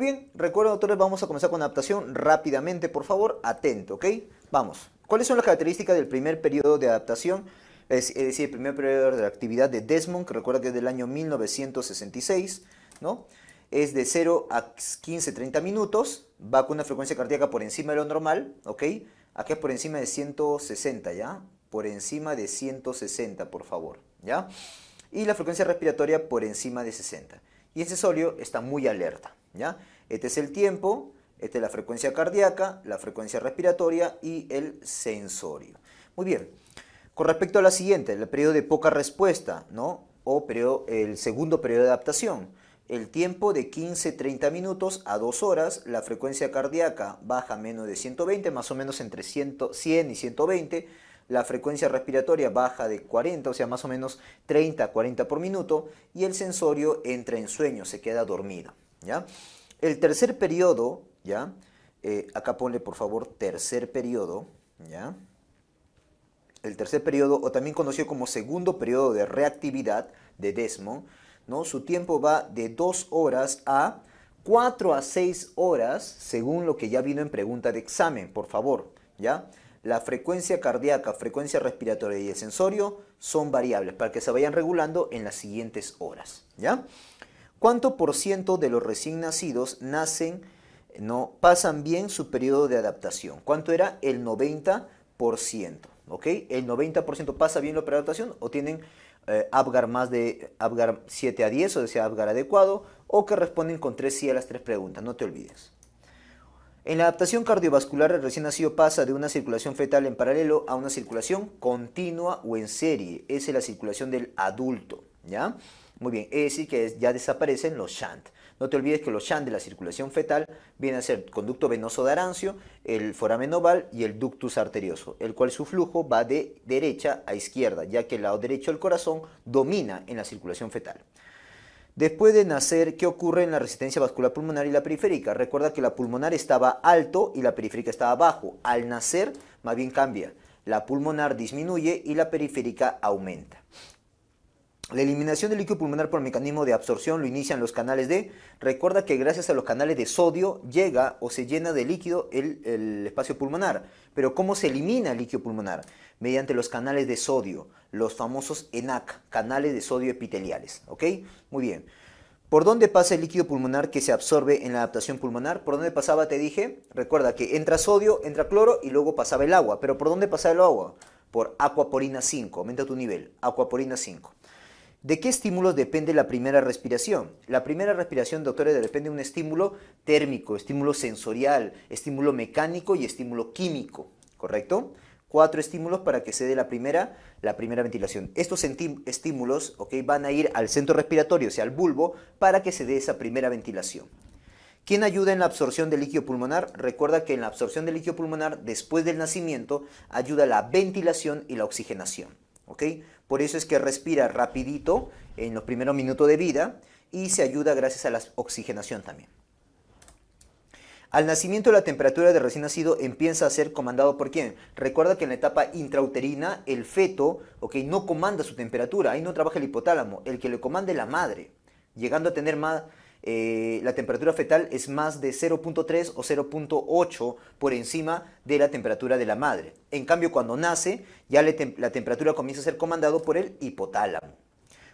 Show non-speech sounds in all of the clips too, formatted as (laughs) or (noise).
bien, recuerden doctores, vamos a comenzar con adaptación rápidamente, por favor, atento, ¿ok? Vamos. ¿Cuáles son las características del primer periodo de adaptación? Es, decir, el primer periodo de actividad de Desmond, que recuerda que es del año 1966, ¿no? Es de 0 a 15-30 minutos, va con una frecuencia cardíaca por encima de lo normal, ¿ok? Aquí es por encima de 160, ¿ya? Por encima de 160, por favor, ¿ya? Y la frecuencia respiratoria por encima de 60. Y ese solio está muy alerta. Este es el tiempo, esta es la frecuencia cardíaca, la frecuencia respiratoria y el sensorio. Muy bien. Con respecto a la siguiente, el periodo de poca respuesta, ¿no? O el segundo periodo de adaptación. El tiempo de 15-30 minutos a 2 horas, la frecuencia cardíaca baja menos de 120, más o menos entre 100 y 120, la frecuencia respiratoria baja de 40, o sea, más o menos 30-40 por minuto, y el sensorio entra en sueño, se queda dormido. ¿ya? El tercer periodo, ¿ya? Eh, acá ponle por favor tercer periodo, ¿ya? El tercer periodo, o también conocido como segundo periodo de reactividad de Desmond, ¿no? Su tiempo va de 2 horas a 4 a 6 horas, según lo que ya vino en pregunta de examen, por favor, ¿ya? La frecuencia cardíaca, frecuencia respiratoria y el sensorio son variables para que se vayan regulando en las siguientes horas, ¿ya? ¿Cuánto por ciento de los recién nacidos nacen, no, pasan bien su periodo de adaptación? ¿Cuánto era? El 90%. ¿ok? El 90% pasa bien la adaptación o tienen eh, más de 7 a 10, o sea, Apgar adecuado, o que responden con 3 sí a las 3 preguntas, no te olvides. En la adaptación cardiovascular, el recién nacido pasa de una circulación fetal en paralelo a una circulación continua o en serie. Esa es la circulación del adulto, ¿ya? Muy bien, es decir que ya desaparecen los shunt. No te olvides que los shunt de la circulación fetal vienen a ser conducto venoso de Arancio, el foramen oval y el ductus arterioso, el cual su flujo va de derecha a izquierda, ya que el lado derecho del corazón domina en la circulación fetal. Después de nacer, ¿qué ocurre en la resistencia vascular pulmonar y la periférica? Recuerda que la pulmonar estaba alto y la periférica estaba bajo. Al nacer, más bien cambia. La pulmonar disminuye y la periférica aumenta. La eliminación del líquido pulmonar por el mecanismo de absorción lo inician los canales de. Recuerda que gracias a los canales de sodio llega o se llena de líquido el, espacio pulmonar. Pero ¿cómo se elimina el líquido pulmonar? Mediante los canales de sodio, los famosos ENAC, canales de sodio epiteliales. ¿Ok? Muy bien. ¿Por dónde pasa el líquido pulmonar que se absorbe en la adaptación pulmonar? ¿Por dónde pasaba? Te dije. Recuerda que entra sodio, entra cloro y luego pasaba el agua. ¿Pero por dónde pasaba el agua? Por acuaporina 5. Aumenta tu nivel. Aquaporina 5. ¿De qué estímulos depende la primera respiración? La primera respiración, doctores, depende de un estímulo térmico, estímulo sensorial, estímulo mecánico y estímulo químico, ¿correcto? Cuatro estímulos para que se dé la primera, la primera ventilación. Estos estímulos ¿ok?, van a ir al centro respiratorio, o sea, al bulbo, para que se dé esa primera ventilación. ¿Quién ayuda en la absorción del líquido pulmonar? Recuerda que en la absorción del líquido pulmonar, después del nacimiento, ayuda la ventilación y la oxigenación. ¿ok?, por eso es que respira rapidito en los primeros minutos de vida y se ayuda gracias a la oxigenación también. Al nacimiento la temperatura de recién nacido empieza a ser comandado por quién? Recuerda que en la etapa intrauterina el feto okay, no comanda su temperatura, ahí no trabaja el hipotálamo, el que le comanda la madre, llegando a tener más, eh, la temperatura fetal es más de 0.3 o 0.8 por encima de la temperatura de la madre. En cambio, cuando nace, ya la, temperatura comienza a ser comandado por el hipotálamo.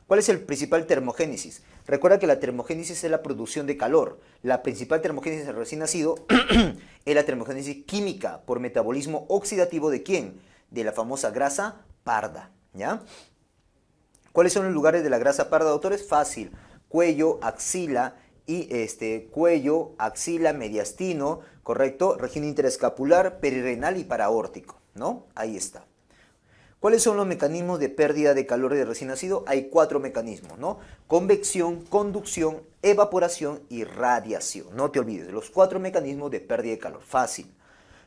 ¿Cuál es el principal termogénesis? Recuerda que la termogénesis es la producción de calor. La principal termogénesis del recién nacido (clears throat) es la termogénesis química por metabolismo oxidativo de quién? De la famosa grasa parda. ¿ya? ¿Cuáles son los lugares de la grasa parda, doctores? Fácil. Cuello, axila, y este, cuello, axila, mediastino, ¿correcto? Región interescapular, perirenal y paraórtico, ¿no? Ahí está. ¿Cuáles son los mecanismos de pérdida de calor de recién nacido? Hay cuatro mecanismos, ¿no? Convección, conducción, evaporación y radiación. No te olvides, los cuatro mecanismos de pérdida de calor. Fácil.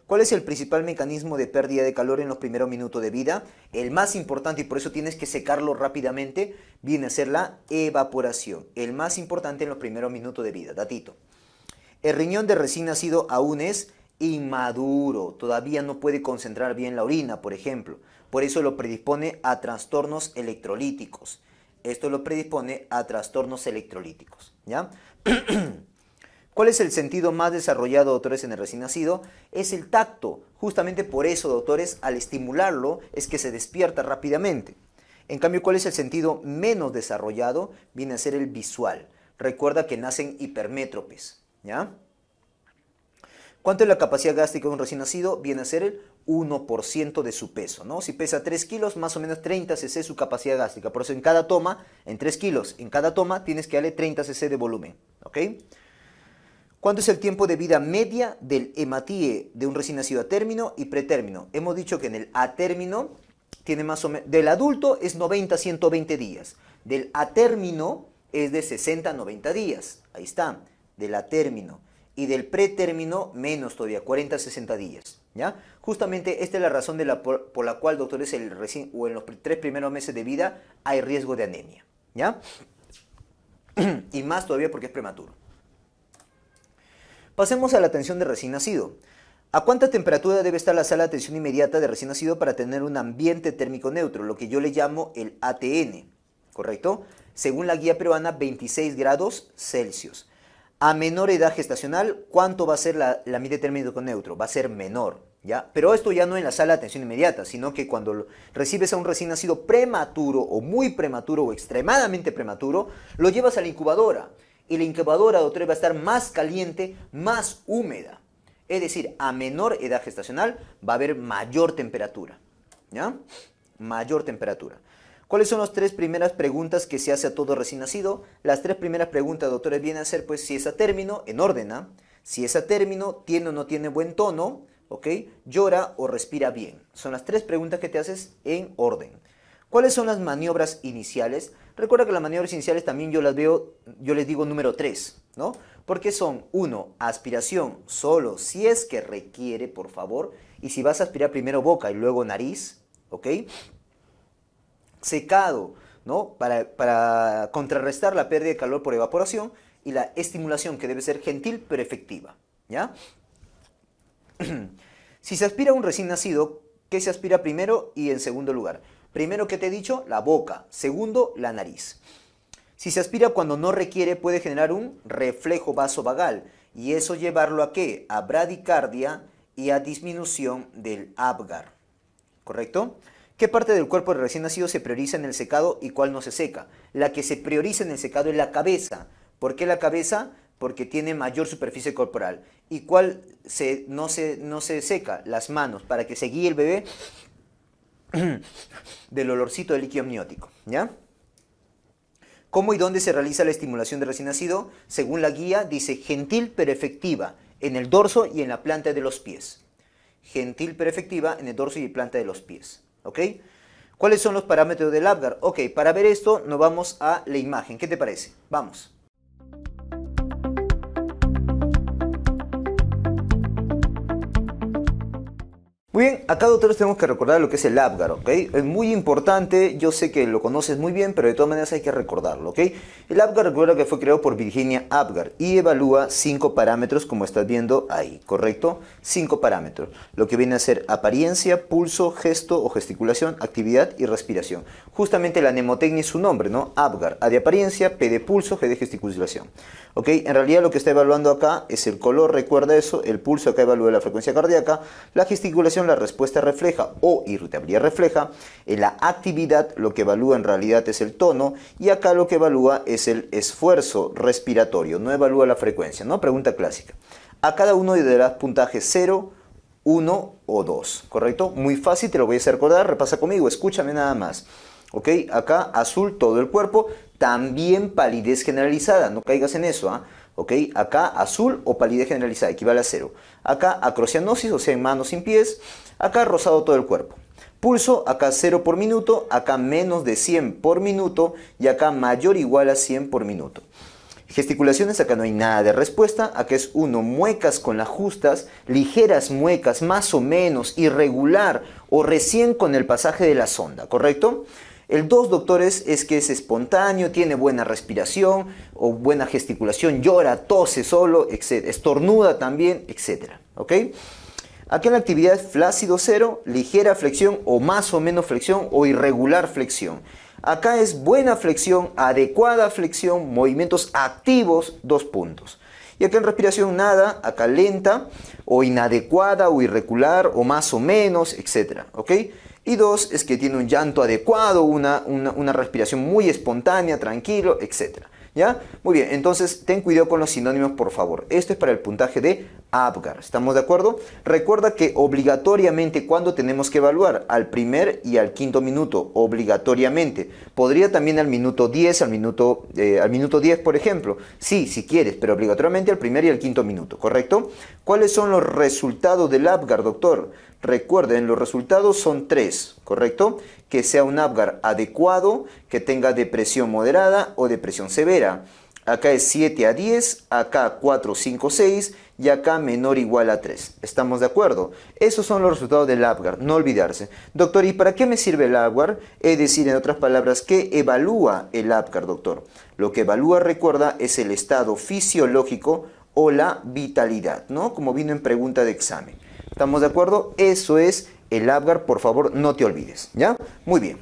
¿Cuál es el principal mecanismo de pérdida de calor en los primeros minutos de vida? El más importante, y por eso tienes que secarlo rápidamente, viene a ser la evaporación. El más importante en los primeros minutos de vida. Datito. El riñón de recién nacido aún es inmaduro, todavía no puede concentrar bien la orina, por ejemplo. Por eso lo predispone a trastornos electrolíticos. Esto lo predispone a trastornos electrolíticos. ¿Ya? (clears throat) ¿Cuál es el sentido más desarrollado, doctores, en el recién nacido? Es el tacto. Justamente por eso, doctores, al estimularlo es que se despierta rápidamente. En cambio, ¿cuál es el sentido menos desarrollado? Viene a ser el visual. Recuerda que nacen hipermétropes, ¿ya? ¿Cuánto es la capacidad gástrica de un recién nacido? Viene a ser el 1% de su peso, ¿no? Si pesa 3 kilos, más o menos 30 cc su capacidad gástrica. Por eso en cada toma, en 3 kilos, en cada toma tienes que darle 30 cc de volumen, ¿ok? ¿Cuánto es el tiempo de vida media del hematíe de un recién nacido a término y pretérmino? Hemos dicho que en el a término tiene más o menos, del adulto es 90 a 120 días, del a término es de 60 a 90 días, ahí está, del a término, y del pretérmino menos todavía, 40 a 60 días. ¿Ya? Justamente esta es la razón de la por, la cual, doctores, el recién, o en los tres primeros meses de vida hay riesgo de anemia. ¿ya? (clears throat) y más todavía porque es prematuro. Pasemos a la atención de recién nacido. ¿A cuánta temperatura debe estar la sala de atención inmediata de recién nacido para tener un ambiente térmico neutro, lo que yo le llamo el ATN? ¿Correcto? Según la guía peruana, 26 grados Celsius. A menor edad gestacional, ¿cuánto va a ser la, la térmico neutro? Va a ser menor. ¿Ya? Pero esto ya no en la sala de atención inmediata, sino que cuando recibes a un recién nacido prematuro o muy prematuro o extremadamente prematuro, lo llevas a la incubadora y la incubadora doctor va a estar más caliente, más húmeda. Es decir, a menor edad gestacional va a haber mayor temperatura. ¿Ya? Mayor temperatura. ¿Cuáles son las tres primeras preguntas que se hace a todo recién nacido? Las tres primeras preguntas, doctores, vienen a ser pues si esa término, en orden, ¿ah? si esa término, tiene o no tiene buen tono, ¿ok? Llora o respira bien. Son las tres preguntas que te haces en orden. ¿Cuáles son las maniobras iniciales? Recuerda que las maniobras iniciales también yo las veo, yo les digo número 3, ¿no? Porque son uno, Aspiración solo, si es que requiere, por favor. Y si vas a aspirar primero boca y luego nariz, ¿ok? Secado, ¿no? Para, para contrarrestar la pérdida de calor por evaporación y la estimulación que debe ser gentil pero efectiva, ¿ya? (clears throat) si se aspira un recién nacido, ¿qué se aspira primero y en segundo lugar? Primero que te he dicho, la boca. Segundo, la nariz. Si se aspira cuando no requiere, puede generar un reflejo vasovagal y eso llevarlo a qué? A bradicardia y a disminución del Apgar. ¿Correcto? ¿Qué parte del cuerpo del recién nacido se prioriza en el secado y cuál no se seca? La que se prioriza en el secado es la cabeza. ¿Por qué la cabeza? Porque tiene mayor superficie corporal. ¿Y cuál se, no, se, no se seca? Las manos, para que se guíe el bebé (coughs) del olorcito del líquido amniótico, ¿ya? ¿Cómo y dónde se realiza la estimulación de recién nacido? Según la guía, dice gentil pero efectiva en el dorso y en la planta de los pies. Gentil pero efectiva en el dorso y planta de los pies, ¿ok? ¿Cuáles son los parámetros del Apgar? Ok, para ver esto nos vamos a la imagen. ¿Qué te parece? Vamos. bien, acá doctores tenemos que recordar lo que es el Apgar, ¿ok? Es muy importante, yo sé que lo conoces muy bien, pero de todas maneras hay que recordarlo, ¿ok? El Apgar recuerda que fue creado por Virginia Apgar y evalúa cinco parámetros como estás viendo ahí, ¿correcto? Cinco parámetros, lo que viene a ser apariencia, pulso, gesto o gesticulación, actividad y respiración. Justamente la nemotecnia es su nombre, ¿no? Apgar, A de apariencia, P de pulso, G de gesticulación, ¿ok? En realidad lo que está evaluando acá es el color, recuerda eso, el pulso acá evalúa la frecuencia cardíaca, la gesticulación la respuesta refleja o irritabilidad refleja, en la actividad lo que evalúa en realidad es el tono y acá lo que evalúa es el esfuerzo respiratorio, no evalúa la frecuencia, ¿no? Pregunta clásica. A cada uno le darás puntaje 0, 1 o 2, ¿correcto? Muy fácil, te lo voy a hacer recordar, repasa conmigo, escúchame nada más. ¿Ok? Acá azul todo el cuerpo, también palidez generalizada, no caigas en eso, ¿ah? ¿ok? Acá azul o palidez generalizada, equivale a cero. Acá acrocianosis, o sea, en manos sin pies. Acá rosado todo el cuerpo. Pulso, acá 0 por minuto, acá menos de 100 por minuto y acá mayor o igual a 100 por minuto. Gesticulaciones, acá no hay nada de respuesta, acá es uno muecas con las justas, ligeras muecas, más o menos, irregular o recién con el pasaje de la sonda, ¿correcto? El 2, doctores, es que es espontáneo, tiene buena respiración o buena gesticulación, llora, tose solo, etc. Estornuda también, etc. ¿Ok? Aquí en la actividad flácido cero, ligera flexión o más o menos flexión o irregular flexión. Acá es buena flexión, adecuada flexión, movimientos activos, dos puntos. Y acá en respiración nada, acá lenta o inadecuada o irregular o más o menos, etc. ¿Ok? Y dos, es que tiene un llanto adecuado, una, una respiración muy espontánea, tranquilo, etc. ¿Ya? Muy bien, entonces ten cuidado con los sinónimos, por favor. Esto es para el puntaje de Apgar. ¿Estamos de acuerdo? Recuerda que obligatoriamente cuando tenemos que evaluar al primer y al quinto minuto, obligatoriamente. Podría también al minuto 10, al minuto, eh, al minuto 10, por ejemplo. Sí, si quieres, pero obligatoriamente al primer y al quinto minuto, ¿correcto? ¿Cuáles son los resultados del Apgar, doctor? Recuerden, los resultados son tres, ¿correcto? que sea un Apgar adecuado, que tenga depresión moderada o depresión severa. Acá es 7 a 10, acá 4, 5, 6 y acá menor o igual a 3. ¿Estamos de acuerdo? Esos son los resultados del Apgar, no olvidarse. Doctor, ¿y para qué me sirve el Apgar? Es decir, en otras palabras, ¿qué evalúa el Apgar, doctor? Lo que evalúa, recuerda, es el estado fisiológico o la vitalidad, ¿no? Como vino en pregunta de examen. ¿Estamos de acuerdo? Eso es el Apgar, por favor, no te olvides, ¿ya? Muy bien.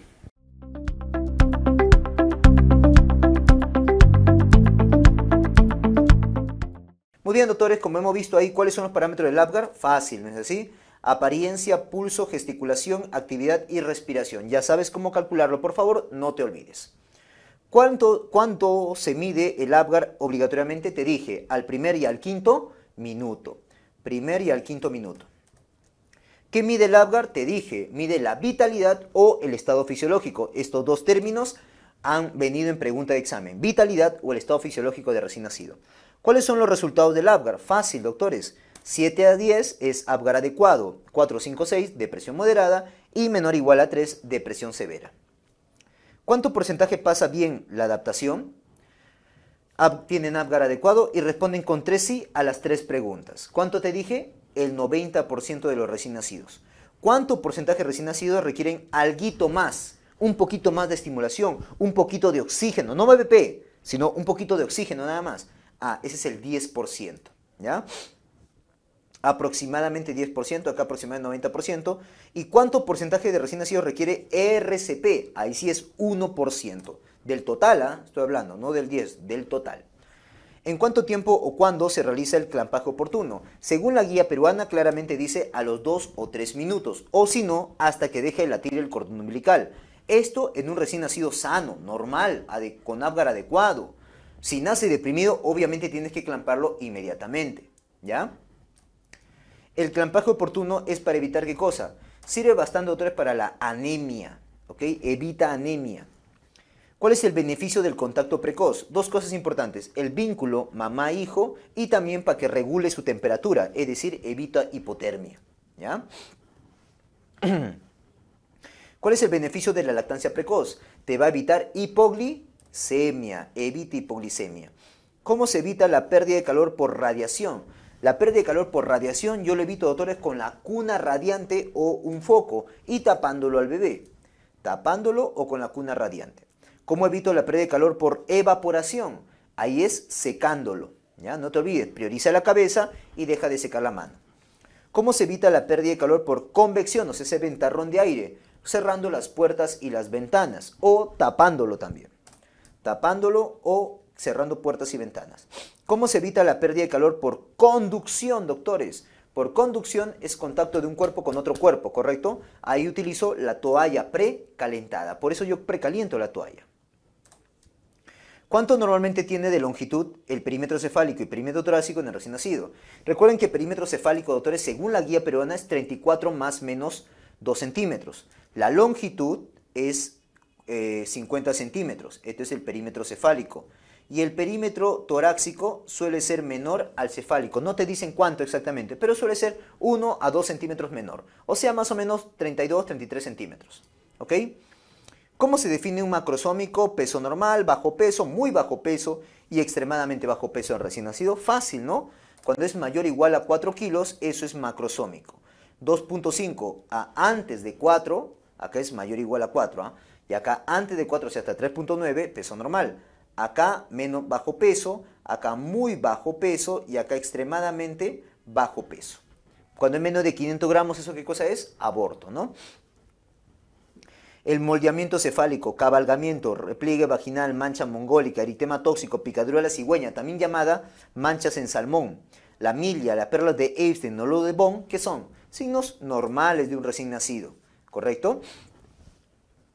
Muy bien, doctores, como hemos visto ahí, ¿cuáles son los parámetros del Apgar? Fácil, ¿no es así? Apariencia, pulso, gesticulación, actividad y respiración. Ya sabes cómo calcularlo, por favor, no te olvides. ¿Cuánto, cuánto se mide el Apgar obligatoriamente? Te dije, al primer y al quinto minuto. Primer y al quinto minuto. ¿Qué mide el Apgar? Te dije, mide la vitalidad o el estado fisiológico. Estos dos términos han venido en pregunta de examen, vitalidad o el estado fisiológico de recién nacido. ¿Cuáles son los resultados del Apgar? Fácil, doctores. 7 a 10 es Apgar adecuado, 4, 5, 6 depresión moderada y menor o igual a 3 depresión severa. ¿Cuánto porcentaje pasa bien la adaptación? tienen Apgar adecuado y responden con 3 sí a las tres preguntas. ¿Cuánto te dije? el 90% de los recién nacidos. ¿Cuánto porcentaje de recién nacidos requieren alguito más? Un poquito más de estimulación, un poquito de oxígeno, no BBP, sino un poquito de oxígeno nada más. Ah, ese es el 10%, ¿ya? Aproximadamente 10%, acá aproximadamente 90%. ¿Y cuánto porcentaje de recién nacidos requiere RCP? Ahí sí es 1%. Del total, ¿ah? estoy hablando, no del 10, del total. ¿En cuánto tiempo o cuándo se realiza el clampaje oportuno? Según la guía peruana claramente dice a los 2 o 3 minutos, o si no, hasta que deje de latir el cordón umbilical. Esto en un recién nacido sano, normal, con ávgar adecuado. Si nace deprimido, obviamente tienes que clamparlo inmediatamente, ¿ya? El clampaje oportuno es para evitar qué cosa? Sirve bastante otra vez para la anemia, ¿ok? Evita anemia. ¿Cuál es el beneficio del contacto precoz? Dos cosas importantes, el vínculo mamá-hijo y también para que regule su temperatura, es decir, evita hipotermia. (clears throat) ¿Cuál es el beneficio de la lactancia precoz? Te va a evitar hipoglicemia, evita hipoglicemia. ¿Cómo se evita la pérdida de calor por radiación? La pérdida de calor por radiación yo lo evito, doctores, con la cuna radiante o un foco y tapándolo al bebé. Tapándolo o con la cuna radiante. ¿Cómo evito la pérdida de calor por evaporación? Ahí es secándolo. ¿ya? No te olvides, prioriza la cabeza y deja de secar la mano. ¿Cómo se evita la pérdida de calor por convección, o sea, ese ventarrón de aire? Cerrando las puertas y las ventanas o tapándolo también. Tapándolo o cerrando puertas y ventanas. ¿Cómo se evita la pérdida de calor por conducción, doctores? Por conducción es contacto de un cuerpo con otro cuerpo, ¿correcto? Ahí utilizo la toalla precalentada. Por eso yo precaliento la toalla. ¿Cuánto normalmente tiene de longitud el perímetro cefálico y perímetro torácico en el recién nacido? Recuerden que el perímetro cefálico, doctores, según la guía peruana es 34 más menos 2 centímetros. La longitud es 50 eh, centímetros. Este es el perímetro cefálico. Y el perímetro torácico suele ser menor al cefálico. No te dicen cuánto exactamente, pero suele ser 1 a 2 centímetros menor. O sea, más o menos 32, 33 centímetros. ¿Ok? ¿Cómo se define un macrosómico? Peso normal, bajo peso, muy bajo peso y extremadamente bajo peso en recién nacido. Fácil, ¿no? Cuando es mayor o igual a 4 kilos, eso es macrosómico. 2.5 a antes de 4, acá es mayor o igual a 4, ¿ah? y acá antes de 4, o sea, hasta 3.9, peso normal. Acá menos bajo peso, acá muy bajo peso y acá extremadamente bajo peso. Cuando es menos de 500 gramos, ¿eso qué cosa es? Aborto, ¿no? El moldeamiento cefálico, cabalgamiento, repliegue vaginal, mancha mongólica, eritema tóxico, picadura de la cigüeña, también llamada manchas en salmón, la milla, las perlas de Epstein o lo de Bond, que son signos normales de un recién nacido, ¿correcto?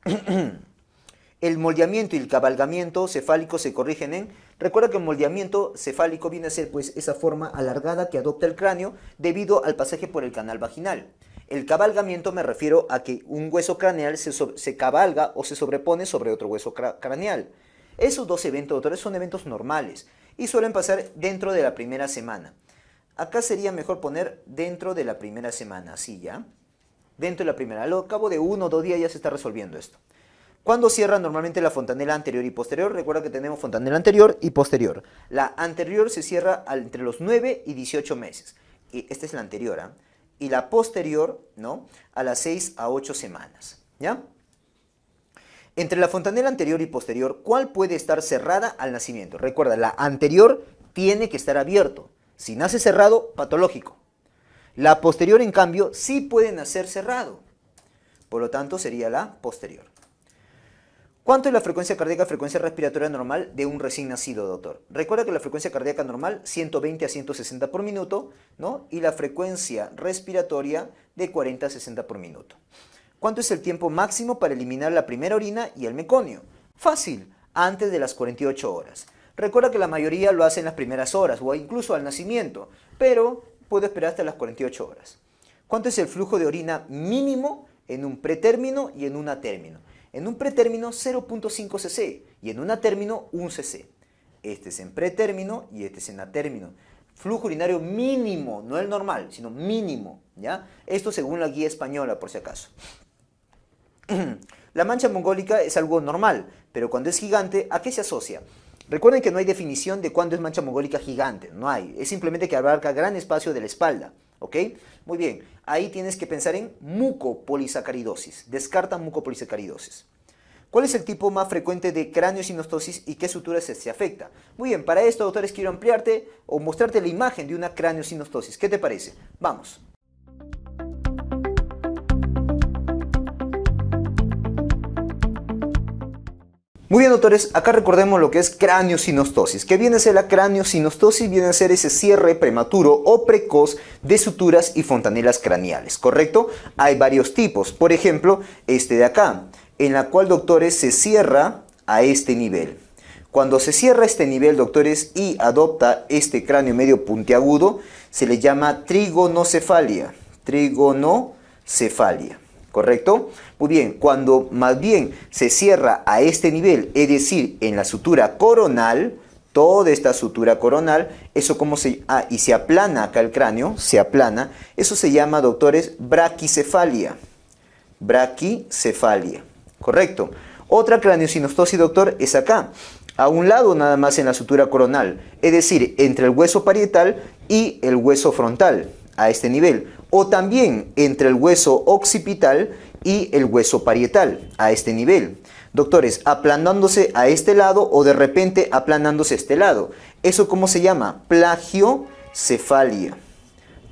(clears throat) El moldeamiento y el cabalgamiento cefálico se corrigen en... Recuerda que el moldeamiento cefálico viene a ser pues esa forma alargada que adopta el cráneo debido al pasaje por el canal vaginal. El cabalgamiento me refiero a que un hueso craneal se, cabalga o se sobrepone sobre otro hueso craneal. Esos dos eventos doctores son eventos normales y suelen pasar dentro de la primera semana. Acá sería mejor poner dentro de la primera semana, así ya. Dentro de la primera, al cabo de uno o dos días ya se está resolviendo esto. Cuando cierra normalmente la fontanela anterior y posterior? Recuerda que tenemos fontanela anterior y posterior. La anterior se cierra entre los 9 y 18 meses. Y esta es la anterior, ¿ah? y la posterior, ¿no? A las 6 a 8 semanas, ¿ya? Entre la fontanela anterior y posterior, ¿cuál puede estar cerrada al nacimiento? Recuerda, la anterior tiene que estar abierto. Si nace cerrado, patológico. La posterior, en cambio, sí puede nacer cerrado. Por lo tanto, sería la posterior. ¿Cuánto es la frecuencia cardíaca, frecuencia respiratoria normal de un recién nacido, doctor? Recuerda que la frecuencia cardíaca normal 120 a 160 por minuto, ¿no? Y la frecuencia respiratoria de 40 a 60 por minuto. ¿Cuánto es el tiempo máximo para eliminar la primera orina y el meconio? Fácil, antes de las 48 horas. Recuerda que la mayoría lo hace en las primeras horas o incluso al nacimiento, pero puede esperar hasta las 48 horas. ¿Cuánto es el flujo de orina mínimo en un pretérmino y en un término? en un pretérmino 0.5 cc y en un término 1 cc. Este es en pretérmino y este es en término. Flujo urinario mínimo, no el normal, sino mínimo. ¿ya? Esto según la guía española, por si acaso. (clears throat) la mancha mongólica es algo normal, pero cuando es gigante, ¿a qué se asocia? Recuerden que no hay definición de cuándo es mancha mongólica gigante, no hay. Es simplemente que abarca gran espacio de la espalda. ¿Ok? Muy bien, ahí tienes que pensar en mucopolisacaridosis. Descarta mucopolisacaridosis. ¿Cuál es el tipo más frecuente de sinostosis y qué suturas se afecta? Muy bien, para esto, doctores, quiero ampliarte o mostrarte la imagen de una sinostosis. ¿Qué te parece? Vamos. Muy bien, doctores, acá recordemos lo que es sinostosis. ¿Qué viene a ser la sinostosis? Viene a ser ese cierre prematuro o precoz de suturas y fontanelas craneales, ¿correcto? Hay varios tipos. Por ejemplo, este de acá en la cual, doctores, se cierra a este nivel. Cuando se cierra este nivel, doctores, y adopta este cráneo medio puntiagudo, se le llama trigonocefalia. Trigonocefalia. ¿Correcto? Muy bien, cuando más bien se cierra a este nivel, es decir, en la sutura coronal, toda esta sutura coronal, eso como se... Ah, y se aplana acá el cráneo, se aplana, eso se llama, doctores, braquicefalia. Braquicefalia. Correcto. Otra craneosinostosis, doctor, es acá, a un lado nada más en la sutura coronal, es decir, entre el hueso parietal y el hueso frontal, a este nivel, o también entre el hueso occipital y el hueso parietal, a este nivel. Doctores, aplanándose a este lado o de repente aplanándose a este lado. ¿Eso cómo se llama? Plagiocefalia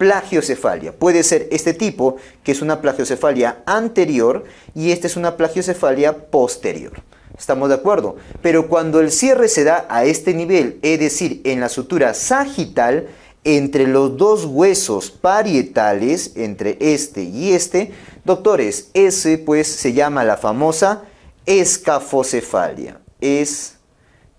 plagiocefalia. Puede ser este tipo, que es una plagiocefalia anterior, y esta es una plagiocefalia posterior. ¿Estamos de acuerdo? Pero cuando el cierre se da a este nivel, es decir, en la sutura sagital, entre los dos huesos parietales, entre este y este, doctores, ese pues se llama la famosa escafocefalia. Es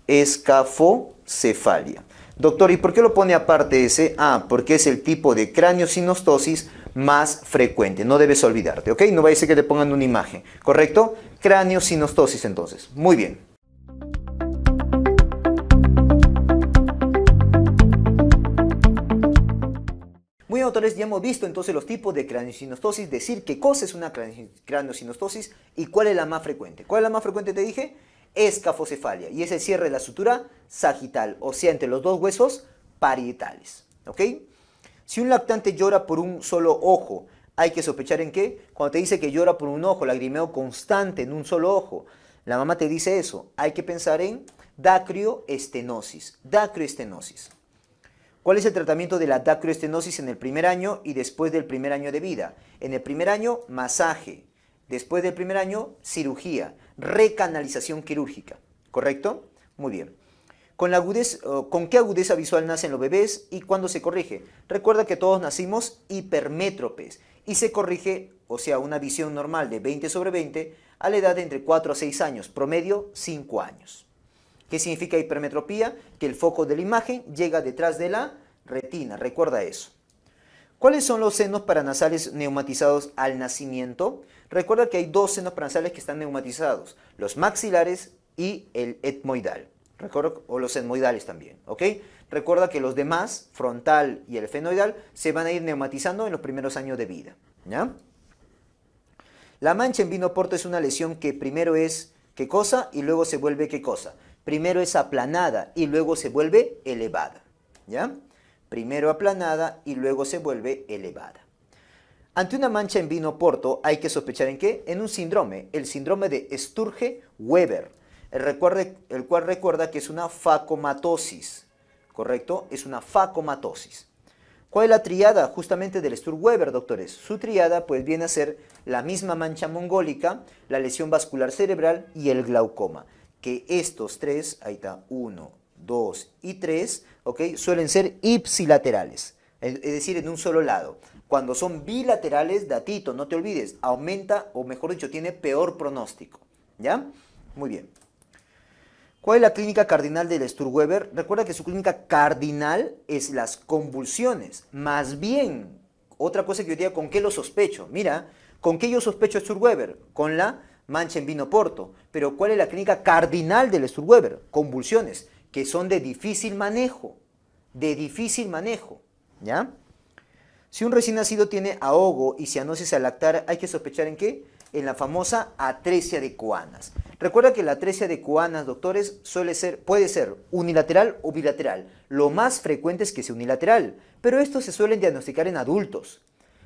escafocefalia. Doctor, ¿y por qué lo pone aparte ese? Ah, porque es el tipo de cráneosinostosis más frecuente. No debes olvidarte, ¿ok? No vaya a ser que te pongan una imagen, ¿correcto? Cráneosinostosis entonces. Muy bien. Muy bien, doctores, ya hemos visto entonces los tipos de craniosinostosis, decir qué cosa es una craniosinostosis y cuál es la más frecuente. ¿Cuál es la más frecuente, te dije? escafocefalia y es el cierre de la sutura sagital, o sea, entre los dos huesos parietales. Si un lactante llora por un solo ojo, hay que sospechar en qué. Cuando te dice que llora por un ojo, lagrimeo constante en un solo ojo, la mamá te dice eso, hay que pensar en dacrioestenosis. Dacrioestenosis. ¿Cuál es el tratamiento de la dacrioestenosis en el primer año y después del primer año de vida? En el primer año, masaje, Después del primer año, cirugía, recanalización quirúrgica. ¿Correcto? Muy bien. Eh, Con, qué agudeza visual nacen los bebés y cuándo se corrige? Recuerda que todos nacimos hipermétropes y se corrige, o sea, una visión normal de 20 sobre 20 a la edad de entre 4 a 6 años, promedio 5 años. ¿Qué significa hipermetropía? Que el foco de la imagen llega detrás de la retina, recuerda eso. ¿Cuáles son los senos paranasales neumatizados al nacimiento? Recuerda que hay dos senos paranasales que están neumatizados, los maxilares y el etmoidal. o los etmoidales también, ¿ok? Recuerda que los demás, frontal y el fenoidal, se van a ir neumatizando en los primeros años de vida, ¿ya? La mancha en vino porto es una lesión que primero es qué cosa y luego se vuelve qué cosa. Primero es aplanada y luego se vuelve elevada, ¿ya? primero aplanada y luego se vuelve elevada. Ante una mancha en vino Porto hay que sospechar en qué? En un síndrome, el síndrome de Sturge-Weber, el, cual recuerda que es una facomatosis, ¿correcto? Es una facomatosis. ¿Cuál es la triada justamente del Sturge-Weber, doctores? Su triada pues viene a ser la misma mancha mongólica, la lesión vascular cerebral y el glaucoma. Que estos tres, ahí está, uno, dos y tres, Ok, suelen ser ipsilaterales, es decir, en un solo lado. Cuando son bilaterales, datito, no te olvides, aumenta o mejor dicho, tiene peor pronóstico. ¿Ya? Muy bien. ¿Cuál es la clínica cardinal del Sturweber? Recuerda que su clínica cardinal es las convulsiones. Más bien, otra cosa que yo diría, ¿con qué lo sospecho? Mira, ¿con qué yo sospecho a Sturweber? Con la mancha en vino porto. Pero ¿cuál es la clínica cardinal del Sturweber? Convulsiones que son de difícil manejo, de difícil manejo, ¿ya? Si un recién nacido tiene ahogo y cianosis al lactar, hay que sospechar en qué? En la famosa atresia de cuanas Recuerda que la atresia de cuanas doctores, suele ser, puede ser unilateral o bilateral. Lo más frecuente es que sea unilateral, pero esto se suelen diagnosticar en adultos.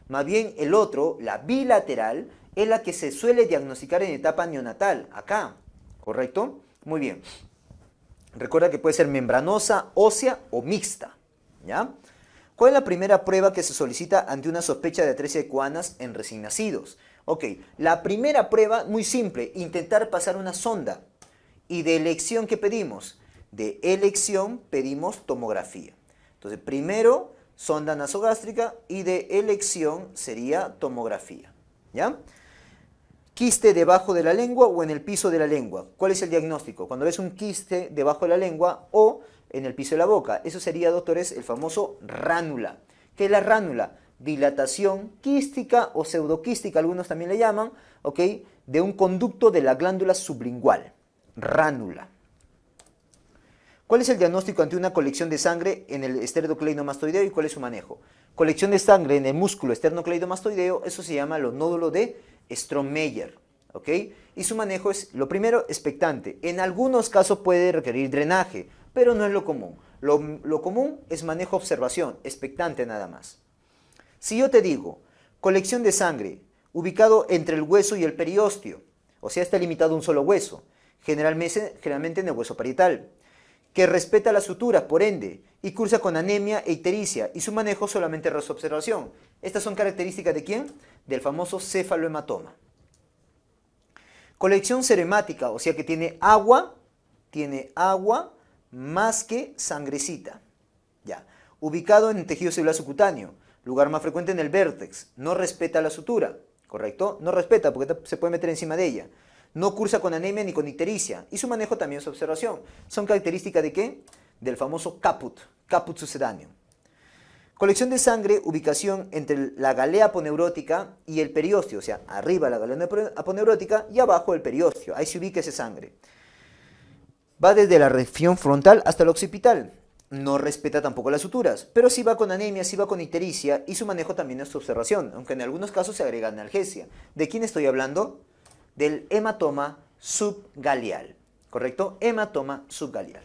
Más bien el otro, la bilateral, es la que se suele diagnosticar en etapa neonatal, acá, ¿correcto? Muy bien. Recuerda que puede ser membranosa, ósea o mixta. ¿Ya? ¿Cuál es la primera prueba que se solicita ante una sospecha de atresia cuanas en recién nacidos? Ok, la primera prueba, muy simple, intentar pasar una sonda. ¿Y de elección qué pedimos? De elección pedimos tomografía. Entonces, primero, sonda nasogástrica y de elección sería tomografía. ¿Ya? quiste debajo de la lengua o en el piso de la lengua. ¿Cuál es el diagnóstico? Cuando ves un quiste debajo de la lengua o en el piso de la boca. Eso sería, doctores, el famoso ránula. ¿Qué es la ránula? Dilatación quística o pseudoquística, algunos también le llaman, ¿ok? De un conducto de la glándula sublingual. Ránula. ¿Cuál es el diagnóstico ante una colección de sangre en el esternocleidomastoideo y cuál es su manejo? Colección de sangre en el músculo esternocleidomastoideo, eso se llama lo nódulo de Stromeyer. ¿ok? Y su manejo es, lo primero, expectante. En algunos casos puede requerir drenaje, pero no es lo común. Lo, común es manejo observación, expectante nada más. Si yo te digo, colección de sangre, ubicado entre el hueso y el periósteo, o sea, está limitado a un solo hueso, generalmente, generalmente en el hueso parietal, que respeta la sutura por ende, y cursa con anemia e ictericia, y su manejo solamente es observación. Estas son características de quién? Del famoso cefalohematoma. Colección ceremática, o sea que tiene agua, tiene agua más que sangrecita. Ya. Ubicado en el tejido celular subcutáneo, lugar más frecuente en el vértex, no respeta la sutura, ¿correcto? No respeta porque se puede meter encima de ella. No cursa con anemia ni con ictericia y su manejo también es observación. Son características de qué? Del famoso caput, caput sucedáneo. Colección de sangre, ubicación entre la galea aponeurótica y el periósteo, o sea, arriba la galea aponeurótica y abajo el periósteo, ahí se ubica esa sangre. Va desde la región frontal hasta el occipital. No respeta tampoco las suturas, pero sí va con anemia, sí va con itericia y su manejo también es su observación, aunque en algunos casos se agrega analgesia. ¿De quién estoy hablando? Del hematoma subgaleal, ¿correcto? Hematoma subgaleal.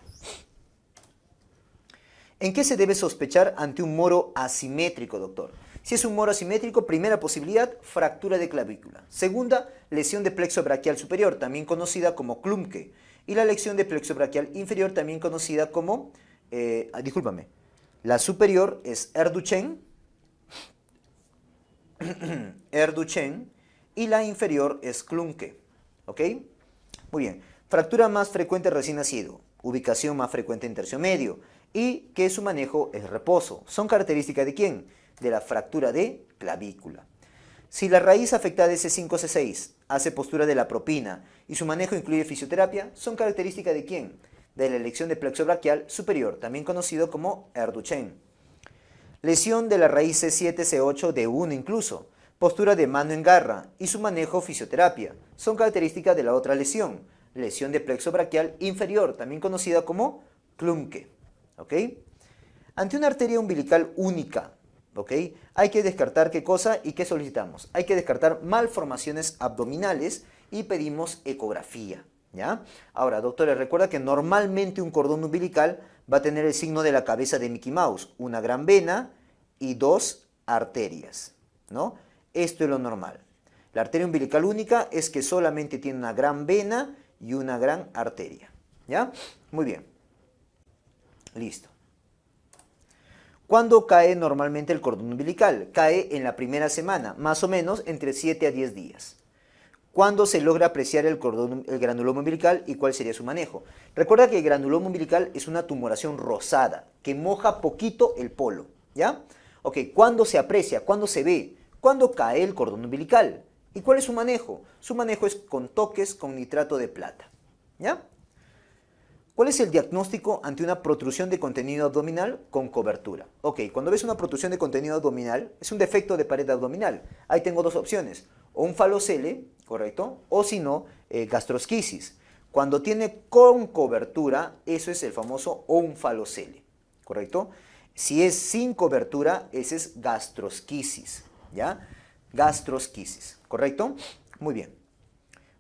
¿En qué se debe sospechar ante un moro asimétrico, doctor? Si es un moro asimétrico, primera posibilidad, fractura de clavícula. Segunda, lesión de plexo brachial superior, también conocida como Klumke, Y la lesión de plexo braquial inferior, también conocida como, eh, ah, discúlpame, la superior es Erduchen, (coughs) Erduchen, y la inferior es Klumke. ¿Ok? Muy bien. Fractura más frecuente recién nacido. Ubicación más frecuente en tercio medio y que su manejo es reposo. ¿Son características de quién? De la fractura de clavícula. Si la raíz afectada es C5-C6, hace postura de la propina y su manejo incluye fisioterapia, ¿son características de quién? De la elección de plexo brachial superior, también conocido como Erduchen. Lesión de la raíz C7-C8 de 1 incluso, postura de mano en garra y su manejo fisioterapia, son características de la otra lesión, lesión de plexo brachial inferior, también conocida como clunque. Ante una arteria umbilical única, Hay que descartar qué cosa y qué solicitamos. Hay que descartar malformaciones abdominales y pedimos ecografía, ¿ya? Ahora, doctores, recuerda que normalmente un cordón umbilical va a tener el signo de la cabeza de Mickey Mouse, una gran vena y dos arterias, ¿no? Esto es lo normal. La arteria umbilical única es que solamente tiene una gran vena y una gran arteria, ¿ya? Muy bien. Listo. ¿Cuándo cae normalmente el cordón umbilical? Cae en la primera semana, más o menos entre 7 a 10 días. ¿Cuándo se logra apreciar el, cordón, el granuloma umbilical y cuál sería su manejo? Recuerda que el granuloma umbilical es una tumoración rosada que moja poquito el polo, ¿ya? Ok, ¿cuándo se aprecia? ¿Cuándo se ve? ¿Cuándo cae el cordón umbilical? ¿Y cuál es su manejo? Su manejo es con toques con nitrato de plata, ¿ya? ¿Cuál es el diagnóstico ante una protrusión de contenido abdominal con cobertura? Ok, cuando ves una protrusión de contenido abdominal, es un defecto de pared abdominal. Ahí tengo dos opciones, o un ¿correcto? O si no, eh, gastrosquisis. Cuando tiene con cobertura, eso es el famoso falocele, ¿correcto? Si es sin cobertura, ese es gastrosquisis, ¿ya? Gastrosquisis, ¿correcto? Muy bien.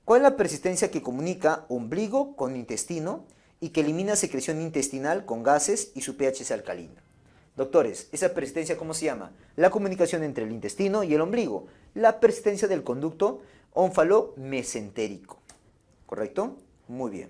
¿Cuál es la persistencia que comunica ombligo con intestino? y que elimina secreción intestinal con gases y su pH es alcalino. Doctores, esa persistencia, ¿cómo se llama? La comunicación entre el intestino y el ombligo. La persistencia del conducto ónfalo-mesentérico. ¿Correcto? Muy bien.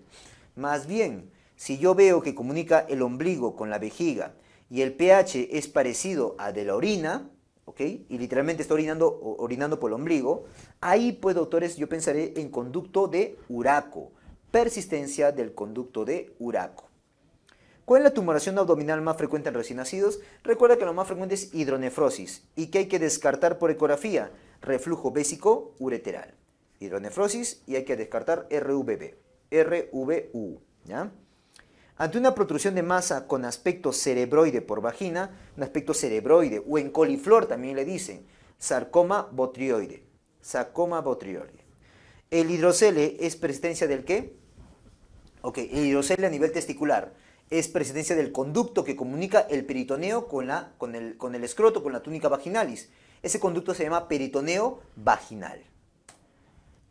Más bien, si yo veo que comunica el ombligo con la vejiga y el pH es parecido a de la orina, ¿ok? Y literalmente está orinando, orinando por el ombligo, ahí pues, doctores, yo pensaré en conducto de uraco persistencia del conducto de Uraco. ¿Cuál es la tumoración abdominal más frecuente en recién nacidos? Recuerda que lo más frecuente es hidronefrosis y que hay que descartar por ecografía reflujo bésico ureteral. Hidronefrosis y hay que descartar RVB, RVU. ¿ya? Ante una protrusión de masa con aspecto cerebroide por vagina, un aspecto cerebroide o en coliflor también le dicen, sarcoma botrioide, sarcoma botrioide. El hidrocele es persistencia del qué? Ok, hidrocele a nivel testicular es presencia del conducto que comunica el peritoneo con, la, con, el, con el escroto, con la túnica vaginalis. Ese conducto se llama peritoneo vaginal.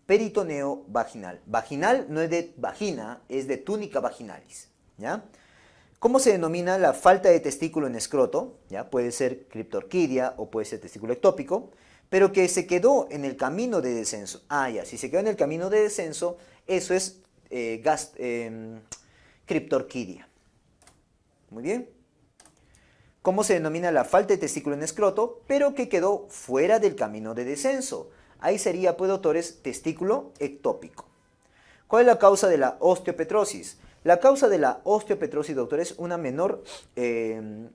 Peritoneo vaginal. Vaginal no es de vagina, es de túnica vaginalis. ¿ya? ¿Cómo se denomina la falta de testículo en escroto? ¿ya? Puede ser criptorquidia o puede ser testículo ectópico, pero que se quedó en el camino de descenso. Ah, ya, si se quedó en el camino de descenso, eso es eh, em, criptorquidia. Muy bien. ¿Cómo se denomina la falta de testículo en escroto, pero que quedó fuera del camino de descenso? Ahí sería, pues, doctores, testículo ectópico. ¿Cuál es la causa de la osteopetrosis? La causa de la osteopetrosis, doctor, es una menor, em,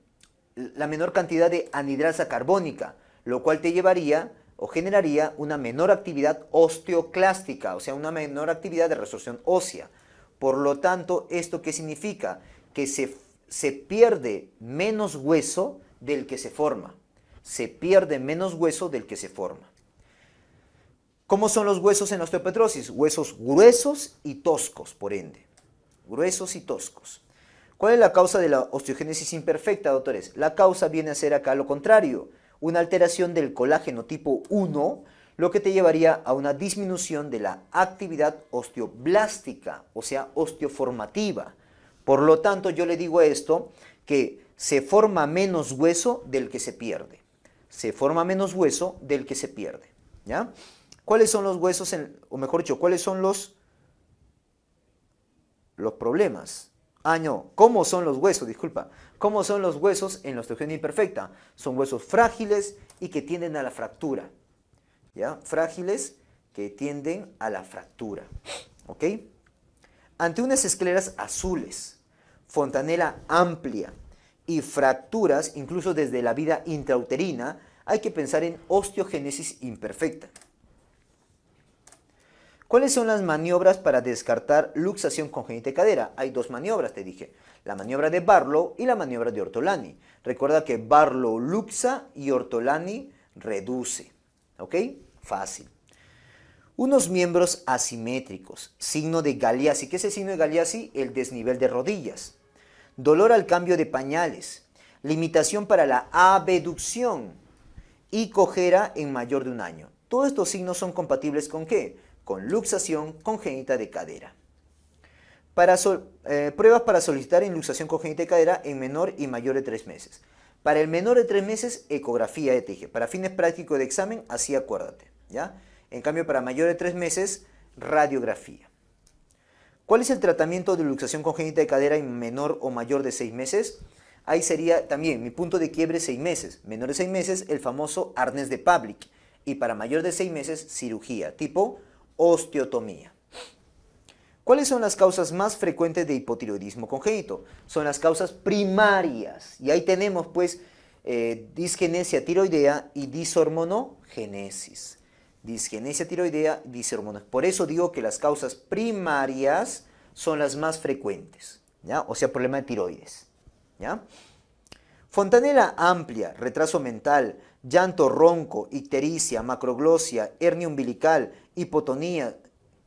la menor cantidad de anidrasa carbónica, lo cual te llevaría o generaría una menor actividad osteoclástica, o sea, una menor actividad de resorción ósea. Por lo tanto, ¿esto qué significa? Que se, se pierde menos hueso del que se forma. Se pierde menos hueso del que se forma. ¿Cómo son los huesos en osteopetrosis? Huesos gruesos y toscos, por ende. Gruesos y toscos. ¿Cuál es la causa de la osteogénesis imperfecta, doctores? La causa viene a ser acá lo contrario una alteración del colágeno tipo 1, lo que te llevaría a una disminución de la actividad osteoblástica, o sea, osteoformativa. Por lo tanto, yo le digo esto, que se forma menos hueso del que se pierde. Se forma menos hueso del que se pierde. ¿Ya? ¿Cuáles son los huesos, o mejor dicho, cuáles son los, los problemas? Ah, no, ¿cómo son los huesos? Disculpa. ¿Cómo son los huesos en la osteogénesis imperfecta? Son huesos frágiles y que tienden a la fractura. ¿Ya? Frágiles que tienden a la fractura. ¿Ok? Ante unas escleras azules, fontanela amplia y fracturas, incluso desde la vida intrauterina, hay que pensar en osteogénesis imperfecta. ¿Cuáles son las maniobras para descartar luxación congénita de cadera? Hay dos maniobras, te dije la maniobra de Barlow y la maniobra de Ortolani. Recuerda que Barlow luxa y Ortolani reduce. ¿Ok? Fácil. Unos miembros asimétricos, signo de Galeazzi. ¿Qué es el signo de Galeazzi? El desnivel de rodillas. Dolor al cambio de pañales. Limitación para la abducción. Y cojera en mayor de un año. Todos estos signos son compatibles con qué? Con luxación congénita de cadera. Para, sol eh, pruebas para solicitar inluxación congénita de cadera en menor y mayor de tres meses. Para el menor de tres meses, ecografía de TG. Para fines prácticos de examen, así acuérdate. ¿ya? En cambio, para mayor de tres meses, radiografía. ¿Cuál es el tratamiento de luxación congénita de cadera en menor o mayor de seis meses? Ahí sería también mi punto de quiebre seis meses. Menor de seis meses, el famoso arnés de Pavlik. Y para mayor de seis meses, cirugía, tipo osteotomía. ¿Cuáles son las causas más frecuentes de hipotiroidismo congénito? Son las causas primarias. Y ahí tenemos pues eh, disgenesia tiroidea y dishormonogenesis. Disgenesia tiroidea, dishormonogenesis. Por eso digo que las causas primarias son las más frecuentes. ¿ya? O sea, problema de tiroides. ¿ya? Fontanela amplia, retraso mental, llanto ronco, ictericia, macroglosia, hernia umbilical, hipotonía,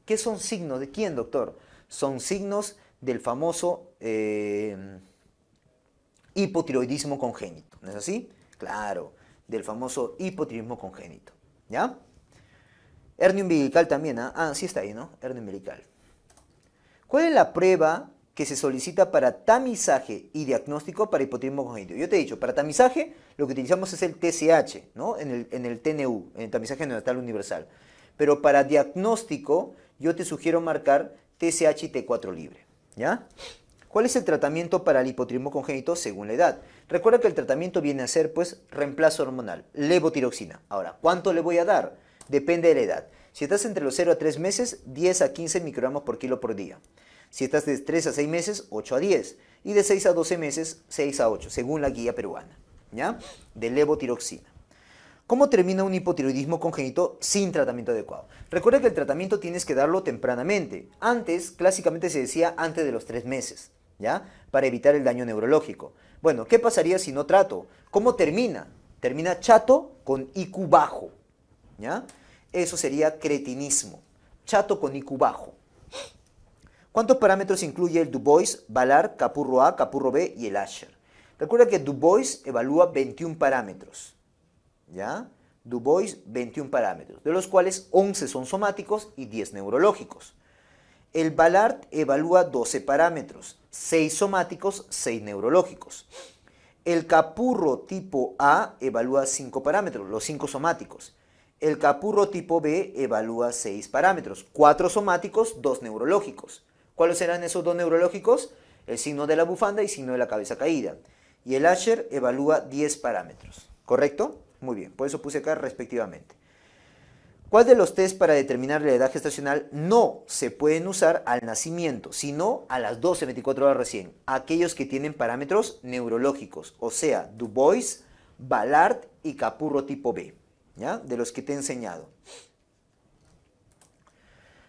¿Qué son signos? ¿De quién, doctor? Son signos del famoso eh, hipotiroidismo congénito. ¿No es así? Claro, del famoso hipotiroidismo congénito. ¿Ya? Hernia umbilical también. ¿ah? ah, sí está ahí, ¿no? Hernia umbilical. ¿Cuál es la prueba que se solicita para tamizaje y diagnóstico para hipotiroidismo congénito. Yo te he dicho, para tamizaje lo que utilizamos es el TSH, ¿no? En el, en el TNU, en el tamizaje neonatal universal. Pero para diagnóstico yo te sugiero marcar TSH y T4 libre. ¿Ya? ¿Cuál es el tratamiento para el hipotiroidismo congénito según la edad? Recuerda que el tratamiento viene a ser pues reemplazo hormonal, levotiroxina. Ahora, ¿cuánto le voy a dar? Depende de la edad. Si estás entre los 0 a 3 meses, 10 a 15 microgramos por kilo por día. Si estás de 3 a 6 meses, 8 a 10. Y de 6 a 12 meses, 6 a 8, según la guía peruana. ¿Ya? De levotiroxina. ¿Cómo termina un hipotiroidismo congénito sin tratamiento adecuado? Recuerda que el tratamiento tienes que darlo tempranamente. Antes, clásicamente se decía antes de los tres meses, ¿ya? Para evitar el daño neurológico. Bueno, ¿qué pasaría si no trato? ¿Cómo termina? Termina chato con IQ bajo, ¿ya? Eso sería cretinismo. Chato con IQ bajo. ¿Cuántos parámetros incluye el Dubois, Balar, Capurro A, Capurro B y el Asher? Recuerda que Dubois evalúa 21 parámetros. ¿ya? Du Bois, 21 parámetros, de los cuales 11 son somáticos y 10 neurológicos. El Ballard evalúa 12 parámetros, 6 somáticos, 6 neurológicos. El capurro tipo A evalúa 5 parámetros, los 5 somáticos. El capurro tipo B evalúa 6 parámetros, 4 somáticos, 2 neurológicos. ¿Cuáles serán esos dos neurológicos? El signo de la bufanda y signo de la cabeza caída. Y el Asher evalúa 10 parámetros, ¿correcto? Muy bien, por eso puse acá respectivamente. ¿Cuál de los test para determinar la edad gestacional no se pueden usar al nacimiento, sino a las 12, 24 horas recién? Aquellos que tienen parámetros neurológicos, o sea, Dubois, Ballard y Capurro tipo B, ¿ya? De los que te he enseñado.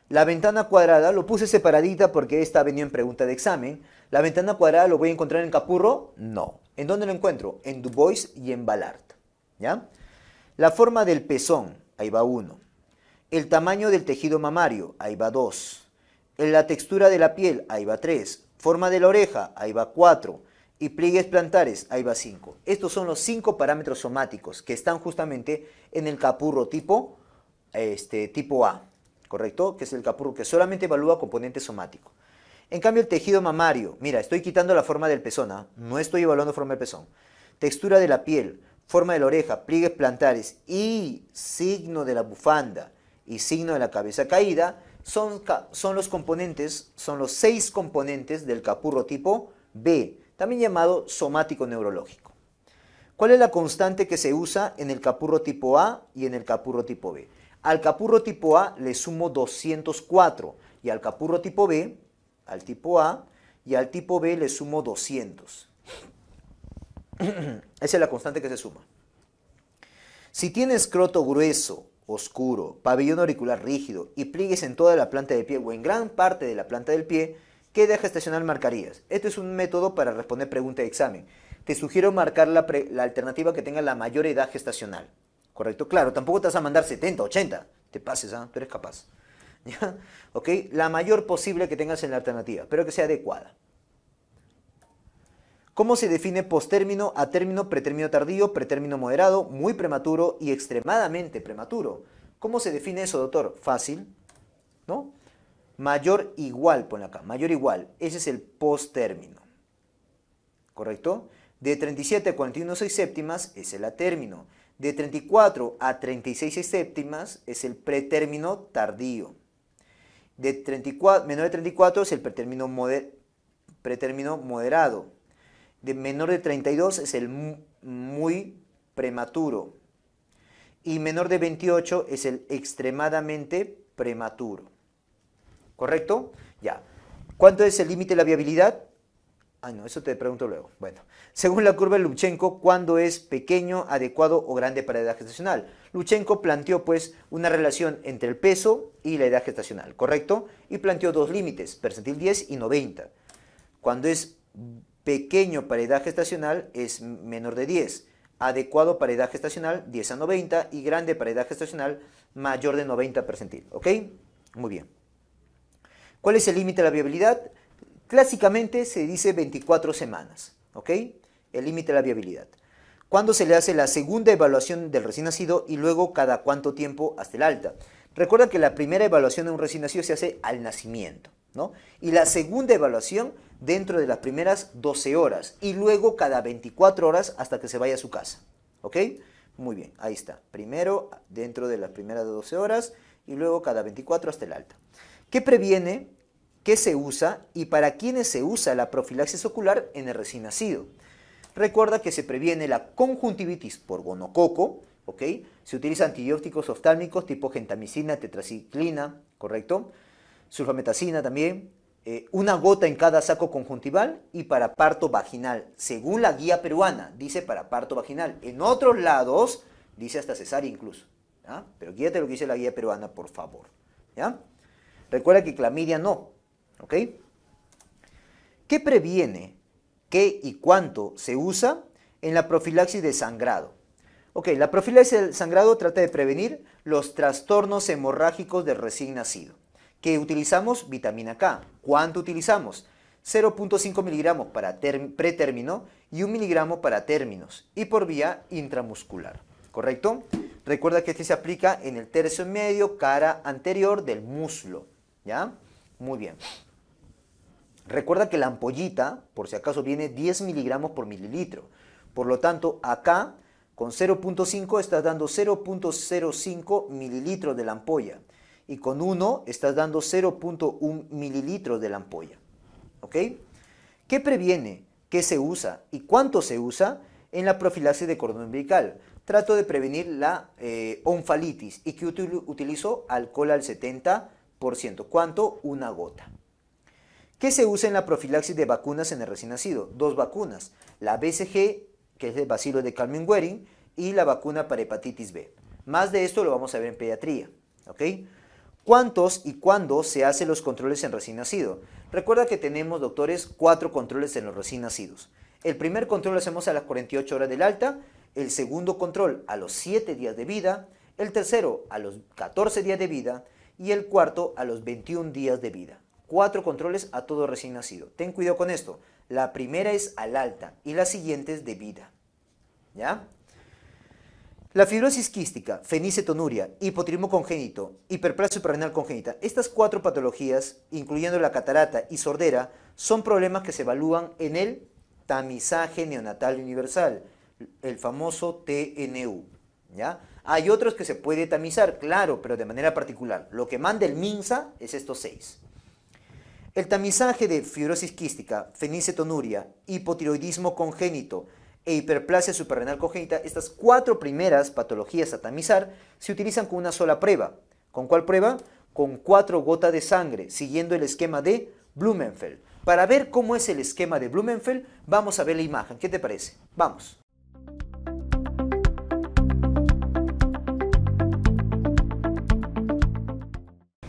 La ventana cuadrada, lo puse separadita porque esta venía en pregunta de examen. ¿La ventana cuadrada lo voy a encontrar en Capurro? No. ¿En dónde lo encuentro? En Dubois y en Ballard. ¿ya? La forma del pezón, ahí va uno. El tamaño del tejido mamario, ahí va dos. La textura de la piel, ahí va tres. Forma de la oreja, ahí va cuatro. Y pliegues plantares, ahí va cinco. Estos son los cinco parámetros somáticos que están justamente en el capurro tipo, este, tipo A, ¿correcto? Que es el capurro que solamente evalúa componente somático. En cambio, el tejido mamario, mira, estoy quitando la forma del pezón, ¿ah? no estoy evaluando forma del pezón. Textura de la piel, forma de la oreja, pliegues plantares y signo de la bufanda y signo de la cabeza caída son, son los componentes, son los seis componentes del capurro tipo B, también llamado somático neurológico. ¿Cuál es la constante que se usa en el capurro tipo A y en el capurro tipo B? Al capurro tipo A le sumo 204 y al capurro tipo B, al tipo A y al tipo B le sumo 200. Esa es la constante que se suma. Si tienes croto grueso, oscuro, pabellón auricular rígido y pliegues en toda la planta del pie o en gran parte de la planta del pie, ¿qué edad gestacional marcarías? Este es un método para responder pregunta de examen. Te sugiero marcar la, alternativa que tenga la mayor edad gestacional. ¿Correcto? Claro, tampoco te vas a mandar 70, 80. Te pases, ¿ah? Tú eres capaz. (laughs) ¿Ya? ¿Ok? La mayor posible que tengas en la alternativa, pero que sea adecuada. ¿Cómo se define postérmino, término pretérmino tardío, pretérmino moderado, muy prematuro y extremadamente prematuro? ¿Cómo se define eso, doctor? Fácil, ¿no? Mayor igual, ponle acá, mayor igual. Ese es el post-término. ¿Correcto? De 37 a 41 6 séptimas es el a-término. De 34 a 36 6 séptimas es el pretérmino tardío. De 34, menor de 34 es el pretérmino, pretérmino moderado de menor de 32 es el muy prematuro y menor de 28 es el extremadamente prematuro. ¿Correcto? Ya. ¿Cuánto es el límite de la viabilidad? Ah, no, eso te pregunto luego. Bueno, según la curva de Luchenko, ¿cuándo es pequeño, adecuado o grande para la edad gestacional? Luchenko planteó pues una relación entre el peso y la edad gestacional, ¿correcto? Y planteó dos límites, percentil 10 y 90. Cuando es Pequeño para edad gestacional es menor de 10. Adecuado para edad gestacional 10 a 90 y grande para edad gestacional mayor de 90 percentil. ¿Ok? Muy bien. ¿Cuál es el límite de la viabilidad? Clásicamente se dice 24 semanas. ¿Ok? El límite de la viabilidad. ¿Cuándo se le hace la segunda evaluación del recién nacido y luego cada cuánto tiempo hasta el alta? Recuerda que la primera evaluación de un recién nacido se hace al nacimiento. Y la segunda evaluación dentro de las primeras 12 horas y luego cada 24 horas hasta que se vaya a su casa. Muy bien, ahí está. Primero dentro de las primeras 12 horas y luego cada 24 hasta el alta. ¿Qué previene? ¿Qué se usa? ¿Y para quiénes se usa la profilaxis ocular en el recién nacido? Recuerda que se previene la conjuntivitis por gonococo, Se utilizan antibióticos oftálmicos tipo gentamicina, tetraciclina, ¿correcto? sulfametacina también, eh, una gota en cada saco conjuntival y para parto vaginal, según la guía peruana, dice para parto vaginal. En otros lados dice hasta cesárea incluso, pero guíate lo que dice la guía peruana, por favor. ¿ya? Recuerda que clamidia no, ¿ok? ¿Qué previene? ¿Qué y cuánto se usa en la profilaxis de sangrado? Ok, la profilaxis del sangrado trata de prevenir los trastornos hemorrágicos del recién nacido que utilizamos vitamina K. ¿Cuánto utilizamos? 0.5 miligramos para pretérmino y 1 miligramo para términos y por vía intramuscular. ¿Correcto? Recuerda que este se aplica en el tercio medio, cara anterior del muslo. ¿Ya? Muy bien. Recuerda que la ampollita, por si acaso, viene 10 miligramos por mililitro. Por lo tanto, acá con 0.5 estás dando 0.05 mililitros de la ampolla y con uno estás dando 0.1 mililitros de la ampolla. ¿Ok? ¿Qué previene? ¿Qué se usa? ¿Y cuánto se usa? En la profilaxis de cordón umbilical. Trato de prevenir la eh, onfalitis y que utilizo alcohol al 70%. ¿Cuánto? Una gota. ¿Qué se usa en la profilaxis de vacunas en el recién nacido? Dos vacunas, la BCG, que es el bacilo de carmen Wearing, y la vacuna para hepatitis B. Más de esto lo vamos a ver en pediatría. ¿ok? ¿Cuántos y cuándo se hacen los controles en recién nacido? Recuerda que tenemos, doctores, cuatro controles en los recién nacidos. El primer control lo hacemos a las 48 horas del alta, el segundo control a los 7 días de vida, el tercero a los 14 días de vida y el cuarto a los 21 días de vida. Cuatro controles a todo recién nacido. Ten cuidado con esto. La primera es al alta y la siguiente es de vida. ¿Ya? La fibrosis quística, fenicetonuria, hipotiroidismo congénito, hiperplasia suprarrenal congénita, estas cuatro patologías, incluyendo la catarata y sordera, son problemas que se evalúan en el tamizaje neonatal universal, el famoso TNU. ¿ya? Hay otros que se puede tamizar, claro, pero de manera particular. Lo que manda el MINSA es estos seis. El tamizaje de fibrosis quística, fenicetonuria, hipotiroidismo congénito, e hiperplasia suprarrenal congénita, estas cuatro primeras patologías a tamizar se utilizan con una sola prueba. ¿Con cuál prueba? Con cuatro gotas de sangre, siguiendo el esquema de Blumenfeld. Para ver cómo es el esquema de Blumenfeld, vamos a ver la imagen. ¿Qué te parece? Vamos.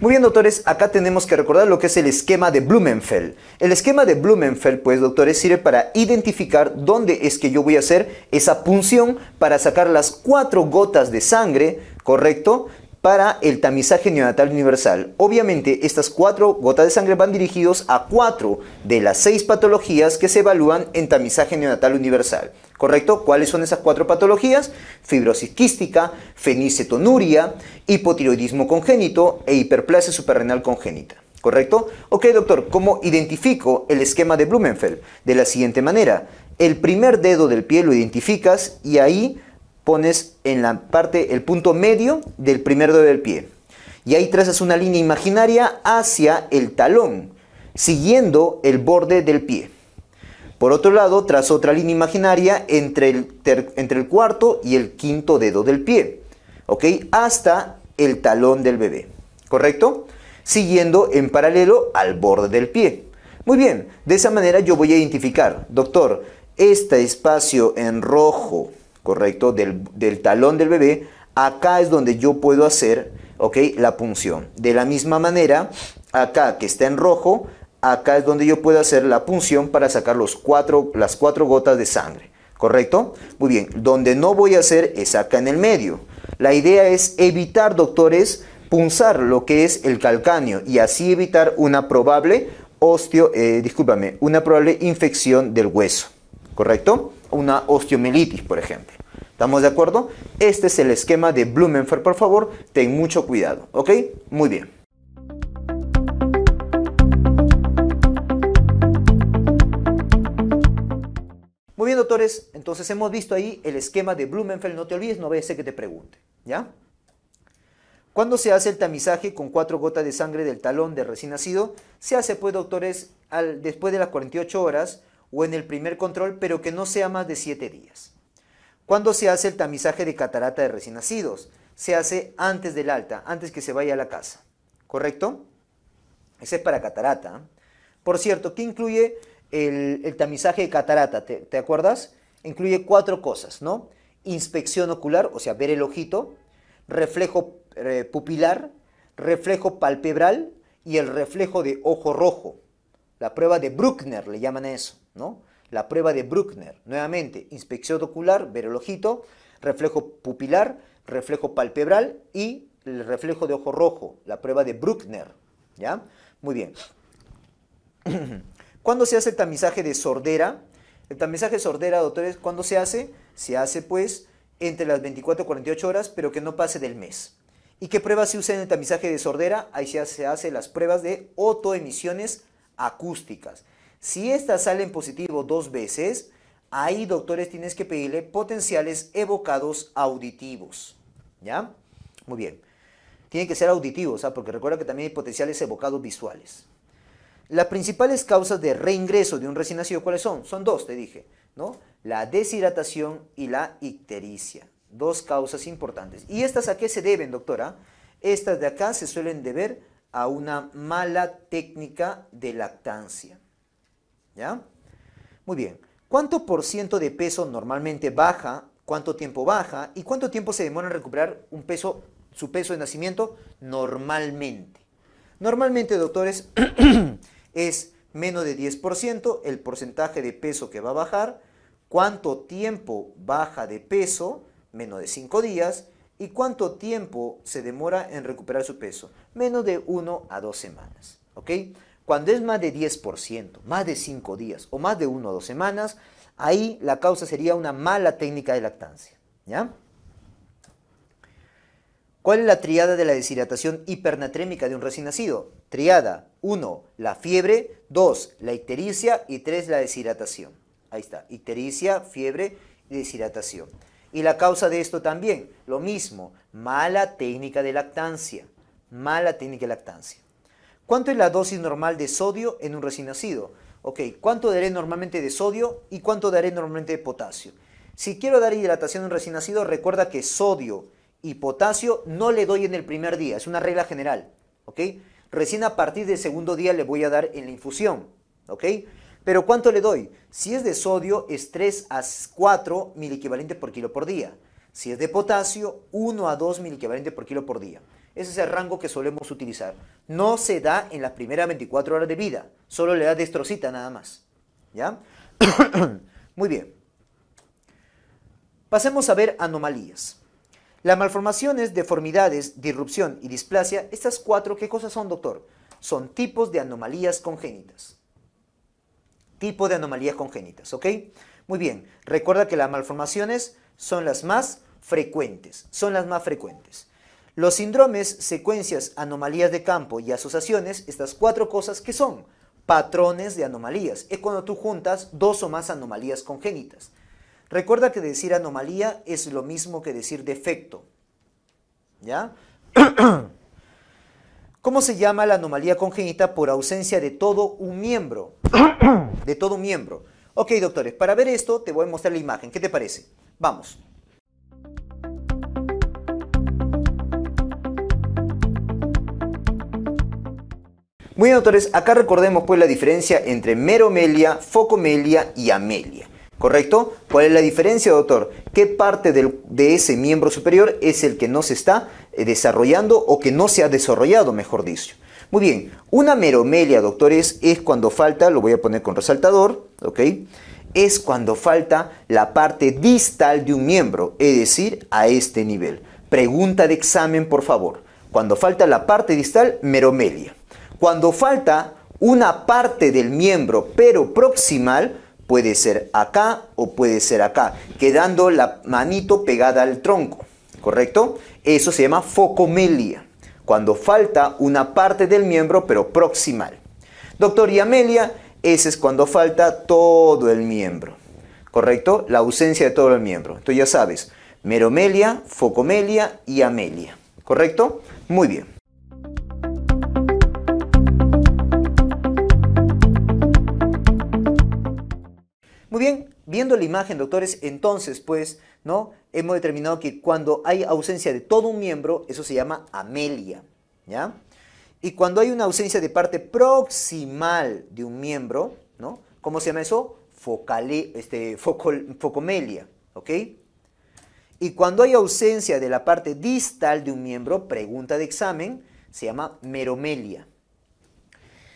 Muy bien, doctores, acá tenemos que recordar lo que es el esquema de Blumenfeld. El esquema de Blumenfeld, pues, doctores, sirve para identificar dónde es que yo voy a hacer esa punción para sacar las cuatro gotas de sangre, ¿correcto? para el tamizaje neonatal universal. Obviamente, estas cuatro gotas de sangre van dirigidos a cuatro de las seis patologías que se evalúan en tamizaje neonatal universal. ¿Correcto? ¿Cuáles son esas cuatro patologías? Fibrosis quística, fenicetonuria, hipotiroidismo congénito e hiperplasia suprarrenal congénita. ¿Correcto? Ok, doctor, ¿cómo identifico el esquema de Blumenfeld? De la siguiente manera, el primer dedo del pie lo identificas y ahí pones en la parte, el punto medio del primer dedo del pie. Y ahí trazas una línea imaginaria hacia el talón, siguiendo el borde del pie. Por otro lado, trazo otra línea imaginaria entre el, entre el cuarto y el quinto dedo del pie, ¿ok? Hasta el talón del bebé, ¿correcto? Siguiendo en paralelo al borde del pie. Muy bien, de esa manera yo voy a identificar, doctor, este espacio en rojo ¿correcto? Del, talón del bebé, acá es donde yo puedo hacer, ¿ok? La punción. De la misma manera, acá que está en rojo, acá es donde yo puedo hacer la punción para sacar los cuatro, las cuatro gotas de sangre, ¿correcto? Muy bien, donde no voy a hacer es acá en el medio. La idea es evitar, doctores, punzar lo que es el calcáneo y así evitar una probable osteo, eh, discúlpame, una probable infección del hueso, ¿correcto? una osteomielitis, por ejemplo. ¿Estamos de acuerdo? Este es el esquema de Blumenfeld, por favor, ten mucho cuidado, ¿ok? Muy bien. Muy bien, doctores, entonces hemos visto ahí el esquema de Blumenfeld, no te olvides, no vaya a que te pregunte, ¿ya? Cuando se hace el tamizaje con cuatro gotas de sangre del talón de recién nacido? Se hace, pues, doctores, después de las 48 horas o en el primer control, pero que no sea más de 7 días. ¿Cuándo se hace el tamizaje de catarata de recién nacidos? Se hace antes del alta, antes que se vaya a la casa. ¿Correcto? Ese es para catarata. Por cierto, ¿qué incluye el, tamizaje de catarata? ¿Te, acuerdas? Incluye cuatro cosas, ¿no? Inspección ocular, o sea, ver el ojito, reflejo eh, pupilar, reflejo palpebral y el reflejo de ojo rojo. La prueba de Bruckner le llaman a eso. La prueba de Bruckner, nuevamente, inspección ocular, ver el ojito, reflejo pupilar, reflejo palpebral y el reflejo de ojo rojo, la prueba de Bruckner, ¿ya? Muy bien. (clears throat) ¿Cuándo se hace el tamizaje de sordera? El tamizaje de sordera, doctores, ¿cuándo se hace? Se hace, pues, entre las 24 y 48 horas, pero que no pase del mes. ¿Y qué pruebas se usan en el tamizaje de sordera? Ahí se hace, se hace las pruebas de otoemisiones acústicas. Si estas salen positivo dos veces, ahí doctores tienes que pedirle potenciales evocados auditivos. ¿Ya? Muy bien. Tienen que ser auditivos, ¿ah? porque recuerda que también hay potenciales evocados visuales. Las principales causas de reingreso de un recién nacido, ¿cuáles son? Son dos, te dije, ¿no? La deshidratación y la ictericia. Dos causas importantes. ¿Y estas a qué se deben, doctora? Estas de acá se suelen deber a una mala técnica de lactancia. ¿Ya? Muy bien. ¿Cuánto por ciento de peso normalmente baja? ¿Cuánto tiempo baja? ¿Y cuánto tiempo se demora en recuperar un peso, su peso de nacimiento normalmente? Normalmente, doctores, (clears throat) es menos de 10% el porcentaje de peso que va a bajar, cuánto tiempo baja de peso, menos de 5 días, y cuánto tiempo se demora en recuperar su peso, menos de 1 a 2 semanas. ¿ok? Cuando es más de 10%, más de 5 días o más de 1 o 2 semanas, ahí la causa sería una mala técnica de lactancia. ¿ya? ¿Cuál es la triada de la deshidratación hipernatrémica de un recién nacido? Triada 1, la fiebre, 2, la ictericia y 3, la deshidratación. Ahí está, ictericia, fiebre y deshidratación. Y la causa de esto también, lo mismo, mala técnica de lactancia, mala técnica de lactancia. ¿Cuánto es la dosis normal de sodio en un recién nacido? Ok, ¿cuánto daré normalmente de sodio y cuánto daré normalmente de potasio? Si quiero dar hidratación a un recién nacido, recuerda que sodio y potasio no le doy en el primer día, es una regla general, ¿ok? Recién a partir del segundo día le voy a dar en la infusión, Pero ¿cuánto le doy? Si es de sodio, es 3 a 4 equivalentes por kilo por día. Si es de potasio, 1 a 2 equivalentes por kilo por día. Ese es el rango que solemos utilizar. No se da en las primeras 24 horas de vida, solo le da destrocita nada más. ¿Ya? (coughs) Muy bien. Pasemos a ver anomalías. Las malformaciones, deformidades, disrupción y displasia, estas cuatro, ¿qué cosas son, doctor? Son tipos de anomalías congénitas. Tipo de anomalías congénitas, ¿ok? Muy bien, recuerda que las malformaciones son las más frecuentes, son las más frecuentes. Los síndromes, secuencias, anomalías de campo y asociaciones, estas cuatro cosas que son patrones de anomalías, es cuando tú juntas dos o más anomalías congénitas. Recuerda que decir anomalía es lo mismo que decir defecto. ¿Ya? (coughs) ¿Cómo se llama la anomalía congénita por ausencia de todo un miembro? (coughs) De todo un miembro. Ok, doctores, para ver esto te voy a mostrar la imagen. ¿Qué te parece? Vamos. Muy bien, doctores, acá recordemos pues la diferencia entre meromelia, focomelia y amelia. ¿Correcto? ¿Cuál es la diferencia, doctor? ¿Qué parte de ese miembro superior es el que no se está eh, desarrollando o que no se ha desarrollado, mejor dicho? Muy bien, una meromelia, doctores, es cuando falta, lo voy a poner con resaltador, ¿ok? Es cuando falta la parte distal de un miembro, es decir, a este nivel. Pregunta de examen, por favor. Cuando falta la parte distal, meromelia. Cuando falta una parte del miembro, pero proximal, puede ser acá o puede ser acá, quedando la manito pegada al tronco, ¿correcto? Eso se llama focomelia, cuando falta una parte del miembro, pero proximal. Doctor, y amelia, ese es cuando falta todo el miembro, ¿correcto? La ausencia de todo el miembro. Entonces ya sabes, meromelia, focomelia y amelia, ¿correcto? Muy bien. Muy bien, viendo la imagen, doctores, entonces, pues, ¿no? Hemos determinado que cuando hay ausencia de todo un miembro, eso se llama amelia, ¿ya? Y cuando hay una ausencia de parte proximal de un miembro, ¿no? ¿Cómo se llama eso? este, focomelia, ¿ok? Y cuando hay ausencia de la parte distal de un miembro, pregunta de examen, se llama meromelia.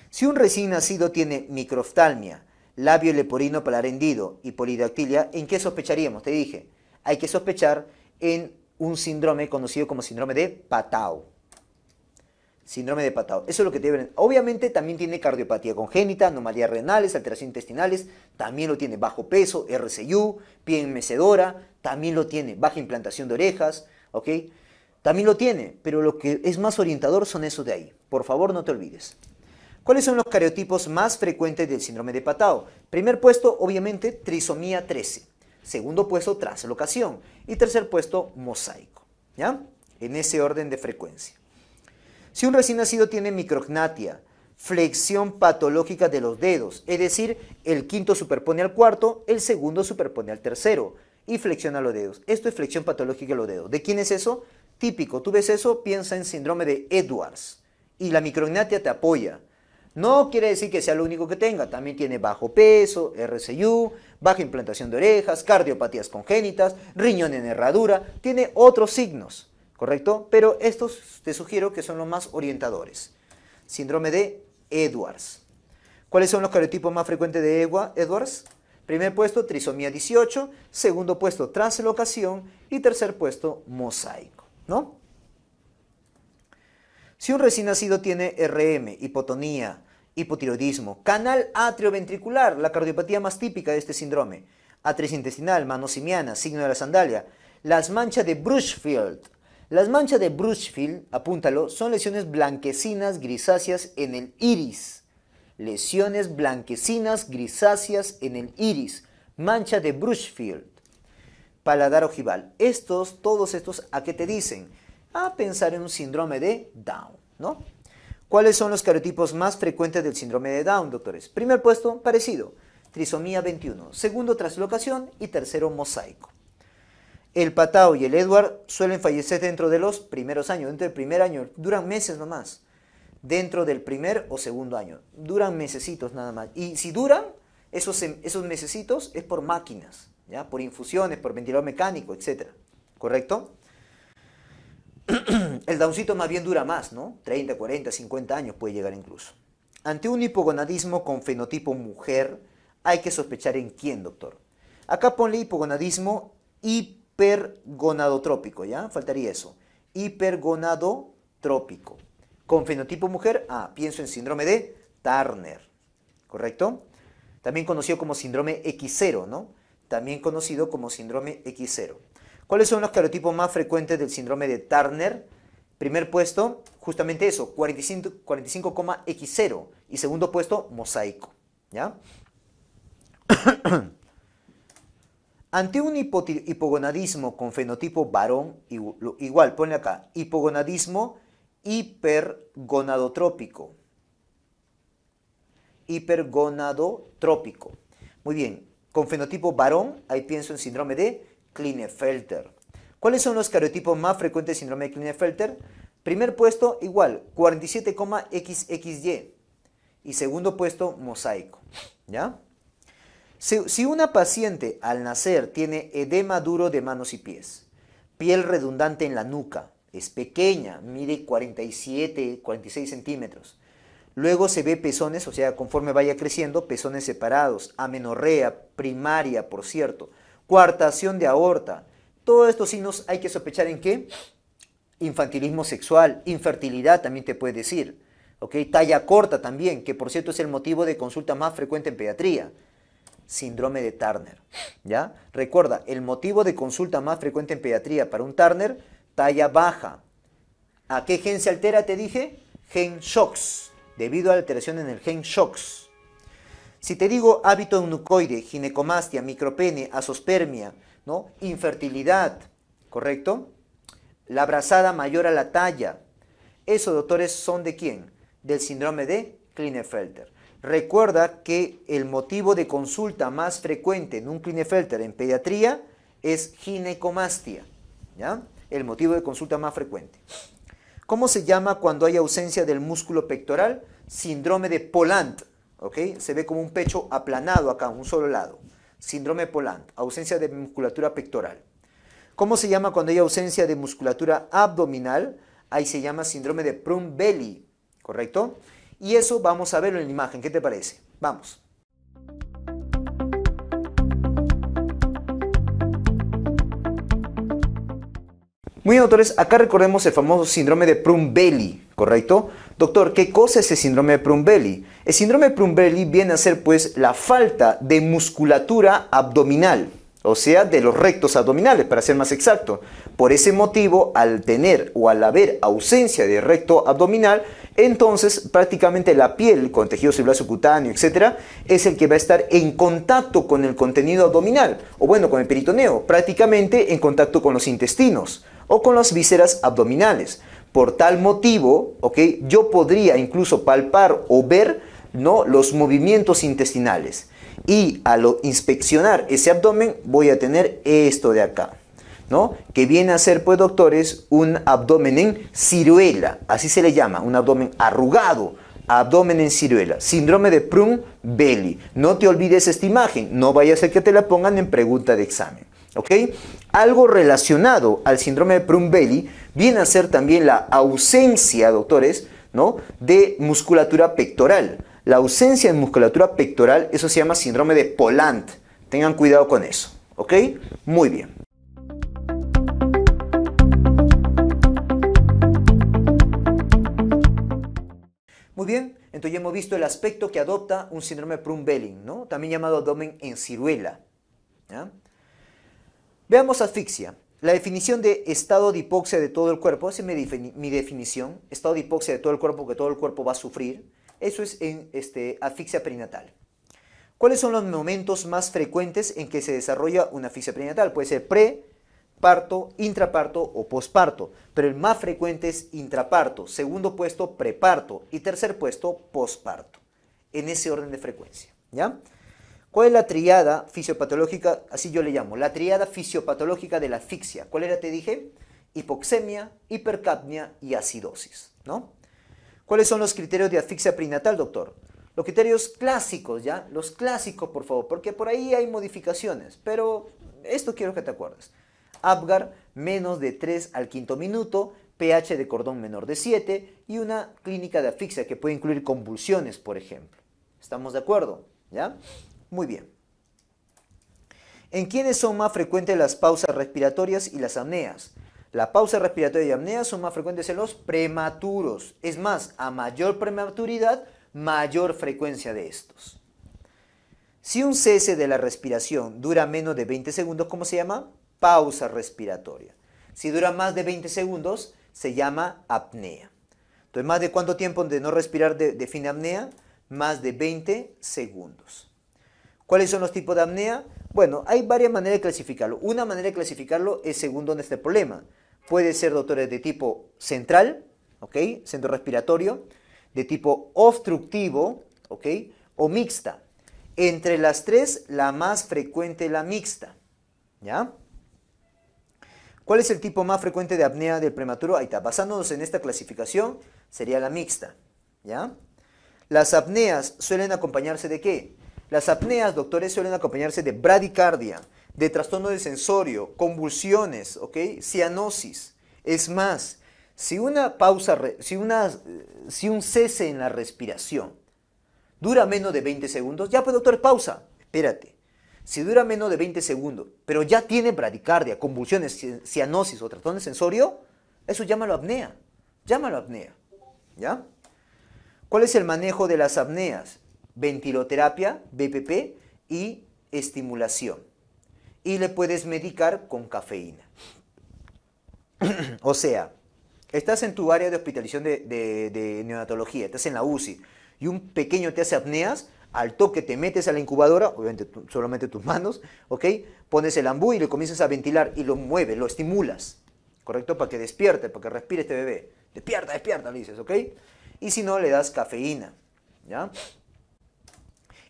Si un recién nacido tiene microftalmia, labio leporino para y polidactilia, ¿en qué sospecharíamos? Te dije, hay que sospechar en un síndrome conocido como síndrome de Patau. Síndrome de Patau. Eso es lo que te deben. Obviamente también tiene cardiopatía congénita, anomalías renales, alteraciones intestinales, también lo tiene bajo peso, RCU, piel enmecedora, también lo tiene baja implantación de orejas, ¿ok? También lo tiene, pero lo que es más orientador son esos de ahí. Por favor, no te olvides. ¿Cuáles son los cariotipos más frecuentes del síndrome de Patao? Primer puesto, obviamente, trisomía 13. Segundo puesto, traslocación. Y tercer puesto, mosaico. ¿Ya? En ese orden de frecuencia. Si un recién nacido tiene micrognatia, flexión patológica de los dedos, es decir, el quinto superpone al cuarto, el segundo superpone al tercero y flexiona los dedos. Esto es flexión patológica de los dedos. ¿De quién es eso? Típico, tú ves eso, piensa en síndrome de Edwards y la micrognatia te apoya. No quiere decir que sea lo único que tenga, también tiene bajo peso, RCU, baja implantación de orejas, cardiopatías congénitas, riñón en herradura, tiene otros signos, ¿correcto? Pero estos te sugiero que son los más orientadores. Síndrome de Edwards. ¿Cuáles son los cariotipos más frecuentes de Edwards? Primer puesto, trisomía 18, segundo puesto, translocación y tercer puesto, mosaico, ¿no? Si un recién nacido tiene RM, hipotonía, hipotiroidismo. Canal atrioventricular, la cardiopatía más típica de este síndrome. Atriz intestinal, mano simiana, signo de la sandalia. Las manchas de Brushfield. Las manchas de Brushfield, apúntalo, son lesiones blanquecinas grisáceas en el iris. Lesiones blanquecinas grisáceas en el iris. Mancha de Brushfield. Paladar ojival. Estos, todos estos, ¿a qué te dicen? A pensar en un síndrome de Down, ¿no? ¿Cuáles son los cariotipos más frecuentes del síndrome de Down, doctores? Primer puesto, parecido, trisomía 21. Segundo, traslocación. Y tercero, mosaico. El Patao y el Edward suelen fallecer dentro de los primeros años, dentro del primer año, duran meses nomás. Dentro del primer o segundo año, duran mesecitos nada más. Y si duran, esos, em, esos mesecitos es por máquinas, ¿ya? por infusiones, por ventilador mecánico, etc. ¿Correcto? (clears throat) el downcito más bien dura más, ¿no? 30, 40, 50 años puede llegar incluso. Ante un hipogonadismo con fenotipo mujer, hay que sospechar en quién, doctor. Acá ponle hipogonadismo hipergonadotrópico, ¿ya? Faltaría eso. Hipergonadotrópico. Con fenotipo mujer, ah, pienso en síndrome de Turner, ¿correcto? También conocido como síndrome X0, ¿no? También conocido como síndrome X0. ¿Cuáles son los carotipos más frecuentes del síndrome de Turner? Primer puesto, justamente eso, 45,x0 y segundo puesto, mosaico. (coughs) Ante un hipogonadismo con fenotipo varón, igual, ponle acá, hipogonadismo hipergonadotrópico. Hipergonadotrópico. Muy bien, con fenotipo varón, ahí pienso en síndrome de Klinefelter. ¿Cuáles son los cariotipos más frecuentes de síndrome de Klinefelter? Primer puesto, igual, 47,XXY. Y segundo puesto, mosaico. ¿Ya? Si, si una paciente al nacer tiene edema duro de manos y pies, piel redundante en la nuca, es pequeña, mide 47, 46 centímetros, Luego se ve pezones, o sea, conforme vaya creciendo, pezones separados, amenorrea, primaria, por cierto, coartación de aorta. Todos estos signos hay que sospechar en qué? Infantilismo sexual, infertilidad también te puede decir. ¿ok? Talla corta también, que por cierto es el motivo de consulta más frecuente en pediatría. Síndrome de Turner. ¿ya? Recuerda, el motivo de consulta más frecuente en pediatría para un Turner, talla baja. ¿A qué gen se altera? Te dije, gen shocks, debido a la alteración en el gen shocks. Si te digo hábito eunucoide, ginecomastia, micropene, asospermia, ¿no? infertilidad, ¿correcto? La brazada mayor a la talla. Esos doctores son de quién? Del síndrome de Klinefelter. Recuerda que el motivo de consulta más frecuente en un Klinefelter en pediatría es ginecomastia. ¿ya? El motivo de consulta más frecuente. ¿Cómo se llama cuando hay ausencia del músculo pectoral? Síndrome de Poland. Se ve como un pecho aplanado acá, un solo lado. Síndrome Poland, ausencia de musculatura pectoral. ¿Cómo se llama cuando hay ausencia de musculatura abdominal? Ahí se llama síndrome de Prune Belly, ¿correcto? Y eso vamos a verlo en la imagen, ¿qué te parece? Vamos. Muy bien, autores, acá recordemos el famoso síndrome de Prune Belly, ¿correcto? Doctor, ¿qué cosa es el síndrome de Prumbelli? El síndrome de Prumbelli viene a ser pues la falta de musculatura abdominal, o sea, de los rectos abdominales, para ser más exacto. Por ese motivo, al tener o al haber ausencia de recto abdominal, entonces prácticamente la piel con tejido celular subcutáneo, etc., es el que va a estar en contacto con el contenido abdominal, o bueno, con el peritoneo, prácticamente en contacto con los intestinos o con las vísceras abdominales. Por tal motivo, yo podría incluso palpar o ver ¿no? los movimientos intestinales. Y al inspeccionar ese abdomen voy a tener esto de acá. ¿no? Que viene a ser, pues, doctores, un abdomen en ciruela, así se le llama, un abdomen arrugado, abdomen en ciruela, síndrome de Prun Belly. No te olvides esta imagen, no vaya a ser que te la pongan en pregunta de examen, Algo relacionado al síndrome de Prun Belly viene a ser también la ausencia, doctores, ¿no? de musculatura pectoral. La ausencia de musculatura pectoral, eso se llama síndrome de Polant. Tengan cuidado con eso, ¿ok? Muy bien. Muy bien, entonces ya hemos visto el aspecto que adopta un síndrome prun belling ¿no? también llamado abdomen en ciruela. Veamos asfixia. La definición de estado de hipoxia de todo el cuerpo, esa es mi, definición, estado de hipoxia de todo el cuerpo que todo el cuerpo va a sufrir, eso es en este, asfixia perinatal. ¿Cuáles son los momentos más frecuentes en que se desarrolla una asfixia perinatal? Puede ser pre, parto, intraparto o posparto, pero el más frecuente es intraparto, segundo puesto preparto y tercer puesto posparto, en ese orden de frecuencia, ¿ya? ¿Cuál es la triada fisiopatológica, así yo le llamo, la triada fisiopatológica de la asfixia? ¿Cuál era, te dije? Hipoxemia, hipercapnia y acidosis, ¿no? ¿Cuáles son los criterios de asfixia prenatal, doctor? Los criterios clásicos, ¿ya? Los clásicos, por favor, porque por ahí hay modificaciones, pero esto quiero que te acuerdes. Apgar, menos de 3 al quinto minuto, pH de cordón menor de 7 y una clínica de asfixia que puede incluir convulsiones, por ejemplo. ¿Estamos de acuerdo? ¿Ya? Muy bien. ¿En quiénes son más frecuentes las pausas respiratorias y las apneas? La pausa respiratoria y apnea son más frecuentes en los prematuros. Es más, a mayor prematuridad, mayor frecuencia de estos. Si un cese de la respiración dura menos de 20 segundos, ¿cómo se llama? Pausa respiratoria. Si dura más de 20 segundos, se llama apnea. Entonces, ¿más de cuánto tiempo de no respirar define apnea? Más de 20 segundos. ¿Cuáles son los tipos de apnea? Bueno, hay varias maneras de clasificarlo. Una manera de clasificarlo es según dónde está el problema. Puede ser, doctores, de tipo central, ¿ok? Centro respiratorio, de tipo obstructivo, ¿ok? O mixta. Entre las tres, la más frecuente es la mixta, ¿ya? ¿Cuál es el tipo más frecuente de apnea del prematuro? Ahí está, basándonos en esta clasificación, sería la mixta, ¿ya? Las apneas suelen acompañarse de qué? Las apneas, doctores, suelen acompañarse de bradicardia, de trastorno de sensorio, convulsiones, ¿ok? Cianosis. Es más, si una pausa, si, una, si un cese en la respiración dura menos de 20 segundos, ya pues doctor, pausa, espérate. Si dura menos de 20 segundos, pero ya tiene bradicardia, convulsiones, cianosis o trastorno de sensorio, eso llámalo apnea. Llámalo apnea. ¿Ya? ¿Cuál es el manejo de las apneas? ventiloterapia, BPP y estimulación. Y le puedes medicar con cafeína. (clears throat) o sea, estás en tu área de hospitalización de, neonatología, estás en la UCI y un pequeño te hace apneas, al toque te metes a la incubadora, obviamente solamente tus manos, ¿ok? Pones el ambú y le comienzas a ventilar y lo mueves, lo estimulas, ¿correcto? Para que despierte, para que respire este bebé. Despierta, despierta, le dices, ¿ok? Y si no, le das cafeína, ¿ya?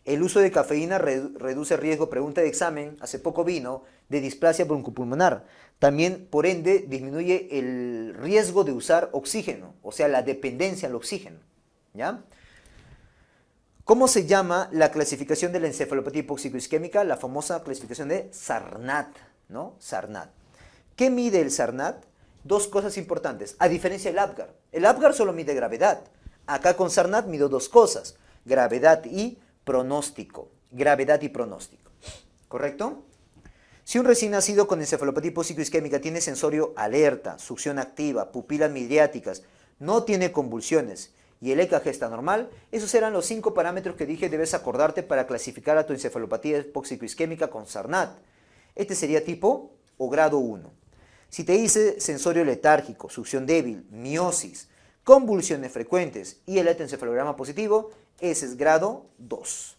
El uso de cafeína reduce riesgo, pregunta de examen, hace poco vino, de displasia broncopulmonar. También, por ende, disminuye el riesgo de usar oxígeno, o sea, la dependencia al oxígeno. ¿Ya? ¿Cómo se llama la clasificación de la encefalopatía hipóxico-isquémica? La famosa clasificación de Sarnat, ¿no? Sarnat. ¿Qué mide el Sarnat? Dos cosas importantes, a diferencia del APGAR. El APGAR solo mide gravedad. Acá con Sarnat mido dos cosas, gravedad y pronóstico, gravedad y pronóstico. ¿Correcto? Si un recién nacido con encefalopatía psíquico tiene sensorio alerta, succión activa, pupilas midiáticas no tiene convulsiones y el EKG está normal, esos serán los cinco parámetros que dije debes acordarte para clasificar a tu encefalopatía hipóxico con SARNAT. Este sería tipo o grado 1. Si te dice sensorio letárgico, succión débil, miosis, convulsiones frecuentes y el encefalograma positivo, ese es grado 2.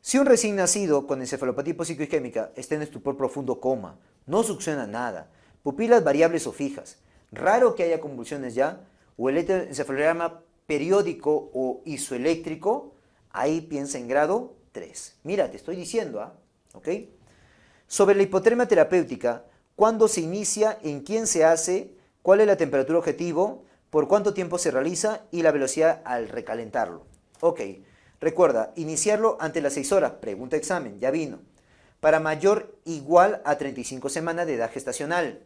Si un recién nacido con encefalopatía psicoisquémica está en estupor profundo coma, no succiona nada, pupilas variables o fijas, raro que haya convulsiones ya, o el encefalograma periódico o isoeléctrico, ahí piensa en grado 3. Mira, te estoy diciendo, ¿ah? ¿ok? Sobre la hipotermia terapéutica, ¿cuándo se inicia? ¿En quién se hace? ¿Cuál es la temperatura objetivo? por cuánto tiempo se realiza y la velocidad al recalentarlo. Ok, recuerda, iniciarlo antes de las 6 horas, pregunta examen, ya vino. Para mayor igual a 35 semanas de edad gestacional.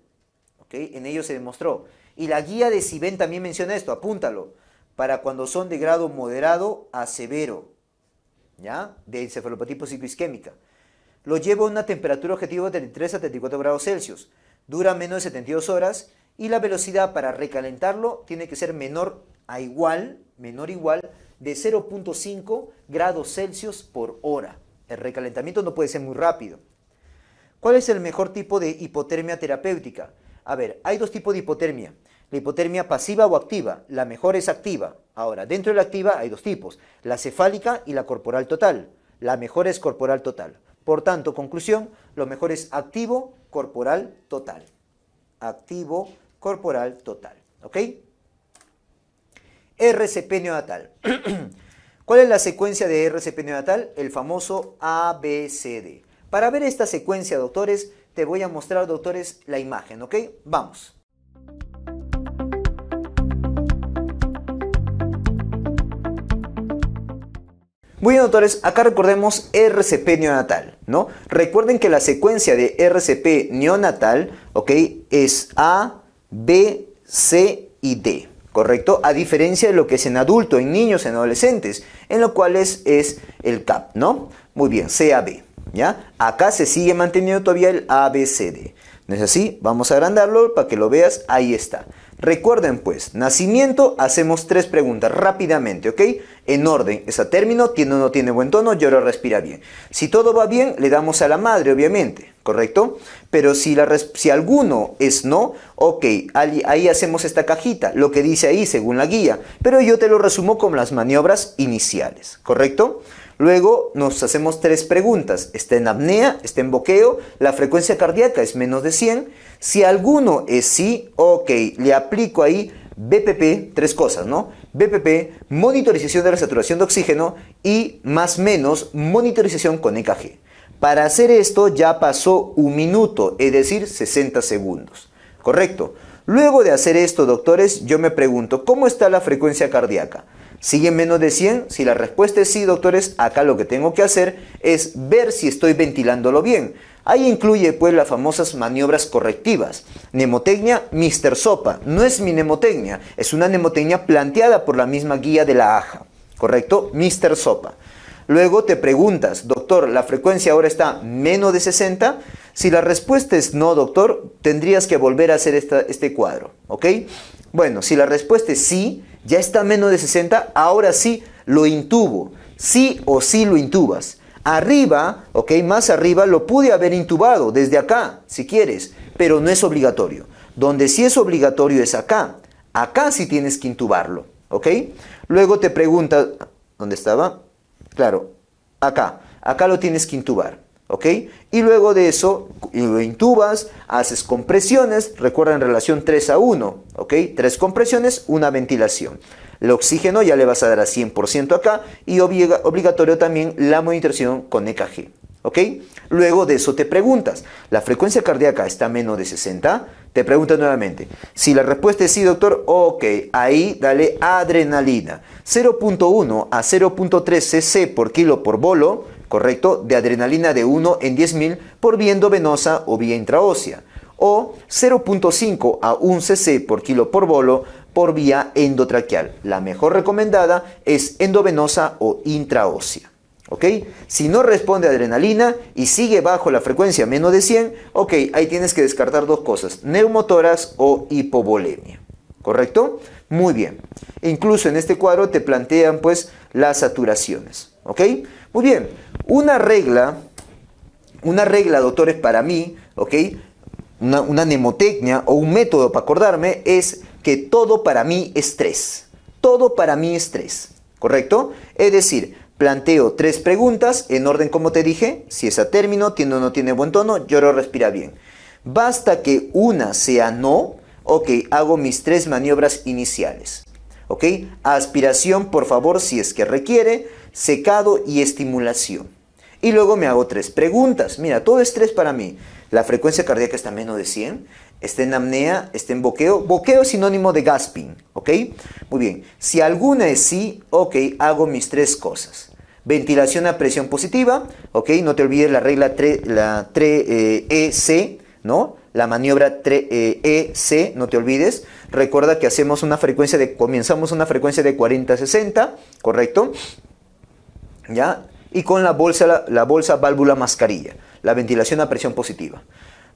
Ok, en ello se demostró. Y la guía de Siben también menciona esto, apúntalo. Para cuando son de grado moderado a severo, ¿ya? De encefalopatía psicoisquémica. Lo llevo a una temperatura objetivo de 33 a 34 grados Celsius. Dura menos de 72 horas y la velocidad para recalentarlo tiene que ser menor a igual, menor igual de 0.5 grados Celsius por hora. El recalentamiento no puede ser muy rápido. ¿Cuál es el mejor tipo de hipotermia terapéutica? A ver, hay dos tipos de hipotermia. La hipotermia pasiva o activa. La mejor es activa. Ahora, dentro de la activa hay dos tipos, la cefálica y la corporal total. La mejor es corporal total. Por tanto, conclusión, lo mejor es activo, corporal total activo corporal total. ¿Ok? RCP neonatal. (clears throat) ¿Cuál es la secuencia de RCP neonatal? El famoso ABCD. Para ver esta secuencia, doctores, te voy a mostrar, doctores, la imagen, ¿ok? Vamos. Muy bien, doctores, acá recordemos RCP neonatal, ¿no? Recuerden que la secuencia de RCP neonatal, ¿ok? Es A, B, C y D, ¿correcto? A diferencia de lo que es en adulto, en niños, en adolescentes, en lo cual es, el CAP, ¿no? Muy bien, C, B, ¿ya? Acá se sigue manteniendo todavía el ABCD. ¿No es así? Vamos a agrandarlo para que lo veas, ahí está. Recuerden pues, nacimiento, hacemos tres preguntas rápidamente, ¿ok? En orden, es a término, tiene o no tiene buen tono, llora respira bien. Si todo va bien, le damos a la madre, obviamente, ¿correcto? Pero si, si alguno es no, ok, ahí hacemos esta cajita, lo que dice ahí según la guía, pero yo te lo resumo con las maniobras iniciales, ¿correcto? Luego nos hacemos tres preguntas, está en apnea, está en boqueo, la frecuencia cardíaca es menos de 100, si alguno es sí, ok, le aplico ahí BPP, tres cosas, ¿no? BPP, monitorización de la saturación de oxígeno y más menos monitorización con EKG. Para hacer esto ya pasó un minuto, es decir, 60 segundos. ¿Correcto? Luego de hacer esto, doctores, yo me pregunto, ¿cómo está la frecuencia cardíaca? ¿Sigue en menos de 100? Si la respuesta es sí, doctores, acá lo que tengo que hacer es ver si estoy ventilándolo bien. Ahí incluye pues las famosas maniobras correctivas. Nemotecnia Mr. Sopa. No es mi nemotecnia, es una nemotecnia planteada por la misma guía de la AJA. ¿Correcto? Mr. Sopa. Luego te preguntas, doctor, ¿la frecuencia ahora está menos de 60? Si la respuesta es no, doctor, tendrías que volver a hacer este cuadro. ¿Ok? Bueno, si la respuesta es sí, ya está menos de 60, ahora sí lo intubo. Sí o sí lo intubas. Arriba, ok, más arriba lo pude haber intubado desde acá, si quieres, pero no es obligatorio. Donde sí es obligatorio es acá. Acá sí tienes que intubarlo, ok. Luego te pregunta, ¿dónde estaba? Claro, acá. Acá lo tienes que intubar. ¿ok? Y luego de eso lo intubas, haces compresiones, recuerda en relación 3 a 1, ¿ok? Tres compresiones, una ventilación. El oxígeno ya le vas a dar a 100% acá y obligatorio también la monitorización con EKG. ¿Ok? Luego de eso te preguntas, ¿la frecuencia cardíaca está menos de 60? Te preguntas nuevamente. Si la respuesta es sí, doctor, ok, ahí dale adrenalina. 0.1 a 0.3 cc por kilo por bolo, correcto, de adrenalina de 1 en 10.000 por vía endovenosa o vía intraósea. O 0.5 a 1 cc por kilo por bolo por vía endotraqueal. La mejor recomendada es endovenosa o intraósea. ¿Ok? Si no responde a adrenalina y sigue bajo la frecuencia menos de 100, ok, ahí tienes que descartar dos cosas, neumotoras o hipovolemia. ¿Correcto? Muy bien. Incluso en este cuadro te plantean pues las saturaciones. ¿Ok? Muy bien. Una regla, una regla, doctores, para mí, ¿ok? Una, una, o un método para acordarme es que todo para mí es tres. Todo para mí es tres. ¿correcto? Es decir, planteo tres preguntas en orden como te dije, si es a término, tiene o no tiene buen tono, lloro, respira bien. Basta que una sea no, ok, hago mis tres maniobras iniciales. ¿Ok? Aspiración, por favor, si es que requiere, secado y estimulación. Y luego me hago tres preguntas. Mira, todo es tres para mí. La frecuencia cardíaca está menos de 100 está en apnea, está en boqueo. Boqueo es sinónimo de gasping, ¿ok? Muy bien. Si alguna es sí, ok, hago mis tres cosas. Ventilación a presión positiva, ok, no te olvides la regla 3, la EC, eh, e, ¿no? La maniobra 3, EC, eh, e, no te olvides. Recuerda que hacemos una frecuencia de, comenzamos una frecuencia de 40-60, ¿correcto? ¿Ya? Y con la bolsa, la bolsa válvula mascarilla, la ventilación a presión positiva.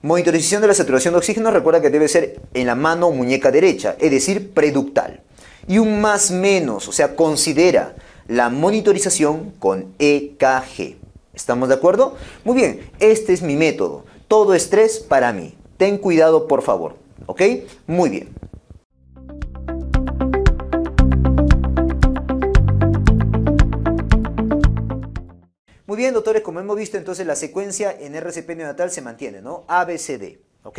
Monitorización de la saturación de oxígeno, recuerda que debe ser en la mano muñeca derecha, es decir, preductal. Y un más menos, o sea, considera la monitorización con EKG. ¿Estamos de acuerdo? Muy bien, este es mi método. Todo estrés para mí. Ten cuidado, por favor. ¿Ok? Muy bien. Muy bien, doctores, como hemos visto, entonces la secuencia en RCP neonatal se mantiene, ¿no? abcd ¿ok?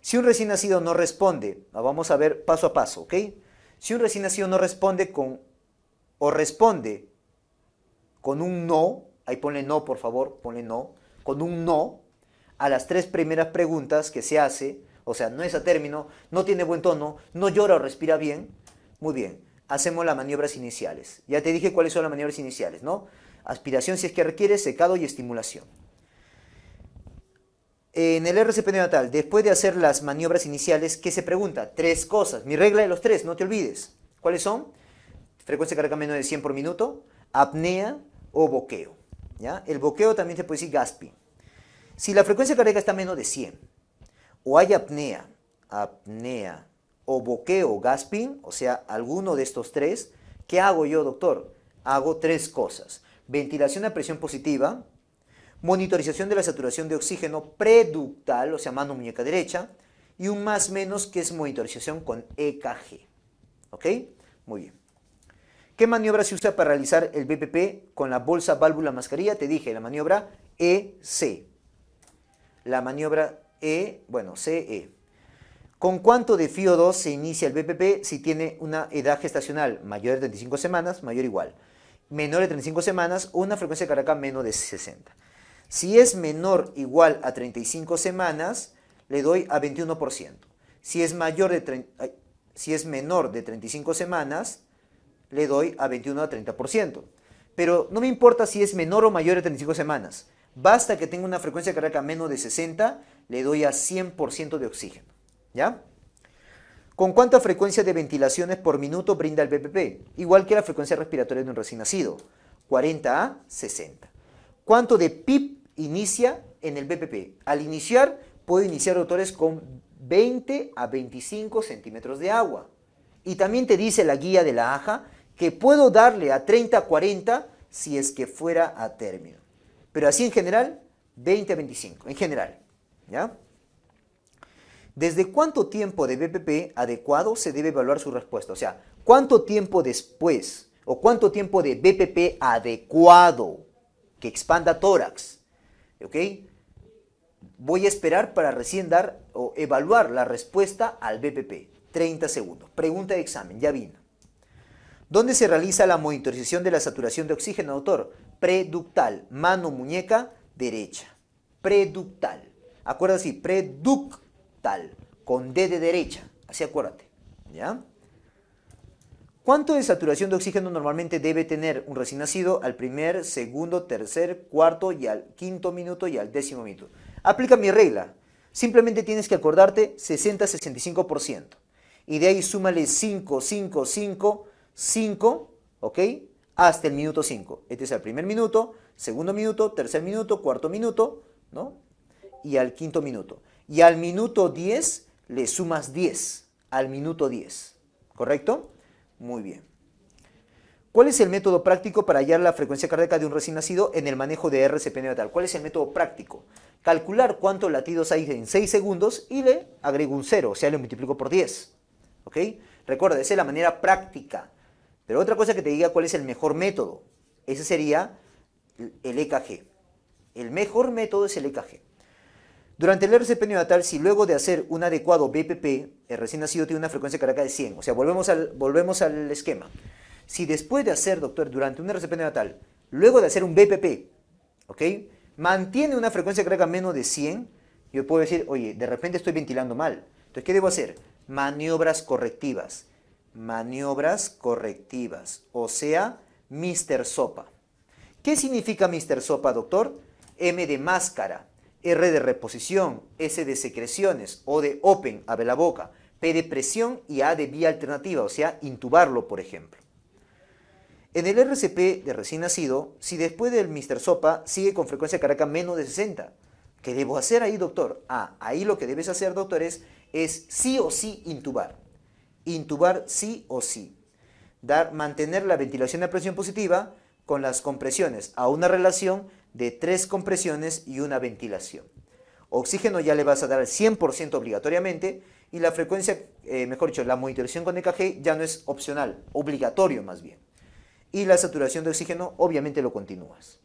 Si un recién nacido no responde, ah, vamos a ver paso a paso, ¿ok? Si un recién nacido no responde con, o responde con un no, ahí ponle no, por favor, ponle no, con un no a las tres primeras preguntas que se hace, o sea, no es a término, no tiene buen tono, no llora o respira bien, muy bien, hacemos las maniobras iniciales. Ya te dije cuáles son las maniobras iniciales, ¿no? aspiración si es que requiere, secado y estimulación. En el RCP neonatal, después de hacer las maniobras iniciales, ¿qué se pregunta? Tres cosas. Mi regla de los tres, no te olvides. ¿Cuáles son? Frecuencia carga menos de 100 por minuto, apnea o boqueo. ¿ya? El boqueo también se puede decir gasping. Si la frecuencia carga está menos de 100 o hay apnea, apnea o boqueo, gasping, o sea, alguno de estos tres, ¿qué hago yo, doctor? Hago tres cosas ventilación a presión positiva, monitorización de la saturación de oxígeno preductal, o sea, mano muñeca derecha, y un más menos que es monitorización con EKG. ¿Ok? Muy bien. ¿Qué maniobra se usa para realizar el BPP con la bolsa, válvula, mascarilla? Te dije, la maniobra EC. La maniobra E, bueno, CE. ¿Con cuánto de FIO2 se inicia el BPP si tiene una edad gestacional mayor de 25 semanas, mayor o igual? menor de 35 semanas una frecuencia cardíaca menos de 60. Si es menor igual a 35 semanas, le doy a 21%. Si es, mayor de si es menor de 35 semanas, le doy a 21 a 30%. Pero no me importa si es menor o mayor de 35 semanas. Basta que tenga una frecuencia cardíaca menos de 60, le doy a 100% de oxígeno. ¿Ya? ¿Con cuánta frecuencia de ventilaciones por minuto brinda el BPP? Igual que la frecuencia respiratoria de un recién nacido, 40 a 60. ¿Cuánto de PIP inicia en el BPP? Al iniciar, puedo iniciar doctores con 20 a 25 centímetros de agua. Y también te dice la guía de la AJA que puedo darle a 30 a 40 si es que fuera a término. Pero así en general, 20 a 25, en general. ¿Ya? ¿Desde cuánto tiempo de BPP adecuado se debe evaluar su respuesta? O sea, ¿cuánto tiempo después o cuánto tiempo de BPP adecuado que expanda tórax? ¿Ok? Voy a esperar para recién dar o evaluar la respuesta al BPP. 30 segundos. Pregunta de examen, ya vino. ¿Dónde se realiza la monitorización de la saturación de oxígeno, doctor? Preductal, mano, muñeca, derecha. Preductal. Acuérdate, preductal con D de derecha, así acuérdate, ¿ya? ¿Cuánto de saturación de oxígeno normalmente debe tener un recién nacido al primer, segundo, tercer, cuarto y al quinto minuto y al décimo minuto? Aplica mi regla. Simplemente tienes que acordarte 60-65%. Y de ahí súmale 5, 5, 5, 5, ¿ok? Hasta el minuto 5. Este es el primer minuto, segundo minuto, tercer minuto, cuarto minuto, ¿no? Y al quinto minuto y al minuto 10 le sumas 10, al minuto 10, ¿correcto? Muy bien. ¿Cuál es el método práctico para hallar la frecuencia cardíaca de un recién nacido en el manejo de RCP neonatal? ¿Cuál es el método práctico? Calcular cuántos latidos hay en 6 segundos y le agrego un 0, o sea, le multiplico por 10. ¿Ok? Recuerda, esa es la manera práctica. Pero otra cosa que te diga cuál es el mejor método, ese sería el EKG. El mejor método es el EKG. Durante el RCP neonatal, si luego de hacer un adecuado BPP, el eh, recién nacido tiene una frecuencia cardíaca de 100, o sea, volvemos al, volvemos al esquema. Si después de hacer, doctor, durante un RCP neonatal, luego de hacer un BPP, ¿ok? Mantiene una frecuencia cardíaca menos de 100, yo puedo decir, oye, de repente estoy ventilando mal. Entonces, ¿qué debo hacer? Maniobras correctivas. Maniobras correctivas, o sea, Mr. Sopa. ¿Qué significa Mr. Sopa, doctor? M de máscara. R de reposición, S de secreciones, O de open, abre la boca, P de presión y A de vía alternativa, o sea, intubarlo, por ejemplo. En el RCP de recién nacido, si después del Mr. Sopa sigue con frecuencia caraca menos de 60, ¿qué debo hacer ahí, doctor? Ah, ahí lo que debes hacer, doctor, es, es sí o sí intubar. Intubar sí o sí. Dar, mantener la ventilación a presión positiva con las compresiones a una relación de tres compresiones y una ventilación. Oxígeno ya le vas a dar al 100% obligatoriamente y la frecuencia, eh, mejor dicho, la monitorización con EKG ya no es opcional, obligatorio más bien. Y la saturación de oxígeno obviamente lo continúas.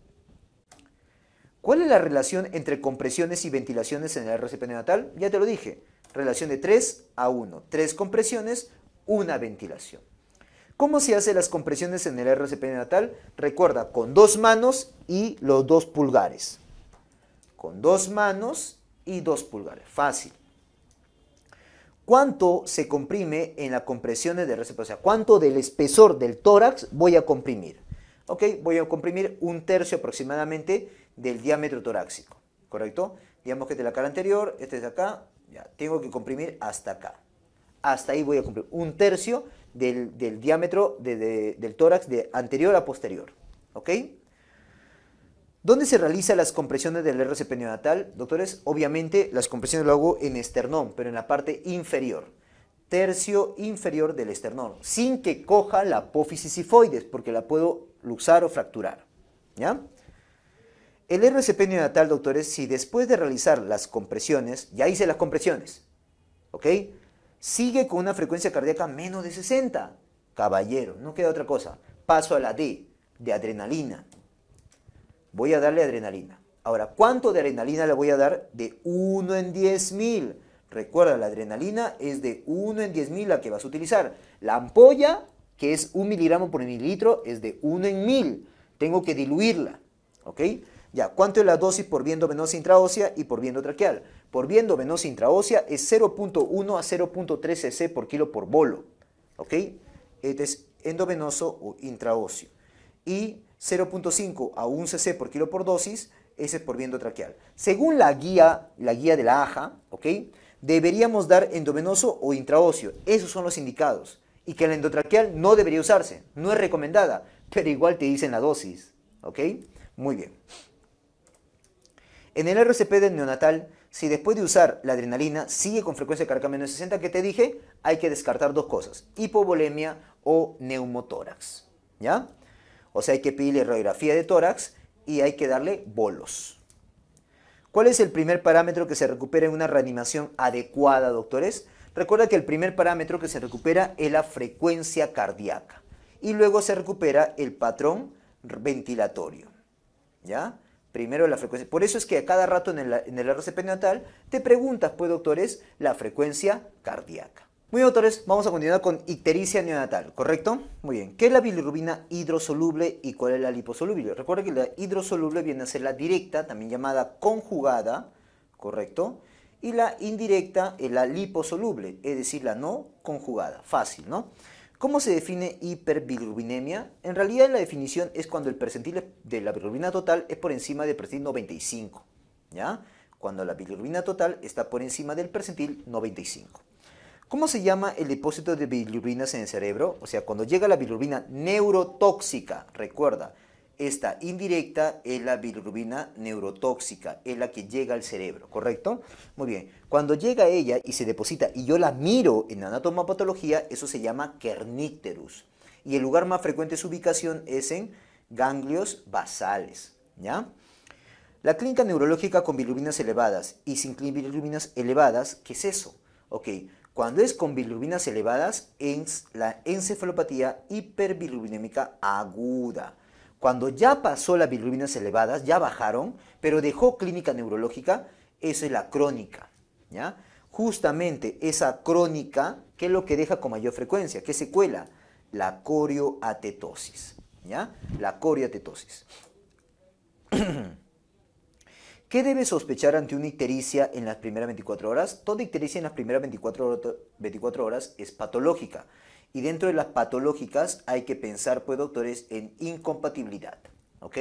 ¿Cuál es la relación entre compresiones y ventilaciones en el RCP neonatal? Ya te lo dije, relación de 3 a 1, Tres compresiones, una ventilación. ¿Cómo se hacen las compresiones en el RCP neonatal? Recuerda, con dos manos y los dos pulgares. Con dos manos y dos pulgares. Fácil. ¿Cuánto se comprime en las compresiones de RCP? O sea, ¿cuánto del espesor del tórax voy a comprimir? Ok, voy a comprimir un tercio aproximadamente del diámetro torácico. ¿Correcto? Digamos que es de la cara anterior, este es acá. Ya, tengo que comprimir hasta acá hasta ahí voy a cumplir. Un tercio del, diámetro del tórax de anterior a posterior. ¿Ok? ¿Dónde se realizan las compresiones del RCP neonatal? Doctores, obviamente las compresiones lo hago en esternón, pero en la parte inferior. Tercio inferior del esternón, sin que coja la apófisis sifoides, porque la puedo luxar o fracturar. ¿Ya? El RCP neonatal, doctores, si después de realizar las compresiones, ya hice las compresiones, ¿ok? sigue con una frecuencia cardíaca menos de 60. Caballero, no queda otra cosa. Paso a la D, de adrenalina. Voy a darle adrenalina. Ahora, ¿cuánto de adrenalina le voy a dar? De 1 en 10.000. Recuerda, la adrenalina es de 1 en 10.000 la que vas a utilizar. La ampolla, que es 1 miligramo por mililitro, es de 1 en 1.000. Tengo que diluirla. ¿Ok? Ya, ¿cuánto es la dosis por viendo venosa intraósea y por viendo traqueal? por vía endovenosa intraósea es 0.1 a 0.3 cc por kilo por bolo. ¿Ok? Este es endovenoso o intraóseo. Y 0.5 a 1 cc por kilo por dosis, ese es por vía traqueal. Según la guía, la guía de la AJA, ¿ok? Deberíamos dar endovenoso o intraóseo. Esos son los indicados. Y que la endotraqueal no debería usarse, no es recomendada, pero igual te dicen la dosis. ¿Ok? Muy bien. En el RCP del neonatal si después de usar la adrenalina sigue con frecuencia cardíaca menos 60 que te dije, hay que descartar dos cosas, hipovolemia o neumotórax, ¿ya? O sea, hay que pedirle radiografía de tórax y hay que darle bolos. ¿Cuál es el primer parámetro que se recupera en una reanimación adecuada, doctores? Recuerda que el primer parámetro que se recupera es la frecuencia cardíaca y luego se recupera el patrón ventilatorio. ¿Ya? Primero la frecuencia. Por eso es que a cada rato en el, RCP neonatal te preguntas, pues doctores, la frecuencia cardíaca. Muy doctores, vamos a continuar con ictericia neonatal, ¿correcto? Muy bien. ¿Qué es la bilirrubina hidrosoluble y cuál es la liposoluble? Recuerda que la hidrosoluble viene a ser la directa, también llamada conjugada, ¿correcto? Y la indirecta es la liposoluble, es decir, la no conjugada. Fácil, ¿no? ¿Cómo se define hiperbilirubinemia? En realidad la definición es cuando el percentil de la bilirrubina total es por encima del percentil 95, ¿ya? Cuando la bilirrubina total está por encima del percentil 95. ¿Cómo se llama el depósito de bilirubinas en el cerebro? O sea, cuando llega la bilirrubina neurotóxica, recuerda, esta indirecta es la bilirrubina neurotóxica, es la que llega al cerebro, ¿correcto? Muy bien, cuando llega ella y se deposita y yo la miro en anatomopatología, eso se llama kernicterus. Y el lugar más frecuente de su ubicación es en ganglios basales, ¿ya? La clínica neurológica con bilirrubinas elevadas y sin bilirubinas elevadas, ¿qué es eso? Ok, cuando es con bilirubinas elevadas, es la encefalopatía hiperbilirrubinémica aguda cuando ya pasó las bilirrubinas elevadas, ya bajaron, pero dejó clínica neurológica, eso es la crónica, ¿ya? Justamente esa crónica, ¿qué es lo que deja con mayor frecuencia? ¿Qué secuela? La corioatetosis, ¿ya? La corioatetosis. (clears throat) ¿Qué debe sospechar ante una ictericia en las primeras 24 horas? Toda ictericia en las primeras 24 horas es patológica. Y dentro de las patológicas hay que pensar, pues, doctores, en incompatibilidad. ¿Ok?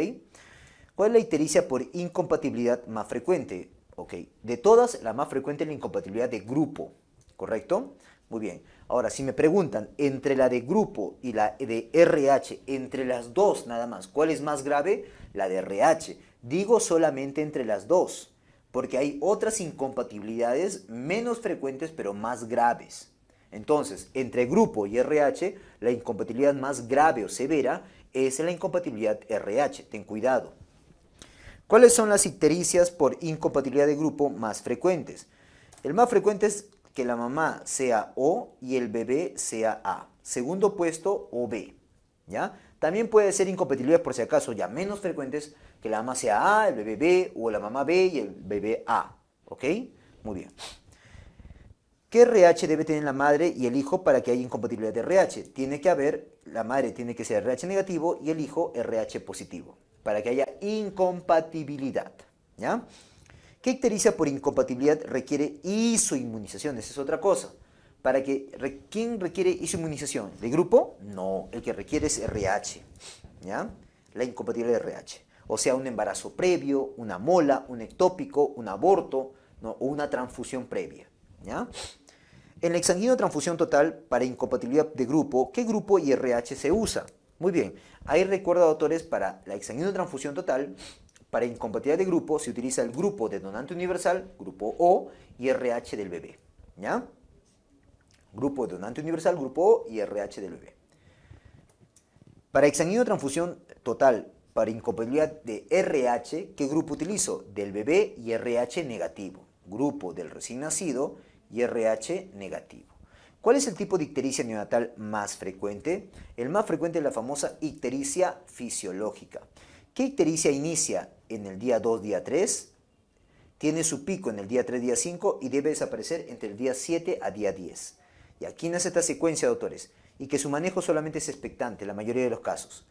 ¿Cuál es la itericia por incompatibilidad más frecuente? ¿Ok? De todas, la más frecuente es la incompatibilidad de grupo. ¿Correcto? Muy bien. Ahora, si me preguntan entre la de grupo y la de RH, entre las dos nada más, ¿cuál es más grave? La de RH. Digo solamente entre las dos, porque hay otras incompatibilidades menos frecuentes pero más graves. Entonces, entre grupo y RH, la incompatibilidad más grave o severa es la incompatibilidad RH. Ten cuidado. ¿Cuáles son las ictericias por incompatibilidad de grupo más frecuentes? El más frecuente es que la mamá sea O y el bebé sea A. Segundo puesto, OB. ¿Ya? También puede ser incompatibilidad por si acaso ya menos frecuentes que la mamá sea A, el bebé B o la mamá B y el bebé A. ¿Ok? Muy bien. ¿Qué RH debe tener la madre y el hijo para que haya incompatibilidad de RH? Tiene que haber, la madre tiene que ser RH negativo y el hijo RH positivo, para que haya incompatibilidad. ¿Ya? ¿Qué ictericia por incompatibilidad requiere isoinmunización? Esa es otra cosa. Para que, ¿Quién requiere isoinmunización? ¿De grupo? No, el que requiere es RH. ¿Ya? La incompatibilidad de RH. O sea, un embarazo previo, una mola, un ectópico, un aborto ¿no? o una transfusión previa. ¿Ya? En la de transfusión total para incompatibilidad de grupo, ¿qué grupo IRH se usa? Muy bien, Ahí recuerda doctores, para la de transfusión total para incompatibilidad de grupo se utiliza el grupo de donante universal, grupo O, y RH del bebé. ¿Ya? Grupo de donante universal, grupo O y RH del bebé. Para de transfusión total para incompatibilidad de RH, ¿qué grupo utilizo? Del bebé y RH negativo. Grupo del recién nacido y RH negativo. ¿Cuál es el tipo de ictericia neonatal más frecuente? El más frecuente es la famosa ictericia fisiológica. ¿Qué ictericia inicia en el día 2, día 3? Tiene su pico en el día 3, día 5 y debe desaparecer entre el día 7 a día 10. Y aquí nace esta secuencia, doctores, y que su manejo solamente es expectante en la mayoría de los casos.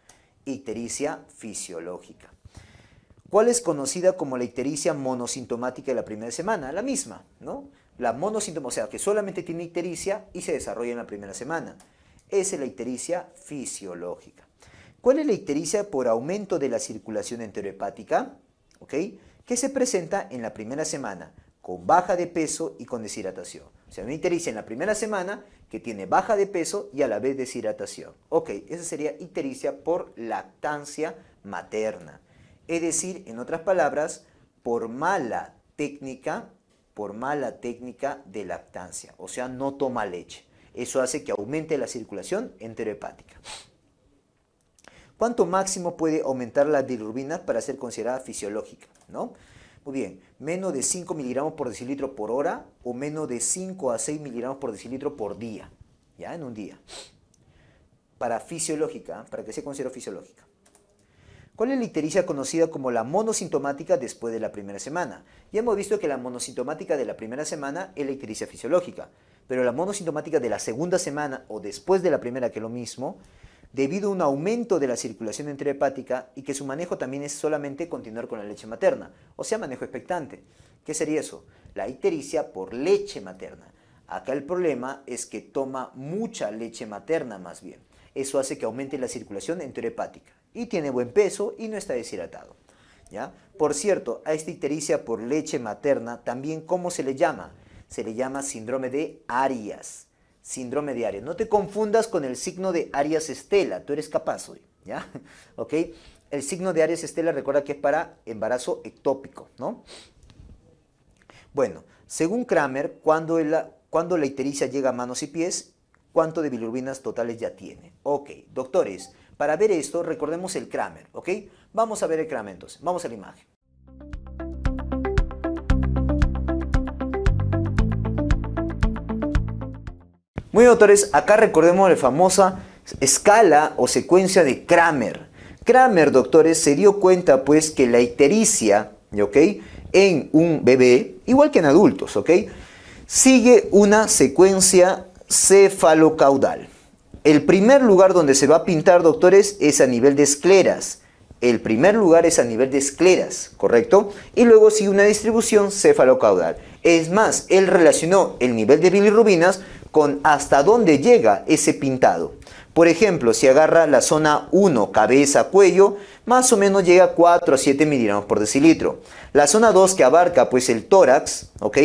Ictericia fisiológica. ¿Cuál es conocida como la ictericia monosintomática de la primera semana? La misma, ¿no? la sea, que solamente tiene ictericia y se desarrolla en la primera semana. Esa es la ictericia fisiológica. ¿Cuál es la ictericia por aumento de la circulación enterohepática? ¿Ok? Que se presenta en la primera semana con baja de peso y con deshidratación. O sea, una ictericia en la primera semana que tiene baja de peso y a la vez deshidratación. Ok, esa sería ictericia por lactancia materna. Es decir, en otras palabras, por mala técnica por mala técnica de lactancia, o sea, no toma leche. Eso hace que aumente la circulación enterohepática. ¿Cuánto máximo puede aumentar la bilirrubina para ser considerada fisiológica? ¿no? Muy bien, menos de 5 miligramos por decilitro por hora o menos de 5 a 6 miligramos por decilitro por día, ya en un día. Para fisiológica, para que sea considerada fisiológica. ¿Cuál es la ictericia conocida como la monosintomática después de la primera semana. Ya hemos visto que la monosintomática de la primera semana es la ictericia fisiológica, pero la monosintomática de la segunda semana o después de la primera, que es lo mismo, debido a un aumento de la circulación hepática y que su manejo también es solamente continuar con la leche materna, o sea, manejo expectante. ¿Qué sería eso? La ictericia por leche materna. Acá el problema es que toma mucha leche materna más bien. Eso hace que aumente la circulación enterohepática y tiene buen peso y no está deshidratado. ¿ya? Por cierto, a esta itericia por leche materna también, ¿cómo se le llama? Se le llama síndrome de Arias. Síndrome de Arias. No te confundas con el signo de Arias Estela, tú eres capaz hoy, ¿ya? (laughs) ¿Ok? El signo de Arias Estela recuerda que es para embarazo ectópico, ¿no? Bueno, según Kramer, cuando la, cuando llega a manos y pies, ¿cuánto de bilirubinas totales ya tiene? Ok, doctores, para ver esto, recordemos el Kramer, ¿ok? Vamos a ver el Kramer entonces. Vamos a la imagen. Muy bien, doctores. acá recordemos la famosa escala o secuencia de Kramer. Kramer, doctores, se dio cuenta pues que la ictericia, ¿ok? En un bebé, igual que en adultos, ¿ok? Sigue una secuencia cefalocaudal. El primer lugar donde se va a pintar, doctores, es a nivel de escleras. El primer lugar es a nivel de escleras, ¿correcto? Y luego sigue una distribución cefalocaudal. Es más, él relacionó el nivel de bilirrubinas con hasta dónde llega ese pintado. Por ejemplo, si agarra la zona 1, cabeza, cuello, más o menos llega a 4 a 7 miligramos por decilitro. La zona 2 que abarca pues el tórax, ¿ok?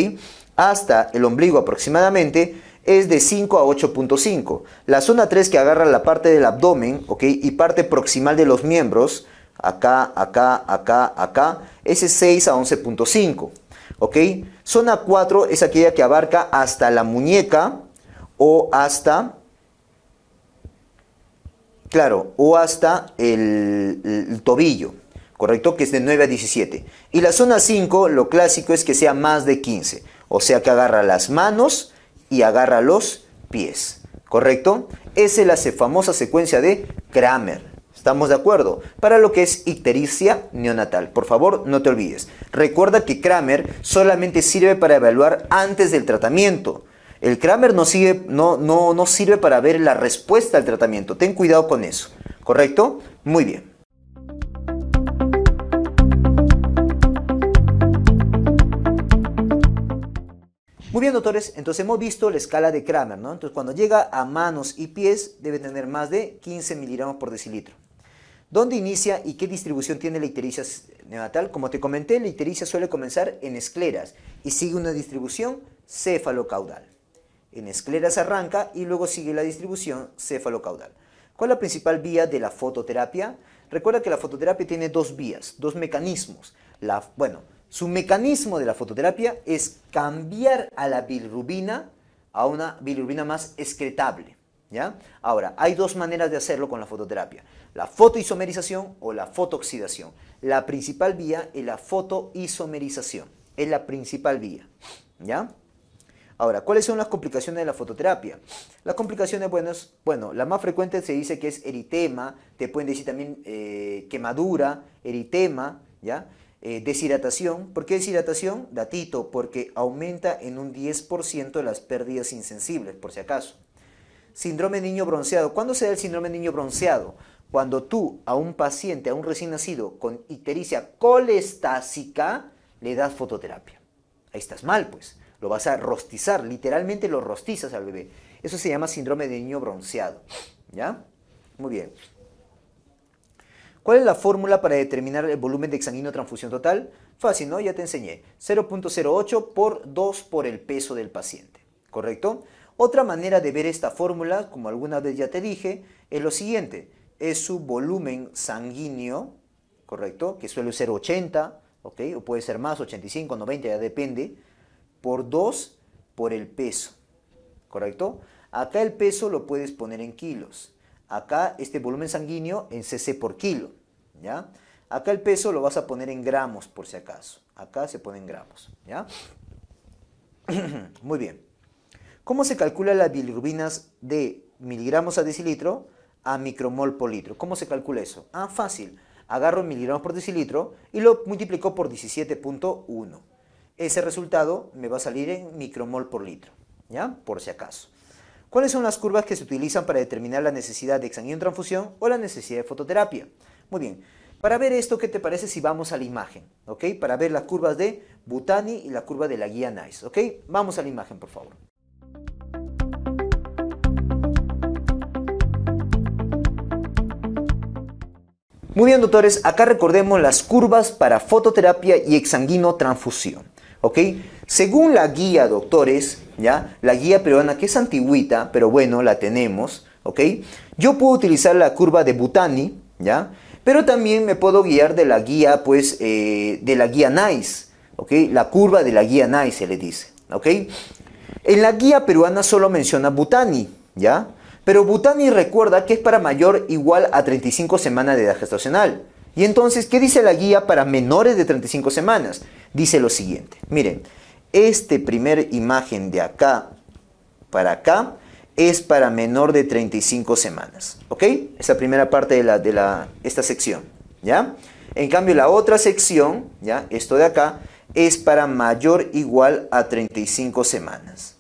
Hasta el ombligo aproximadamente, es de 5 a 8.5. La zona 3 que agarra la parte del abdomen y parte proximal de los miembros, acá, acá, acá, acá, ese es 6 a 11.5. ¿ok? Zona 4 es aquella que abarca hasta la muñeca o hasta... Claro, o hasta el, el tobillo, ¿correcto? Que es de 9 a 17. Y la zona 5, lo clásico es que sea más de 15. O sea que agarra las manos, y agarra los pies. ¿Correcto? Esa es la famosa secuencia de Kramer. ¿Estamos de acuerdo? Para lo que es ictericia neonatal. Por favor, no te olvides. Recuerda que Kramer solamente sirve para evaluar antes del tratamiento. El Kramer no, no, no, no sirve para ver la respuesta al tratamiento. Ten cuidado con eso. ¿Correcto? Muy bien. Muy bien, doctores, entonces hemos visto la escala de Kramer, ¿no? Entonces, cuando llega a manos y pies, debe tener más de 15 miligramos por decilitro. ¿Dónde inicia y qué distribución tiene la ictericia neonatal? Como te comenté, la ictericia suele comenzar en escleras y sigue una distribución cefalocaudal. En escleras arranca y luego sigue la distribución cefalocaudal. ¿Cuál es la principal vía de la fototerapia? Recuerda que la fototerapia tiene dos vías, dos mecanismos. La, bueno, su mecanismo de la fototerapia es cambiar a la bilirrubina a una bilirrubina más excretable. ¿ya? Ahora, hay dos maneras de hacerlo con la fototerapia, la fotoisomerización o la fotooxidación. La principal vía es la fotoisomerización, es la principal vía. ¿ya? Ahora, ¿cuáles son las complicaciones de la fototerapia? Las complicaciones, bueno, bueno la más frecuente se dice que es eritema, te pueden decir también eh, quemadura, eritema, ¿ya? Eh, deshidratación. ¿Por qué deshidratación? Datito, porque aumenta en un 10% las pérdidas insensibles, por si acaso. Síndrome de niño bronceado. ¿Cuándo se da el síndrome de niño bronceado? Cuando tú a un paciente, a un recién nacido con ictericia colestásica, le das fototerapia. Ahí estás mal, pues. Lo vas a rostizar, literalmente lo rostizas al bebé. Eso se llama síndrome de niño bronceado. ¿Ya? Muy bien. ¿Cuál es la fórmula para determinar el volumen de exanguino transfusión total? Fácil, ¿no? Ya te enseñé. 0.08 por 2 por el peso del paciente, ¿correcto? Otra manera de ver esta fórmula, como alguna vez ya te dije, es lo siguiente. Es su volumen sanguíneo, ¿correcto? Que suele ser 80, ¿ok? O puede ser más, 85, 90, ya depende. Por 2 por el peso, ¿correcto? Acá el peso lo puedes poner en kilos. Acá este volumen sanguíneo en cc por kilo, ¿ya? Acá el peso lo vas a poner en gramos por si acaso. Acá se pone en gramos, ¿ya? (clears throat) Muy bien. ¿Cómo se calcula las bilirubinas de miligramos a decilitro a micromol por litro? ¿Cómo se calcula eso? Ah, fácil. Agarro miligramos por decilitro y lo multiplico por 17.1. Ese resultado me va a salir en micromol por litro, ¿ya? Por si acaso. ¿Cuáles son las curvas que se utilizan para determinar la necesidad de exanguino-transfusión o la necesidad de fototerapia? Muy bien, para ver esto, ¿qué te parece si vamos a la imagen? ¿Ok? Para ver las curvas de Butani y la curva de la guía NICE. ¿Ok? Vamos a la imagen, por favor. Muy bien, doctores, acá recordemos las curvas para fototerapia y exanguino-transfusión. ¿Ok? Según la guía, doctores, ¿ya? La guía peruana, que es antigüita, pero bueno, la tenemos, ¿ok? Yo puedo utilizar la curva de Butani, ¿ya? Pero también me puedo guiar de la guía, pues, eh, de la guía NICE, ¿ok? La curva de la guía NICE se le dice, ¿ok? En la guía peruana solo menciona Butani, ¿ya? Pero Butani recuerda que es para mayor igual a 35 semanas de edad gestacional. Y entonces, ¿qué dice la guía para menores de 35 semanas? Dice lo siguiente, miren, este primer imagen de acá para acá es para menor de 35 semanas, ¿ok? Esa primera parte de, la, esta sección, ¿ya? En cambio, la otra sección, ¿ya? Esto de acá, es para mayor igual a 35 semanas,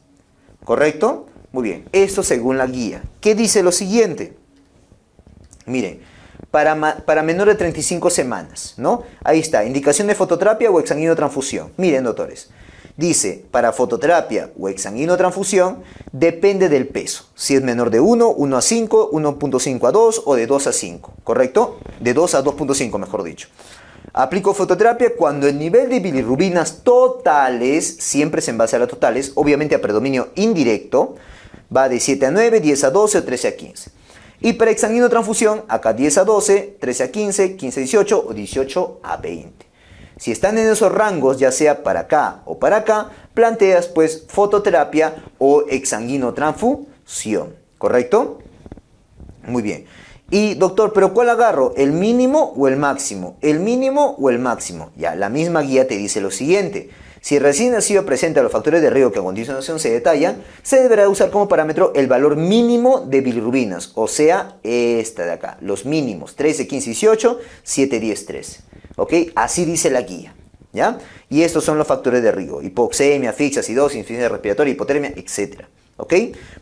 ¿correcto? Muy bien, esto según la guía. ¿Qué dice lo siguiente? Miren, para, menor de 35 semanas, ¿no? Ahí está, indicación de fototerapia o de transfusión. Miren, doctores, Dice, para fototerapia o transfusión depende del peso. Si es menor de 1, 1 a 5, 1.5 a 2 o de 2 a 5, ¿correcto? De 2 a 2.5, mejor dicho. Aplico fototerapia cuando el nivel de bilirrubinas totales, siempre es en base a las totales, obviamente a predominio indirecto, va de 7 a 9, 10 a 12 o 13 a 15. Y para transfusión acá 10 a 12, 13 a 15, 15 a 18 o 18 a 20. Si están en esos rangos, ya sea para acá o para acá, planteas pues fototerapia o exsanguinotransfusión, ¿correcto? Muy bien. Y doctor, pero ¿cuál agarro? ¿El mínimo o el máximo? ¿El mínimo o el máximo? Ya, la misma guía te dice lo siguiente. Si recién presente presenta los factores de riesgo que a continuación se detallan, se deberá usar como parámetro el valor mínimo de bilirrubinas, o sea, esta de acá, los mínimos 13, 15, 18, 7, 10, 13. ¿Ok? Así dice la guía. ¿Ya? Y estos son los factores de riesgo. Hipoxemia, asfixia, acidosis, insuficiencia respiratoria, hipotermia, etc. ¿Ok?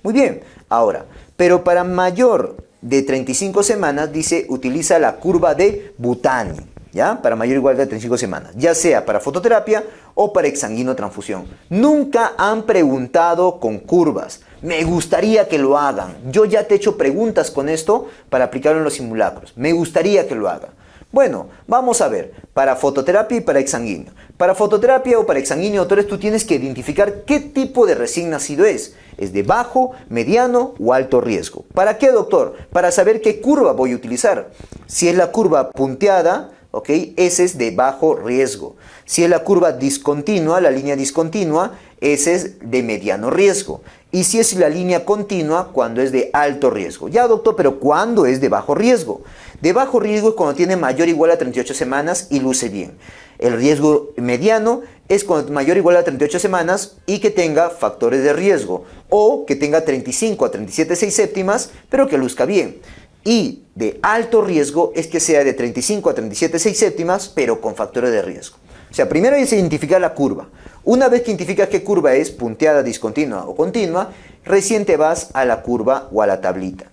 Muy bien. Ahora, pero para mayor de 35 semanas, dice, utiliza la curva de Butani. ¿Ya? Para mayor igualdad igual de 35 semanas. Ya sea para fototerapia o para transfusión Nunca han preguntado con curvas. Me gustaría que lo hagan. Yo ya te he hecho preguntas con esto para aplicarlo en los simulacros. Me gustaría que lo hagan. Bueno, vamos a ver, para fototerapia y para exsanguíneo. Para fototerapia o para exsanguíneo, doctores, tú tienes que identificar qué tipo de recién nacido es. ¿Es de bajo, mediano o alto riesgo? ¿Para qué, doctor? Para saber qué curva voy a utilizar. Si es la curva punteada, ¿ok? Ese es de bajo riesgo. Si es la curva discontinua, la línea discontinua, ese es de mediano riesgo. Y si es la línea continua, cuando es de alto riesgo. Ya, doctor, pero ¿cuándo es de bajo riesgo? De bajo riesgo es cuando tiene mayor o igual a 38 semanas y luce bien. El riesgo mediano es cuando mayor o igual a 38 semanas y que tenga factores de riesgo. O que tenga 35 a 37 séptimas, pero que luzca bien. Y de alto riesgo es que sea de 35 a 37 séptimas, pero con factores de riesgo. O sea, primero que identificar la curva. Una vez que identificas qué curva es, punteada, discontinua o continua, recién te vas a la curva o a la tablita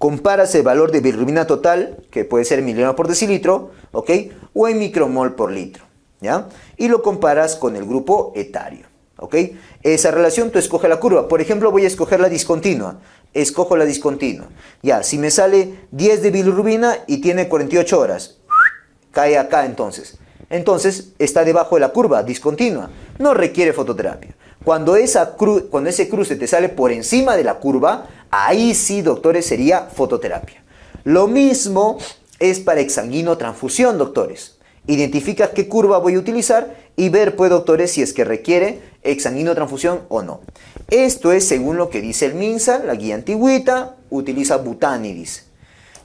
comparas el valor de bilirrubina total, que puede ser miligramos por decilitro, ¿ok? O en micromol por litro, ¿ya? Y lo comparas con el grupo etario, ¿ok? Esa relación tú escoges la curva. Por ejemplo, voy a escoger la discontinua. Escojo la discontinua. Ya, si me sale 10 de bilirrubina y tiene 48 horas, cae acá entonces. Entonces está debajo de la curva discontinua. No requiere fototerapia. Cuando, ese cruce te sale por encima de la curva, ahí sí, doctores, sería fototerapia. Lo mismo es para exanguino transfusión, doctores. Identifica qué curva voy a utilizar y ver, pues, doctores, si es que requiere exanguino transfusión o no. Esto es según lo que dice el MINSA, la guía antigüita, utiliza Butanidis.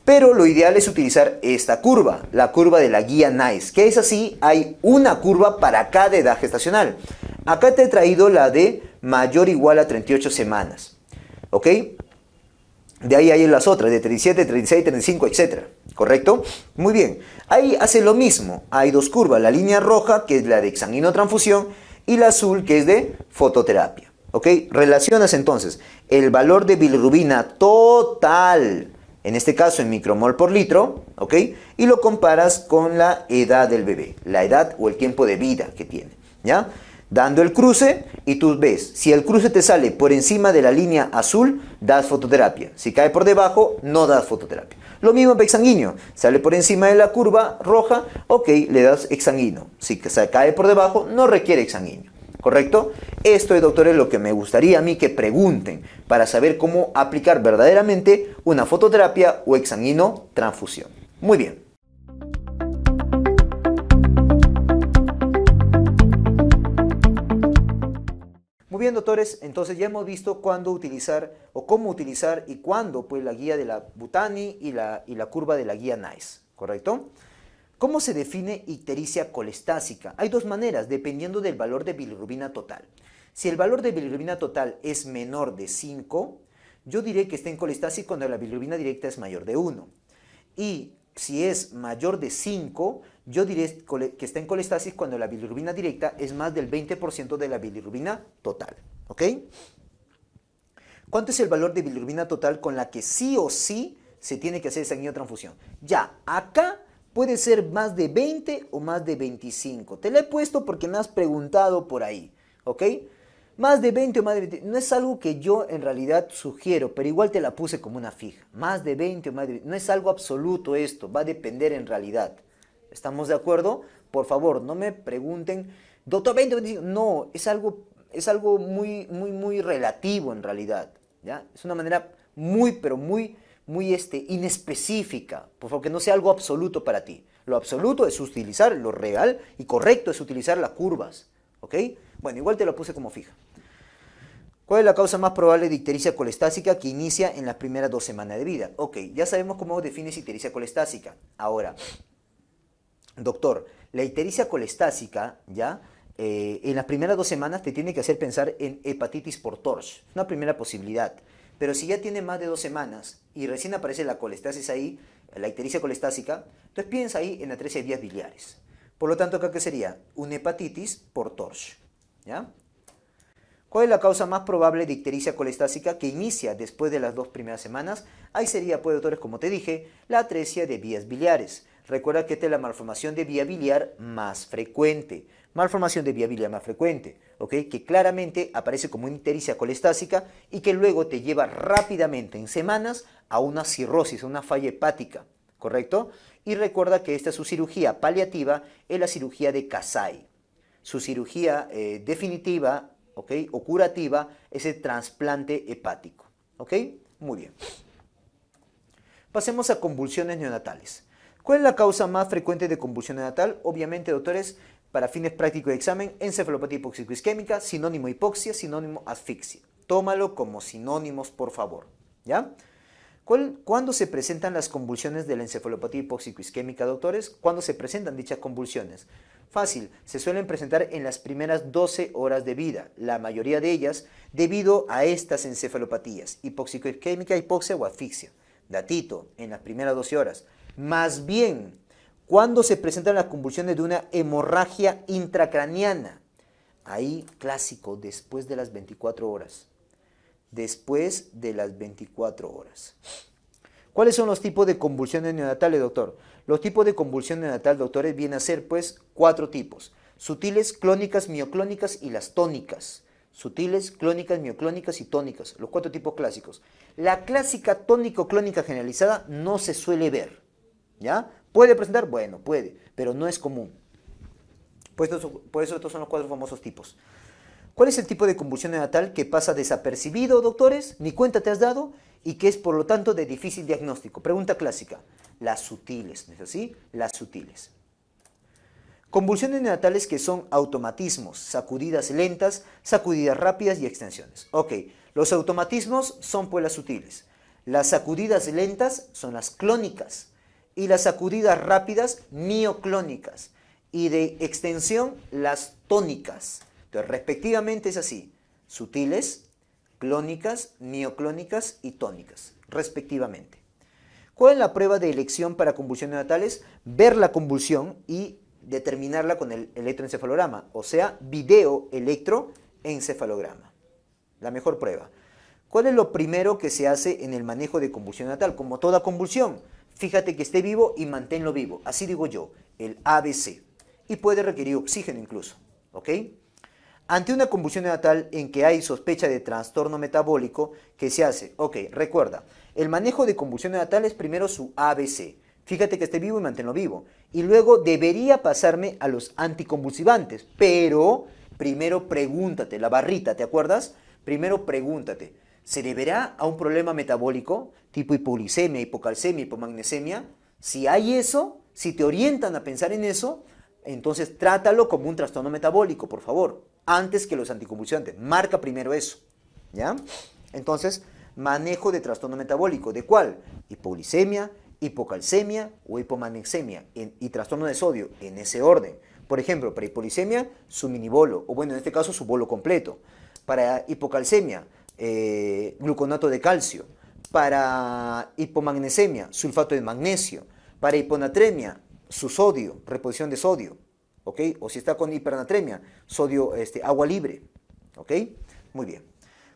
Pero lo ideal es utilizar esta curva, la curva de la guía NICE, que es así, hay una curva para cada edad gestacional. Acá te he traído la de mayor o igual a 38 semanas, ¿ok? De ahí hay las otras, de 37, 36, 35, etc. ¿Correcto? Muy bien. Ahí hace lo mismo. Hay dos curvas, la línea roja, que es la de transfusión. y la azul, que es de fototerapia. ¿Ok? Relacionas entonces el valor de bilirrubina total en este caso en micromol por litro, ¿ok? Y lo comparas con la edad del bebé, la edad o el tiempo de vida que tiene, ¿ya? Dando el cruce y tú ves, si el cruce te sale por encima de la línea azul, das fototerapia. Si cae por debajo, no das fototerapia. Lo mismo exsanguíneo, sale por encima de la curva roja, ok, le das exsanguíneo. Si cae por debajo, no requiere exsanguíneo. ¿Correcto? Esto es, doctores, lo que me gustaría a mí que pregunten para saber cómo aplicar verdaderamente una fototerapia o exanguino transfusión. Muy bien. Muy bien, doctores, entonces ya hemos visto cuándo utilizar o cómo utilizar y cuándo pues la guía de la Butani y la curva de la guía NICE, ¿correcto? ¿Cómo se define ictericia colestásica? Hay dos maneras, dependiendo del valor de bilirrubina total. Si el valor de bilirrubina total es menor de 5, yo diré que está en colestasis cuando la bilirrubina directa es mayor de 1. Y si es mayor de 5, yo diré que está en colestasis cuando la bilirrubina directa es más del 20% de la bilirrubina total. ¿Ok? ¿Cuánto es el valor de bilirrubina total con la que sí o sí se tiene que hacer esa transfusión? Ya, acá puede ser más de 20 o más de 25. Te la he puesto porque me has preguntado por ahí, ¿ok? Más de 20 o más de 25. No es algo que yo en realidad sugiero, pero igual te la puse como una fija. Más de 20 o más de 20. No es algo absoluto esto, va a depender en realidad. ¿Estamos de acuerdo? Por favor, no me pregunten, doctor 20 o 25. No, es algo, es algo muy, muy, muy relativo en realidad. ¿ya? Es una manera muy, pero muy muy este, inespecífica, porque no sea algo absoluto para ti. Lo absoluto es utilizar, lo real y correcto es utilizar las curvas, ¿ok? Bueno, igual te lo puse como fija. ¿Cuál es la causa más probable de ictericia colestásica que inicia en las primeras dos semanas de vida? Ok, ya sabemos cómo defines ictericia colestásica. Ahora, doctor, la ictericia colestásica, ¿ya? Eh, en las primeras dos semanas te tiene que hacer pensar en hepatitis por tors. Una primera posibilidad. Pero si ya tiene más de dos semanas y recién aparece la colestasis ahí, la ictericia colestásica, entonces piensa ahí en atresia de vías biliares. Por lo tanto, ¿qué sería una hepatitis por Torch. ¿Ya? ¿Cuál es la causa más probable de ictericia colestásica que inicia después de las dos primeras semanas? Ahí sería, pues, doctores, como te dije, la atresia de vías biliares. Recuerda que esta es la malformación de vía biliar más frecuente malformación de viabilidad más frecuente, ¿ok? que claramente aparece como intericia colestásica y que luego te lleva rápidamente, en semanas, a una cirrosis, a una falla hepática, ¿correcto? Y recuerda que esta es su cirugía paliativa, es la cirugía de Kasai. Su cirugía eh, definitiva ¿ok? o curativa es el trasplante hepático. ¿ok? Muy bien. Pasemos a convulsiones neonatales. ¿Cuál es la causa más frecuente de convulsión neonatal? Obviamente, doctores, para fines prácticos de examen, encefalopatía hipoxico-isquémica, sinónimo hipoxia, sinónimo asfixia. Tómalo como sinónimos, por favor. ¿Ya? ¿Cuándo se presentan las convulsiones de la encefalopatía hipóxico-isquémica, doctores? ¿Cuándo se presentan dichas convulsiones? Fácil, se suelen presentar en las primeras 12 horas de vida, la mayoría de ellas debido a estas encefalopatías, hipóxico-isquémica, hipoxia o asfixia. Datito, en las primeras 12 horas. Más bien, ¿Cuándo se presentan las convulsiones de una hemorragia intracraniana, ahí clásico, después de las 24 horas. Después de las 24 horas. ¿Cuáles son los tipos de convulsiones neonatales, doctor? Los tipos de convulsiones neonatales, doctores, vienen a ser pues cuatro tipos. Sutiles, clónicas, mioclónicas y las tónicas. Sutiles, clónicas, mioclónicas y tónicas, los cuatro tipos clásicos. La clásica tónico-clónica generalizada no se suele ver, ¿ya? ¿Puede presentar? Bueno, puede, pero no es común. Por pues eso, por eso estos son los cuatro famosos tipos. ¿Cuál es el tipo de convulsión neonatal que pasa desapercibido, doctores? Ni cuenta te has dado y que es, por lo tanto, de difícil diagnóstico. Pregunta clásica. Las sutiles, ¿no es así? Las sutiles. Convulsiones neonatales que son automatismos, sacudidas lentas, sacudidas rápidas y extensiones. Ok, los automatismos son pues las sutiles. Las sacudidas lentas son las clónicas y las sacudidas rápidas mioclónicas y de extensión las tónicas. Entonces, respectivamente es así, sutiles, clónicas, mioclónicas y tónicas, respectivamente. ¿Cuál es la prueba de elección para convulsiones natales? Ver la convulsión y determinarla con el electroencefalograma, o sea, video electroencefalograma. La mejor prueba. ¿Cuál es lo primero que se hace en el manejo de convulsión natal? Como toda convulsión, Fíjate que esté vivo y manténlo vivo. Así digo yo, el ABC. Y puede requerir oxígeno incluso. ¿Ok? Ante una convulsión neonatal en que hay sospecha de trastorno metabólico, ¿qué se hace? Ok, recuerda, el manejo de convulsión natal es primero su ABC. Fíjate que esté vivo y manténlo vivo. Y luego debería pasarme a los anticonvulsivantes. Pero primero pregúntate, la barrita, ¿te acuerdas? Primero pregúntate, se deberá a un problema metabólico tipo hipoglicemia, hipocalcemia, hipomagnesemia. Si hay eso, si te orientan a pensar en eso, entonces trátalo como un trastorno metabólico, por favor, antes que los anticonvulsivantes. Marca primero eso. ¿Ya? Entonces, manejo de trastorno metabólico. ¿De cuál? Hipoglicemia, hipocalcemia o hipomagnesemia. y trastorno de sodio en ese orden. Por ejemplo, para hipoglicemia, su minibolo, o bueno, en este caso su bolo completo. Para hipocalcemia, eh, gluconato de calcio, para hipomagnesemia, sulfato de magnesio, para hiponatremia, su sodio, reposición de sodio, ¿ok? O si está con hipernatremia, sodio, este, agua libre, ¿ok? Muy bien.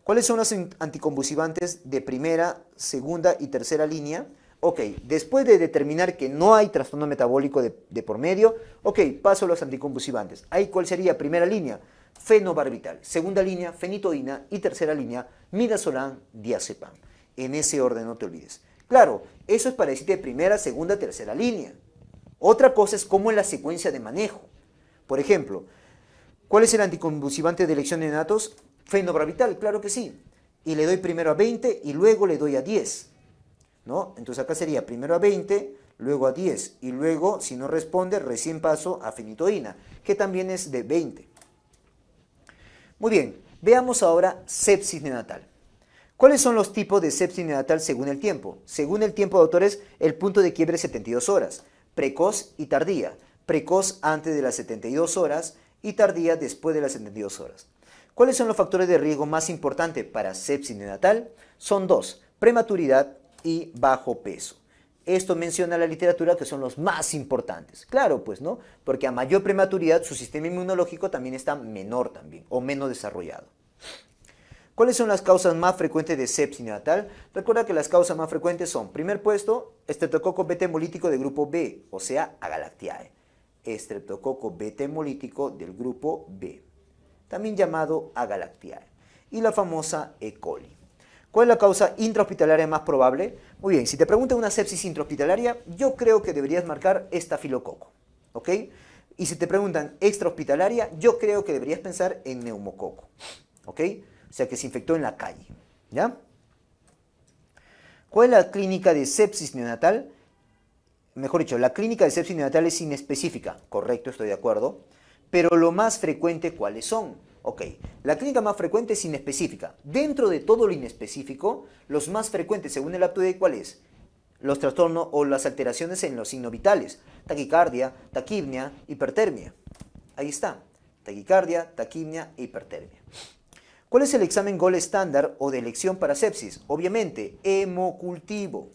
¿Cuáles son los anticonvulsivantes de primera, segunda y tercera línea? Ok, después de determinar que no hay trastorno metabólico de, por medio, ok, paso a los anticonvulsivantes. ¿Ahí cuál sería primera línea? fenobarbital. Segunda línea, fenitoína. Y tercera línea, midazolam, diazepam. En ese orden no te olvides. Claro, eso es para decirte primera, segunda, tercera línea. Otra cosa es cómo es la secuencia de manejo. Por ejemplo, ¿cuál es el anticonvulsivante de elección de natos? Fenobarbital, claro que sí. Y le doy primero a 20 y luego le doy a 10. ¿no? Entonces acá sería primero a 20, luego a 10 y luego, si no responde, recién paso a fenitoína, que también es de 20. Muy bien, veamos ahora sepsis neonatal. ¿Cuáles son los tipos de sepsis neonatal según el tiempo? Según el tiempo de autores, el punto de quiebre es 72 horas, precoz y tardía, precoz antes de las 72 horas y tardía después de las 72 horas. ¿Cuáles son los factores de riesgo más importantes para sepsis neonatal? Son dos, prematuridad y bajo peso. Esto menciona la literatura que son los más importantes. Claro, pues, ¿no? Porque a mayor prematuridad su sistema inmunológico también está menor también o menos desarrollado. ¿Cuáles son las causas más frecuentes de sepsis neonatal? Recuerda que las causas más frecuentes son, primer puesto, estreptococo beta hemolítico de grupo B, o sea, agalactiae. Estreptococo beta hemolítico del grupo B, también llamado agalactiae. Y la famosa E. coli. ¿Cuál es la causa intrahospitalaria más probable? Muy bien, si te preguntan una sepsis intrahospitalaria, yo creo que deberías marcar estafilococo, ¿ok? Y si te preguntan extrahospitalaria, yo creo que deberías pensar en neumococo, ¿ok? O sea, que se infectó en la calle, ¿ya? ¿Cuál es la clínica de sepsis neonatal? Mejor dicho, la clínica de sepsis neonatal es inespecífica, correcto, estoy de acuerdo, pero lo más frecuente, ¿cuáles son? Ok, la clínica más frecuente es inespecífica. Dentro de todo lo inespecífico, los más frecuentes según el apto de cuál es? Los trastornos o las alteraciones en los signos vitales, taquicardia, taquimia, hipertermia. Ahí está, taquicardia, taquimia, hipertermia. ¿Cuál es el examen gol estándar o de elección para sepsis? Obviamente, hemocultivo.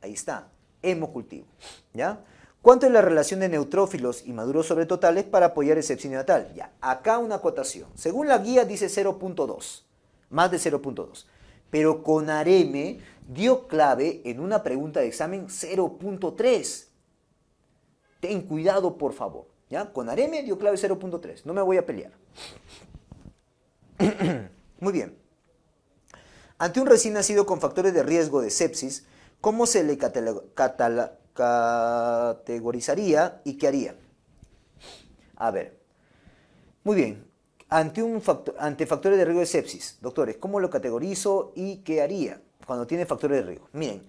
Ahí está, hemocultivo. ¿Ya? ¿Cuánto es la relación de neutrófilos y maduros sobre totales para apoyar el sepsis neonatal? Ya, acá una acotación. Según la guía dice 0.2, más de 0.2. Pero con Areme dio clave en una pregunta de examen 0.3. Ten cuidado, por favor. ¿Ya? Con Areme dio clave 0.3. No me voy a pelear. (clears throat) Muy bien. Ante un recién nacido con factores de riesgo de sepsis, ¿cómo se le cataloga? categorizaría y qué haría. A ver, muy bien, ante, un factor, ante factores de riesgo de sepsis, doctores, ¿cómo lo categorizo y qué haría cuando tiene factores de riesgo? Miren,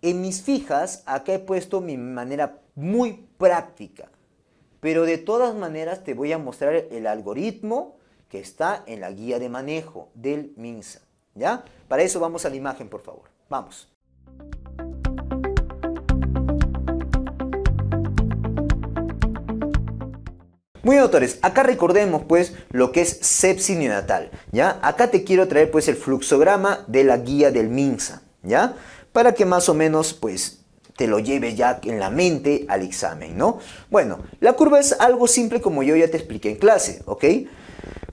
en mis fijas acá he puesto mi manera muy práctica, pero de todas maneras te voy a mostrar el algoritmo que está en la guía de manejo del MINSA. ¿Ya? Para eso vamos a la imagen, por favor. Vamos. Muy bien, doctores, acá recordemos pues lo que es sepsis neonatal, ¿ya? Acá te quiero traer pues el fluxograma de la guía del MINSA, ¿ya? Para que más o menos pues te lo lleves ya en la mente al examen, ¿no? Bueno, la curva es algo simple como yo ya te expliqué en clase, ¿ok?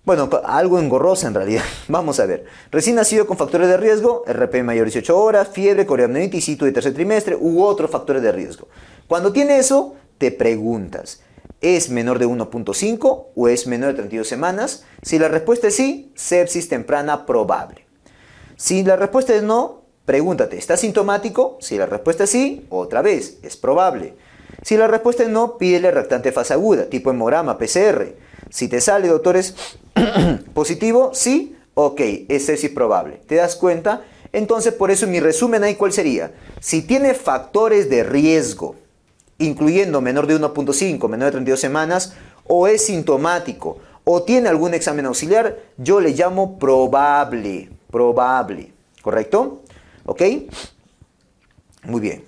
Bueno, algo engorrosa en realidad. (laughs) Vamos a ver. Recién nacido con factores de riesgo, RP mayor de 18 horas, fiebre, y y de tercer trimestre u otros factores de riesgo. Cuando tiene eso, te preguntas, ¿Es menor de 1.5 o es menor de 32 semanas? Si la respuesta es sí, sepsis temprana probable. Si la respuesta es no, pregúntate, ¿está sintomático? Si la respuesta es sí, otra vez, es probable. Si la respuesta es no, pídele reactante fase aguda, tipo hemograma, PCR. Si te sale, doctores, (clears throat) positivo, sí, ok, es sepsis probable. ¿Te das cuenta? Entonces, por eso mi resumen ahí, ¿cuál sería? Si tiene factores de riesgo, incluyendo menor de 1.5, menor de 32 semanas, o es sintomático, o tiene algún examen auxiliar, yo le llamo probable, probable, ¿correcto? ¿Ok? Muy bien.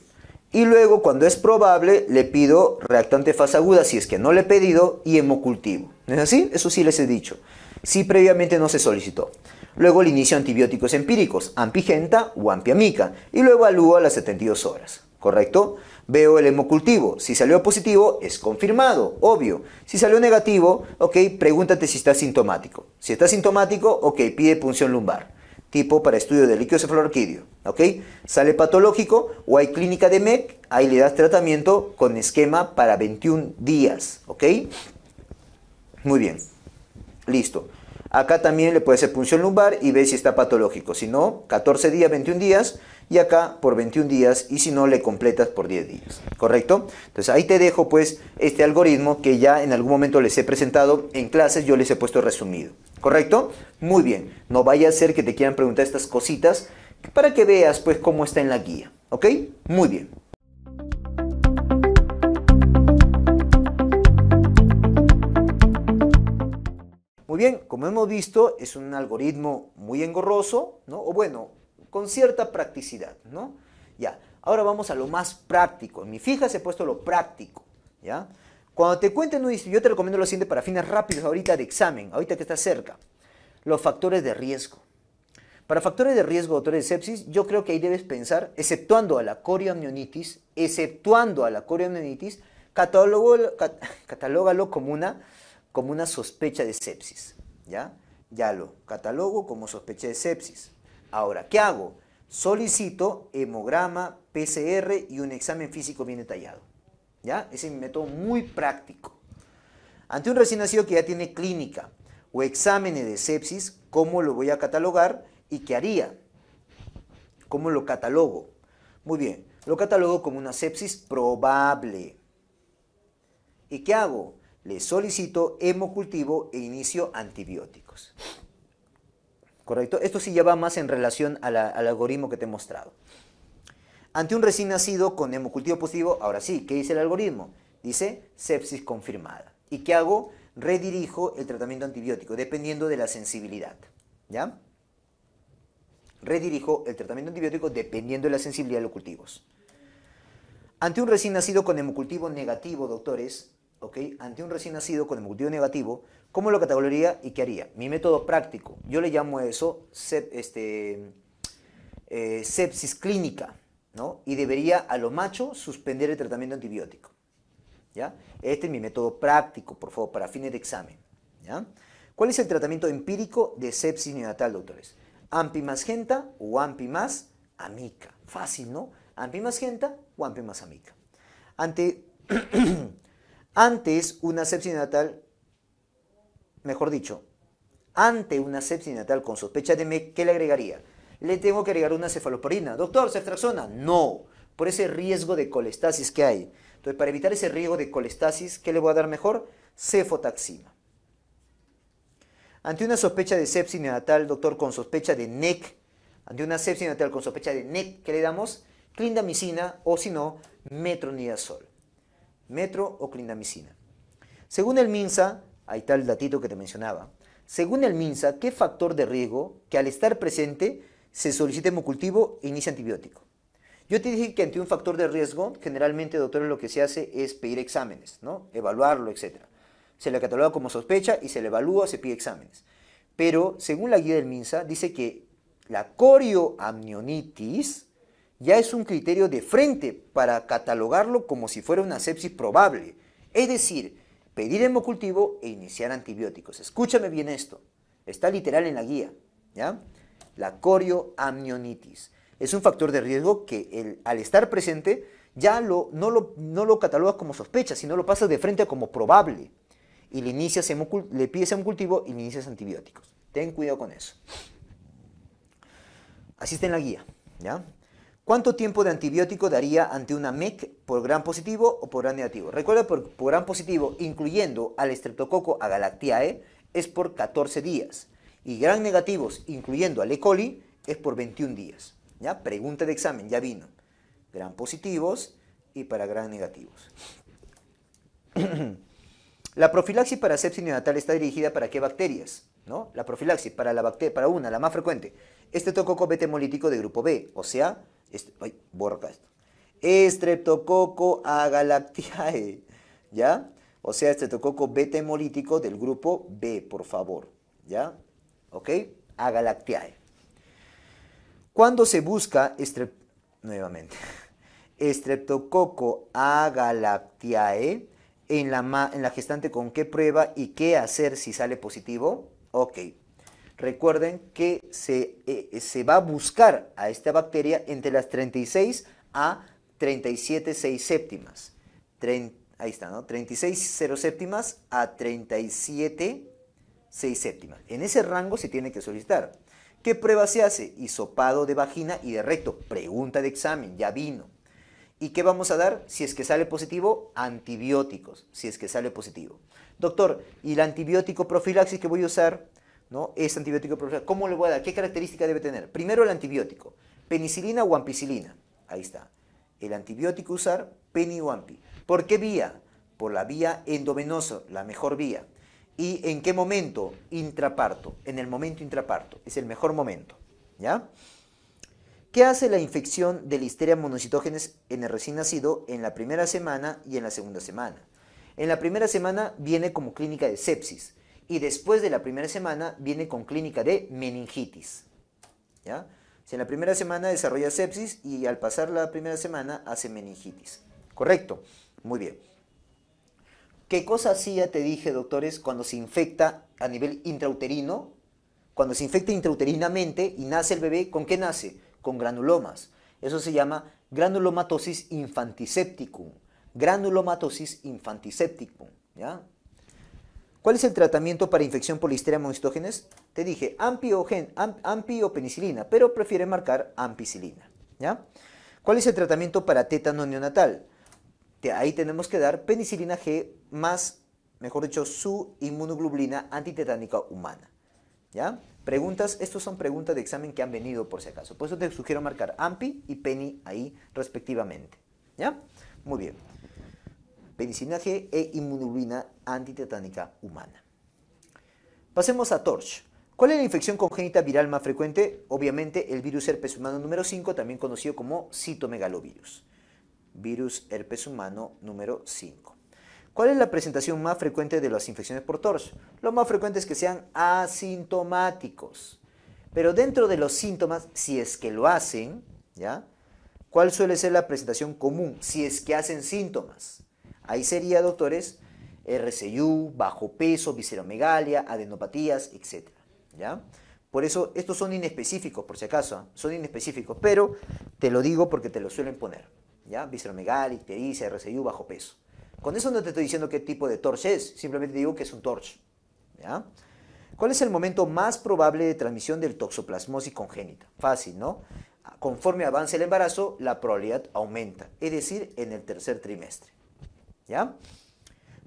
Y luego, cuando es probable, le pido reactante fase aguda, si es que no le he pedido, y hemocultivo. es así? Eso sí les he dicho. Si previamente no se solicitó. Luego le inicio antibióticos empíricos, ampigenta o ampiamica, y lo evalúo a las 72 horas. ¿Correcto? veo el hemocultivo. Si salió positivo, es confirmado, obvio. Si salió negativo, ok, pregúntate si está sintomático. Si está sintomático, ok, pide punción lumbar. Tipo para estudio de líquido cefalorraquídeo, ok. Sale patológico o hay clínica de MEC, ahí le das tratamiento con esquema para 21 días, ok. Muy bien, listo. Acá también le puede hacer punción lumbar y ve si está patológico. Si no, 14 días, 21 días y acá por 21 días y si no le completas por 10 días, ¿correcto? Entonces ahí te dejo pues este algoritmo que ya en algún momento les he presentado en clases, yo les he puesto resumido, ¿correcto? Muy bien, no vaya a ser que te quieran preguntar estas cositas para que veas pues cómo está en la guía, ¿ok? Muy bien. Muy bien, como hemos visto, es un algoritmo muy engorroso, ¿no? O bueno, con cierta practicidad, ¿no? Ya, ahora vamos a lo más práctico. En mi se ha puesto lo práctico, ¿ya? Cuando te cuenten un yo te recomiendo lo siguiente para fines rápidos ahorita de examen, ahorita que está cerca, los factores de riesgo. Para factores de riesgo autores de sepsis, yo creo que ahí debes pensar, exceptuando a la corioamnionitis, exceptuando a la corioamnionitis, catalogo, (laughs) como una, como una sospecha de sepsis, ¿ya? Ya lo catalogo como sospecha de sepsis. Ahora, ¿qué hago? Solicito hemograma, PCR y un examen físico bien detallado. ¿Ya? es un método muy práctico. Ante un recién nacido que ya tiene clínica o exámenes de sepsis, ¿cómo lo voy a catalogar y qué haría? ¿Cómo lo catalogo? Muy bien, lo catalogo como una sepsis probable. ¿Y qué hago? Le solicito hemocultivo e inicio antibióticos. ¿correcto? Esto sí ya va más en relación al algoritmo que te he mostrado. Ante un recién nacido con hemocultivo positivo, ahora sí, ¿qué dice el algoritmo? Dice sepsis confirmada. ¿Y qué hago? Redirijo el tratamiento antibiótico, dependiendo de la sensibilidad, ¿ya? Redirijo el tratamiento antibiótico dependiendo de la sensibilidad de los cultivos. Ante un recién nacido con hemocultivo negativo, doctores, ¿ok? Ante un recién nacido con hemocultivo negativo, ¿Cómo lo catalogaría y qué haría? Mi método práctico. Yo le llamo eso este, eh, sepsis clínica, ¿no? Y debería a lo macho suspender el tratamiento antibiótico. ¿ya? Este es mi método práctico, por favor, para fines de examen. ¿ya? ¿Cuál es el tratamiento empírico de sepsis neonatal, doctores? Ampi más genta o ampi más amica. Fácil, ¿no? Ampi más genta o ampi más amica. (clears throat) antes, una sepsis neonatal mejor dicho, ante una sepsis natal con sospecha de MEC, ¿qué le agregaría? Le tengo que agregar una cefaloporina. Doctor, ceftraxona. No, por ese riesgo de colestasis que hay. Entonces, para evitar ese riesgo de colestasis, ¿qué le voy a dar mejor? Cefotaxima. Ante una sospecha de sepsis natal, doctor, con sospecha de NEC, ante una sepsis natal con sospecha de NEC, ¿qué le damos? Clindamicina o, si no, metronidazol. Metro o clindamicina. Según el MINSA, Ahí está el datito que te mencionaba. Según el MINSA, ¿qué factor de riesgo que al estar presente se solicite hemocultivo e inicia antibiótico? Yo te dije que ante un factor de riesgo, generalmente, doctor, lo que se hace es pedir exámenes, ¿no? Evaluarlo, etc. Se le cataloga como sospecha y se le evalúa, se pide exámenes. Pero, según la guía del MINSA, dice que la corioamnionitis ya es un criterio de frente para catalogarlo como si fuera una sepsis probable. Es decir, pedir hemocultivo e iniciar antibióticos. Escúchame bien esto, está literal en la guía, ¿ya? La corioamnionitis es un factor de riesgo que el, al estar presente ya lo, no, lo, no lo catalogas como sospecha, sino lo pasas de frente como probable y le, le pides hemocultivo y le inicias antibióticos. Ten cuidado con eso. Así está en la guía, ¿ya? ¿Cuánto tiempo de antibiótico daría ante una MEC por gran positivo o por gran negativo? Recuerda, por, gran positivo, incluyendo al Streptococo agalactiae, es por 14 días. Y gran negativos, incluyendo al E. coli, es por 21 días. ¿Ya? Pregunta de examen, ya vino. Gran positivos y para gran negativos. (clears throat) la profilaxis para sepsis neonatal está dirigida para qué bacterias? ¿No? La profilaxis para, la para una, la más frecuente, este tococo betemolítico de grupo B, o sea, este, estreptococo esto. Streptococo agalactiae, ¿ya? O sea, streptococo beta hemolítico del grupo B, por favor, ¿ya? ¿Ok? Agalactiae. ¿Cuándo se busca nuevamente (laughs) Streptococo agalactiae en la, en la gestante con qué prueba y qué hacer si sale positivo? Ok, recuerden que eh, se, va a buscar a esta bacteria entre las 36 a 37 séptimas. ahí está, ¿no? 36 0 séptimas a 37 séptimas. En ese rango se tiene que solicitar. ¿Qué prueba se hace? Hisopado de vagina y de recto. Pregunta de examen, ya vino. ¿Y qué vamos a dar? Si es que sale positivo, antibióticos, si es que sale positivo. Doctor, ¿y el antibiótico profilaxis que voy a usar? Es antibiótico ¿Cómo le voy a dar? ¿Qué característica debe tener? Primero el antibiótico. Penicilina o ampicilina. Ahí está. El antibiótico usar peni o ampi. ¿Por qué vía? Por la vía endovenosa, la mejor vía. ¿Y en qué momento? Intraparto. En el momento intraparto. Es el mejor momento. ¿Ya? ¿Qué hace la infección de listeria monocitógenes en el recién nacido en la primera semana y en la segunda semana? En la primera semana viene como clínica de sepsis y después de la primera semana viene con clínica de meningitis. ¿ya? Si en la primera semana desarrolla sepsis y al pasar la primera semana hace meningitis. ¿Correcto? Muy bien. ¿Qué cosa hacía, te dije, doctores, cuando se infecta a nivel intrauterino? Cuando se infecta intrauterinamente y nace el bebé, ¿con qué nace? Con granulomas. Eso se llama granulomatosis infantisepticum. Granulomatosis infantisepticum. ¿Ya? ¿Cuál es el tratamiento para infección por Listeria Te dije ampi o, penicilina, pero prefiere marcar ampicilina. ¿ya? ¿Cuál es el tratamiento para tétano neonatal? ahí tenemos que dar penicilina G más, mejor dicho, su inmunoglobulina antitetánica humana. ¿ya? Preguntas, estas son preguntas de examen que han venido por si acaso. Por eso te sugiero marcar ampi y peni ahí respectivamente. ¿ya? Muy bien penicilina e inmunoglobulina antitetánica humana. Pasemos a TORCH. ¿Cuál es la infección congénita viral más frecuente? Obviamente el virus herpes humano número 5, también conocido como citomegalovirus. Virus herpes humano número 5. ¿Cuál es la presentación más frecuente de las infecciones por TORCH? Lo más frecuente es que sean asintomáticos. Pero dentro de los síntomas, si es que lo hacen, ¿Cuál suele ser la presentación común si es que hacen síntomas? Ahí sería, doctores, RCU, bajo peso, visceromegalia, adenopatías, etc. ¿Ya? Por eso estos son inespecíficos, por si acaso, ¿ah? son inespecíficos, pero te lo digo porque te lo suelen poner. ¿Ya? Visceromegalia, ictericia, RCU, bajo peso. Con eso no te estoy diciendo qué tipo de torch es, simplemente digo que es un torch. ¿Cuál es el momento más probable de transmisión del toxoplasmosis congénita? Fácil, ¿no? Conforme avanza el embarazo, la probabilidad aumenta, es decir, en el tercer trimestre. ¿ya?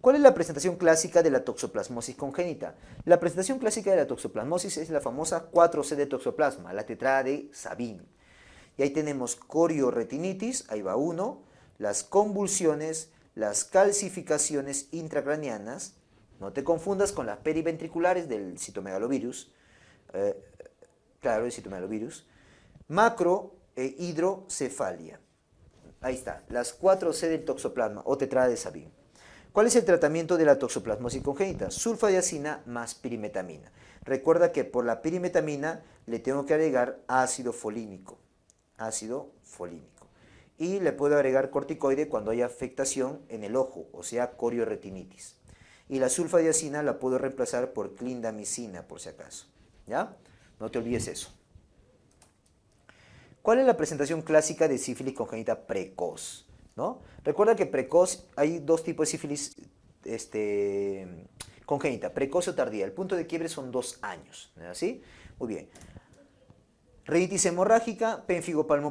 ¿Cuál es la presentación clásica de la toxoplasmosis congénita? La presentación clásica de la toxoplasmosis es la famosa 4C de toxoplasma, la tetrada de Sabin. Y ahí tenemos corioretinitis, ahí va uno, las convulsiones, las calcificaciones intracranianas, no te confundas con las periventriculares del citomegalovirus, eh, claro, el citomegalovirus, macro e hidrocefalia. Ahí está, las 4C del toxoplasma o de tetradesabin. ¿Cuál es el tratamiento de la toxoplasmosis congénita? Sulfadiacina más pirimetamina. Recuerda que por la pirimetamina le tengo que agregar ácido folínico. Ácido folínico. Y le puedo agregar corticoide cuando hay afectación en el ojo, o sea, corioretinitis. Y la sulfadiacina la puedo reemplazar por clindamicina, por si acaso. ¿Ya? No te olvides eso. ¿Cuál es la presentación clásica de sífilis congénita precoz? ¿No? Recuerda que precoz hay dos tipos de sífilis este, congénita, precoz o tardía. El punto de quiebre son dos años. ¿no? Así, Muy bien. Reitis hemorrágica,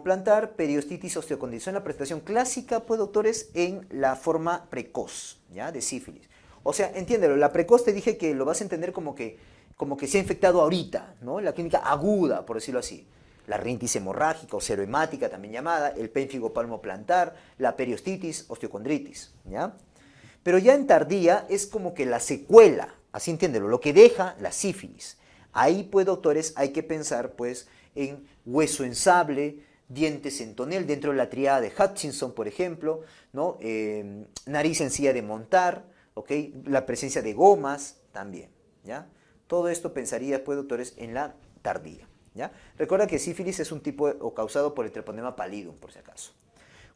plantar periostitis osteocondición, la presentación clásica, pues doctores, en la forma precoz, ¿ya? De sífilis. O sea, entiéndelo, la precoz te dije que lo vas a entender como que, como que se ha infectado ahorita, ¿no? La clínica aguda, por decirlo así la rinitis hemorrágica o serohemática, también llamada, el pénfigo palmo plantar, la periostitis, osteocondritis. ¿ya? Pero ya en tardía es como que la secuela, así entiéndelo, lo que deja la sífilis. Ahí, pues, doctores, hay que pensar, pues, en hueso ensable, dientes en tonel, dentro de la triada de Hutchinson, por ejemplo, ¿no? Em, en nariz de montar, la presencia de gomas también. ¿ya? Todo esto pensaría, pues, doctores, en la tardía. Recuerda que sífilis es un tipo o causado por el treponema pallidum, por si acaso.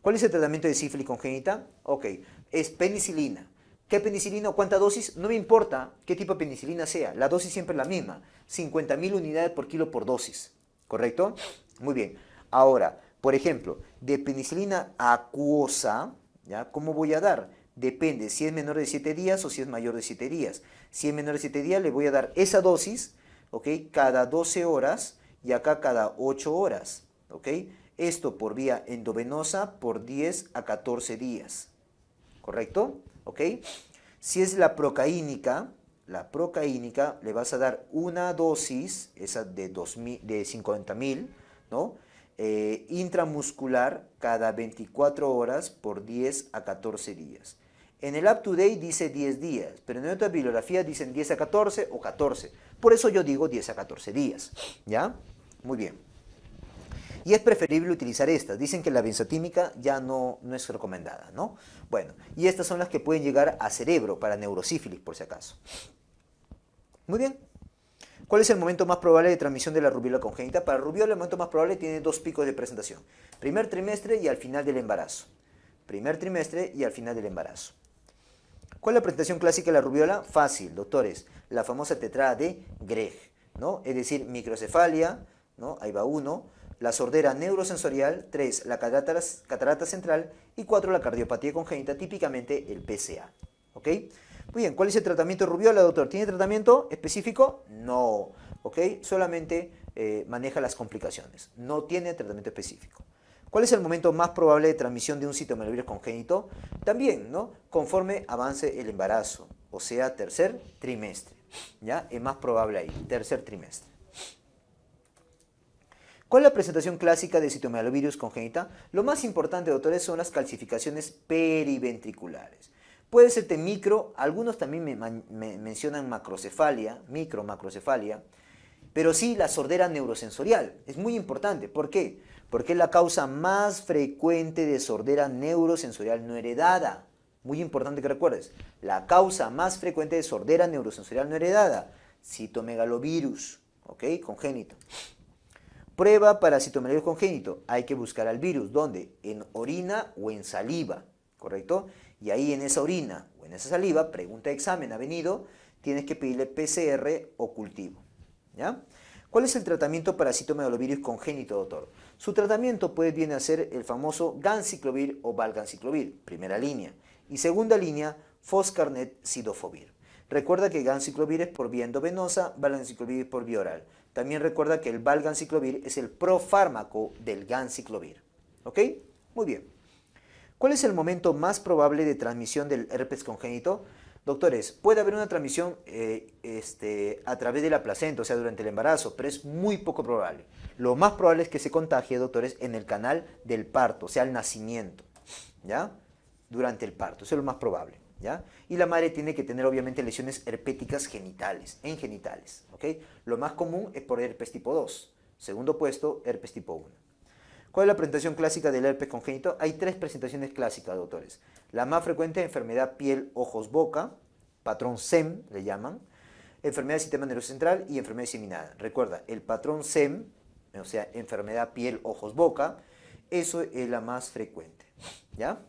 ¿Cuál es el tratamiento de sífilis congénita? Ok, es penicilina. ¿Qué penicilina o cuánta dosis? No me importa qué tipo de penicilina sea, la dosis siempre es la misma, 50.000 unidades por kilo por dosis, ¿correcto? Muy bien. Ahora, por ejemplo, de penicilina acuosa, ¿ya? ¿Cómo voy a dar? Depende si es menor de 7 días o si es mayor de 7 días. Si es menor de 7 días, le voy a dar esa dosis, ¿ok? Cada 12 horas y acá cada 8 horas. ¿ok? Esto por vía endovenosa por 10 a 14 días. ¿Correcto? ¿Ok? Si es la procaínica, la procaínica le vas a dar una dosis, esa de, 2000, de 50 ¿no? Eh, intramuscular cada 24 horas por 10 a 14 días. En el up Today dice 10 días, pero en otra bibliografía dicen 10 a 14 o 14. Por eso yo digo 10 a 14 días, ¿ya? Muy bien. Y es preferible utilizar estas. Dicen que la benzotímica ya no, es recomendada, ¿no? Bueno, y estas son las que pueden llegar a cerebro para neurosífilis, por si acaso. Muy bien. ¿Cuál es el momento más probable de transmisión de la rubiola congénita? Para rubiola el momento más probable tiene dos picos de presentación. Primer trimestre y al final del embarazo. Primer trimestre y al final del embarazo. ¿Cuál es la presentación clásica de la rubiola? Fácil, doctores. La famosa tetra de Gregg, ¿no? Es decir, microcefalia, ¿no? Ahí va uno, La sordera neurosensorial, tres, La catarata, catarata central y cuatro, La cardiopatía congénita, típicamente el PCA. ¿Ok? Muy bien, ¿cuál es el tratamiento rubiola, doctor? ¿Tiene tratamiento específico? No. ¿Ok? Solamente eh, maneja las complicaciones. No tiene tratamiento específico. ¿Cuál es el momento más probable de transmisión de un citomegalovirus congénito? También, ¿no? Conforme avance el embarazo, o sea, tercer trimestre. ¿Ya? Es más probable ahí, tercer trimestre es la presentación clásica de citomegalovirus congénita, lo más importante, doctores, son las calcificaciones periventriculares. Puede ser de micro, algunos también me, mencionan macrocefalia, micro macrocefalia, pero sí la sordera neurosensorial. Es muy importante. ¿Por qué? Porque es la causa más frecuente de sordera neurosensorial no heredada. Muy importante que recuerdes. La causa más frecuente de sordera neurosensorial no heredada, citomegalovirus, ¿ok? Congénito. Prueba para congénito. Hay que buscar al virus. ¿Dónde? En orina o en saliva. ¿Correcto? Y ahí en esa orina o en esa saliva, pregunta de examen ha venido, tienes que pedirle PCR o cultivo. ¿Ya? ¿Cuál es el tratamiento para citomegalovirus congénito, doctor? Su tratamiento puede bien a ser el famoso ganciclovir o valganciclovir, primera línea. Y segunda línea, foscarnet cidofovir. Recuerda que ganciclovir es por vía endovenosa, valganciclovir es por vía oral. También recuerda que el valganciclovir es el profármaco del ganciclovir. ¿Ok? Muy bien. ¿Cuál es el momento más probable de transmisión del herpes congénito? Doctores, puede haber una transmisión eh, este, a través de la placenta, o sea, durante el embarazo, pero es muy poco probable. Lo más probable es que se contagie, doctores, en el canal del parto, o sea, el nacimiento, ¿ya? Durante el parto, eso es lo más probable. Y la madre tiene que tener obviamente lesiones herpéticas genitales, en genitales, Lo más común es por herpes tipo 2, segundo puesto, herpes tipo 1. ¿Cuál es la presentación clásica del herpes congénito? Hay tres presentaciones clásicas, doctores. La más frecuente es enfermedad piel, ojos, boca, patrón SEM le llaman, enfermedad del sistema nervioso central y enfermedad diseminada. Recuerda, el patrón SEM, o sea, enfermedad piel, ojos, boca, eso es la más frecuente. ¿Ya?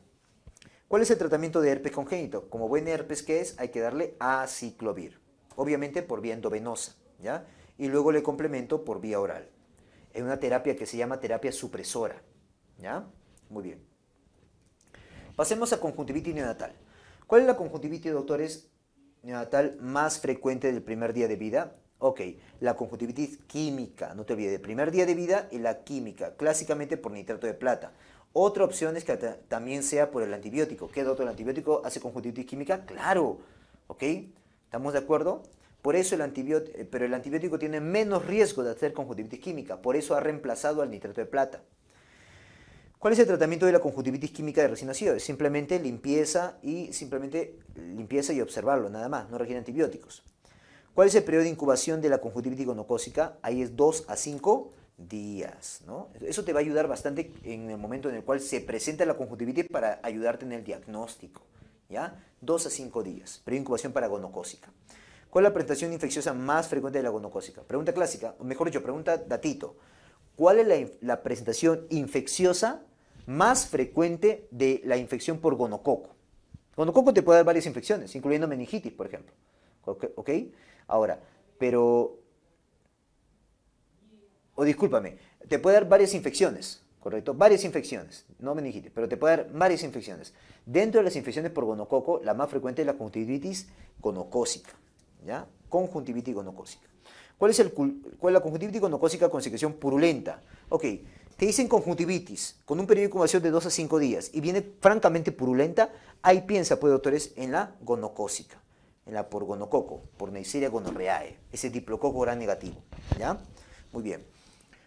¿Cuál es el tratamiento de herpes congénito? Como buen herpes que es, hay que darle aciclovir, obviamente por vía endovenosa, ¿ya? Y luego le complemento por vía oral. Es una terapia que se llama terapia supresora, ¿ya? Muy bien. Pasemos a conjuntivitis neonatal. ¿Cuál es la conjuntivitis, doctores, neonatal más frecuente del primer día de vida? Ok, la conjuntivitis química, no te olvides, del primer día de vida y la química, clásicamente por nitrato de plata. Otra opción es que también sea por el antibiótico. ¿Qué otro antibiótico? ¿Hace conjuntivitis química? Claro. ¿Ok? ¿Estamos de acuerdo? Por eso el antibiótico, eh, pero el antibiótico tiene menos riesgo de hacer conjuntivitis química, por eso ha reemplazado al nitrato de plata. ¿Cuál es el tratamiento de la conjuntivitis química de recién nacido? Es simplemente limpieza y simplemente limpieza y observarlo, nada más, no requiere antibióticos. ¿Cuál es el periodo de incubación de la conjuntivitis gonocósica? Ahí es 2 a 5 días, ¿no? Eso te va a ayudar bastante en el momento en el cual se presenta la conjuntivitis para ayudarte en el diagnóstico, ¿ya? Dos a cinco días, Pre-incubación para gonocócica. ¿Cuál es la presentación infecciosa más frecuente de la gonocócica? Pregunta clásica, o mejor dicho, pregunta datito. ¿Cuál es la, la presentación infecciosa más frecuente de la infección por gonococo? Gonococo te puede dar varias infecciones, incluyendo meningitis, por ejemplo. ¿Ok? Ahora, pero o discúlpame, te puede dar varias infecciones, ¿correcto? Varias infecciones, no meningitis, pero te puede dar varias infecciones. Dentro de las infecciones por gonococo, la más frecuente es la conjuntivitis gonocócica, ¿ya? Conjuntivitis gonocócica. ¿Cuál es, el, la conjuntivitis gonocósica con secreción purulenta? Ok, te dicen conjuntivitis con un periodo de incubación de 2 a 5 días y viene francamente purulenta, ahí piensa, pues, doctores, en la gonocócica, en la por gonococo, por Neisseria gonorreae, ese diplococo gran negativo, ¿ya? Muy bien.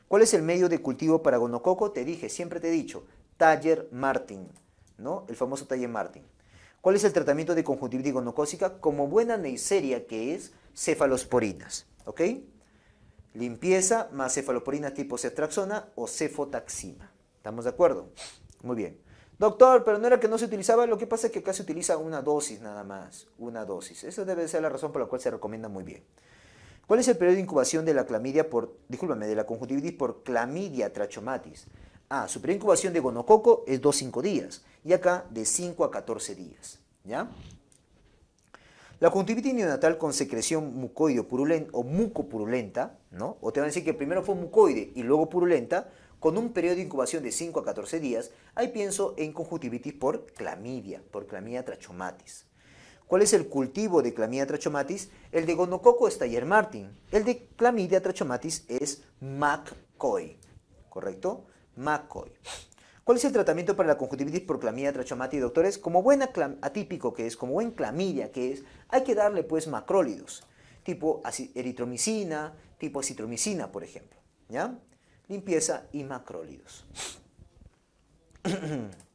¿Cuál es el medio de cultivo para gonococo? Te dije, siempre te he dicho, Taller Martin, ¿no? El famoso Taller Martin. ¿Cuál es el tratamiento de conjuntivitis gonocócica? Como buena neisseria que es, cefalosporinas, ¿ok? Limpieza más cefalosporinas tipo ceftraxona o cefotaxima. ¿Estamos de acuerdo? Muy bien. Doctor, pero no era que no se utilizaba, lo que pasa es que acá se utiliza una dosis nada más, una dosis. Esa debe ser la razón por la cual se recomienda muy bien. ¿Cuál es el periodo de incubación de la clamidia por, de la conjuntivitis por clamidia trachomatis? Ah, su periodo de incubación de gonococo es 2-5 días y acá de 5 a 14 días, ¿ya? La conjuntivitis neonatal con secreción mucoide purulenta o mucopurulenta, ¿no? O te van a decir que primero fue mucoide y luego purulenta, con un periodo de incubación de 5 a 14 días, ahí pienso en conjuntivitis por clamidia, por clamidia trachomatis. ¿Cuál es el cultivo de Chlamydia trachomatis? El de gonococo es Taller Martin. El de clamidia trachomatis es McCoy. ¿Correcto? McCoy. ¿Cuál es el tratamiento para la conjuntivitis por clamidia trachomatis, doctores? Como buen atípico que es, como buen clamidia que es, hay que darle pues macrólidos, tipo eritromicina, tipo acitromicina, por ejemplo. ¿Ya? Limpieza y macrólidos. (clears throat)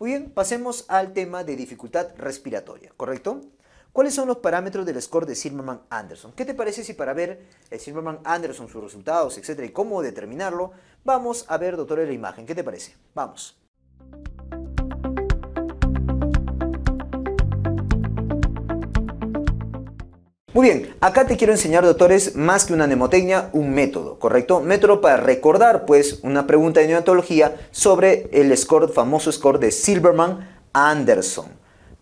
Muy bien, pasemos al tema de dificultad respiratoria, ¿correcto? ¿Cuáles son los parámetros del score de Silverman-Anderson? ¿Qué te parece si para ver el Silverman-Anderson, sus resultados, etcétera, y cómo determinarlo, vamos a ver, doctor, la imagen? ¿Qué te parece? Vamos. Muy bien, acá te quiero enseñar, doctores, más que una nemotecnia un método, ¿correcto? Método para recordar, pues, una pregunta de neonatología sobre el score, famoso score de Silverman Anderson.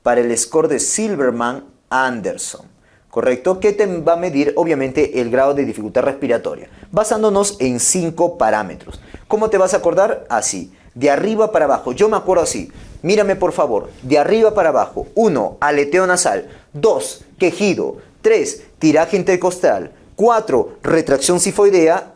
Para el score de Silverman Anderson, ¿correcto? Que te va a medir, obviamente, el grado de dificultad respiratoria, basándonos en cinco parámetros. ¿Cómo te vas a acordar? Así, de arriba para abajo. Yo me acuerdo así. Mírame, por favor, de arriba para abajo. Uno, Aleteo nasal. Dos, Quejido. 3. Tiraje intercostal. 4. Retracción sifoidea,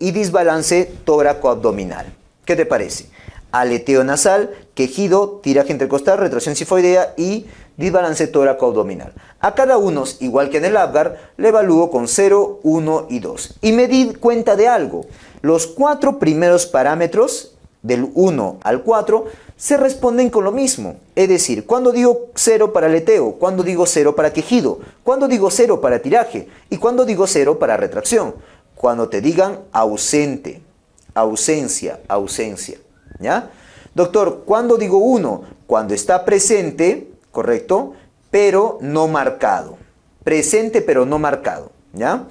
Y desbalance tóraco-abdominal. ¿Qué te parece? Aleteo nasal, quejido, tiraje intercostal, retracción sifoidea y desbalance tóraco-abdominal. A cada uno, igual que en el Abgar, le evalúo con 0, 1 y 2. Y me di cuenta de algo. Los cuatro primeros parámetros, del 1 al 4, se responden con lo mismo. Es decir, cuando digo cero para leteo? cuando digo cero para tejido, cuando digo cero para tiraje y cuando digo cero para retracción. Cuando te digan ausente, ausencia, ausencia. ¿Ya? Doctor, cuando digo uno? Cuando está presente, correcto, pero no marcado. Presente pero no marcado. ¿Ya?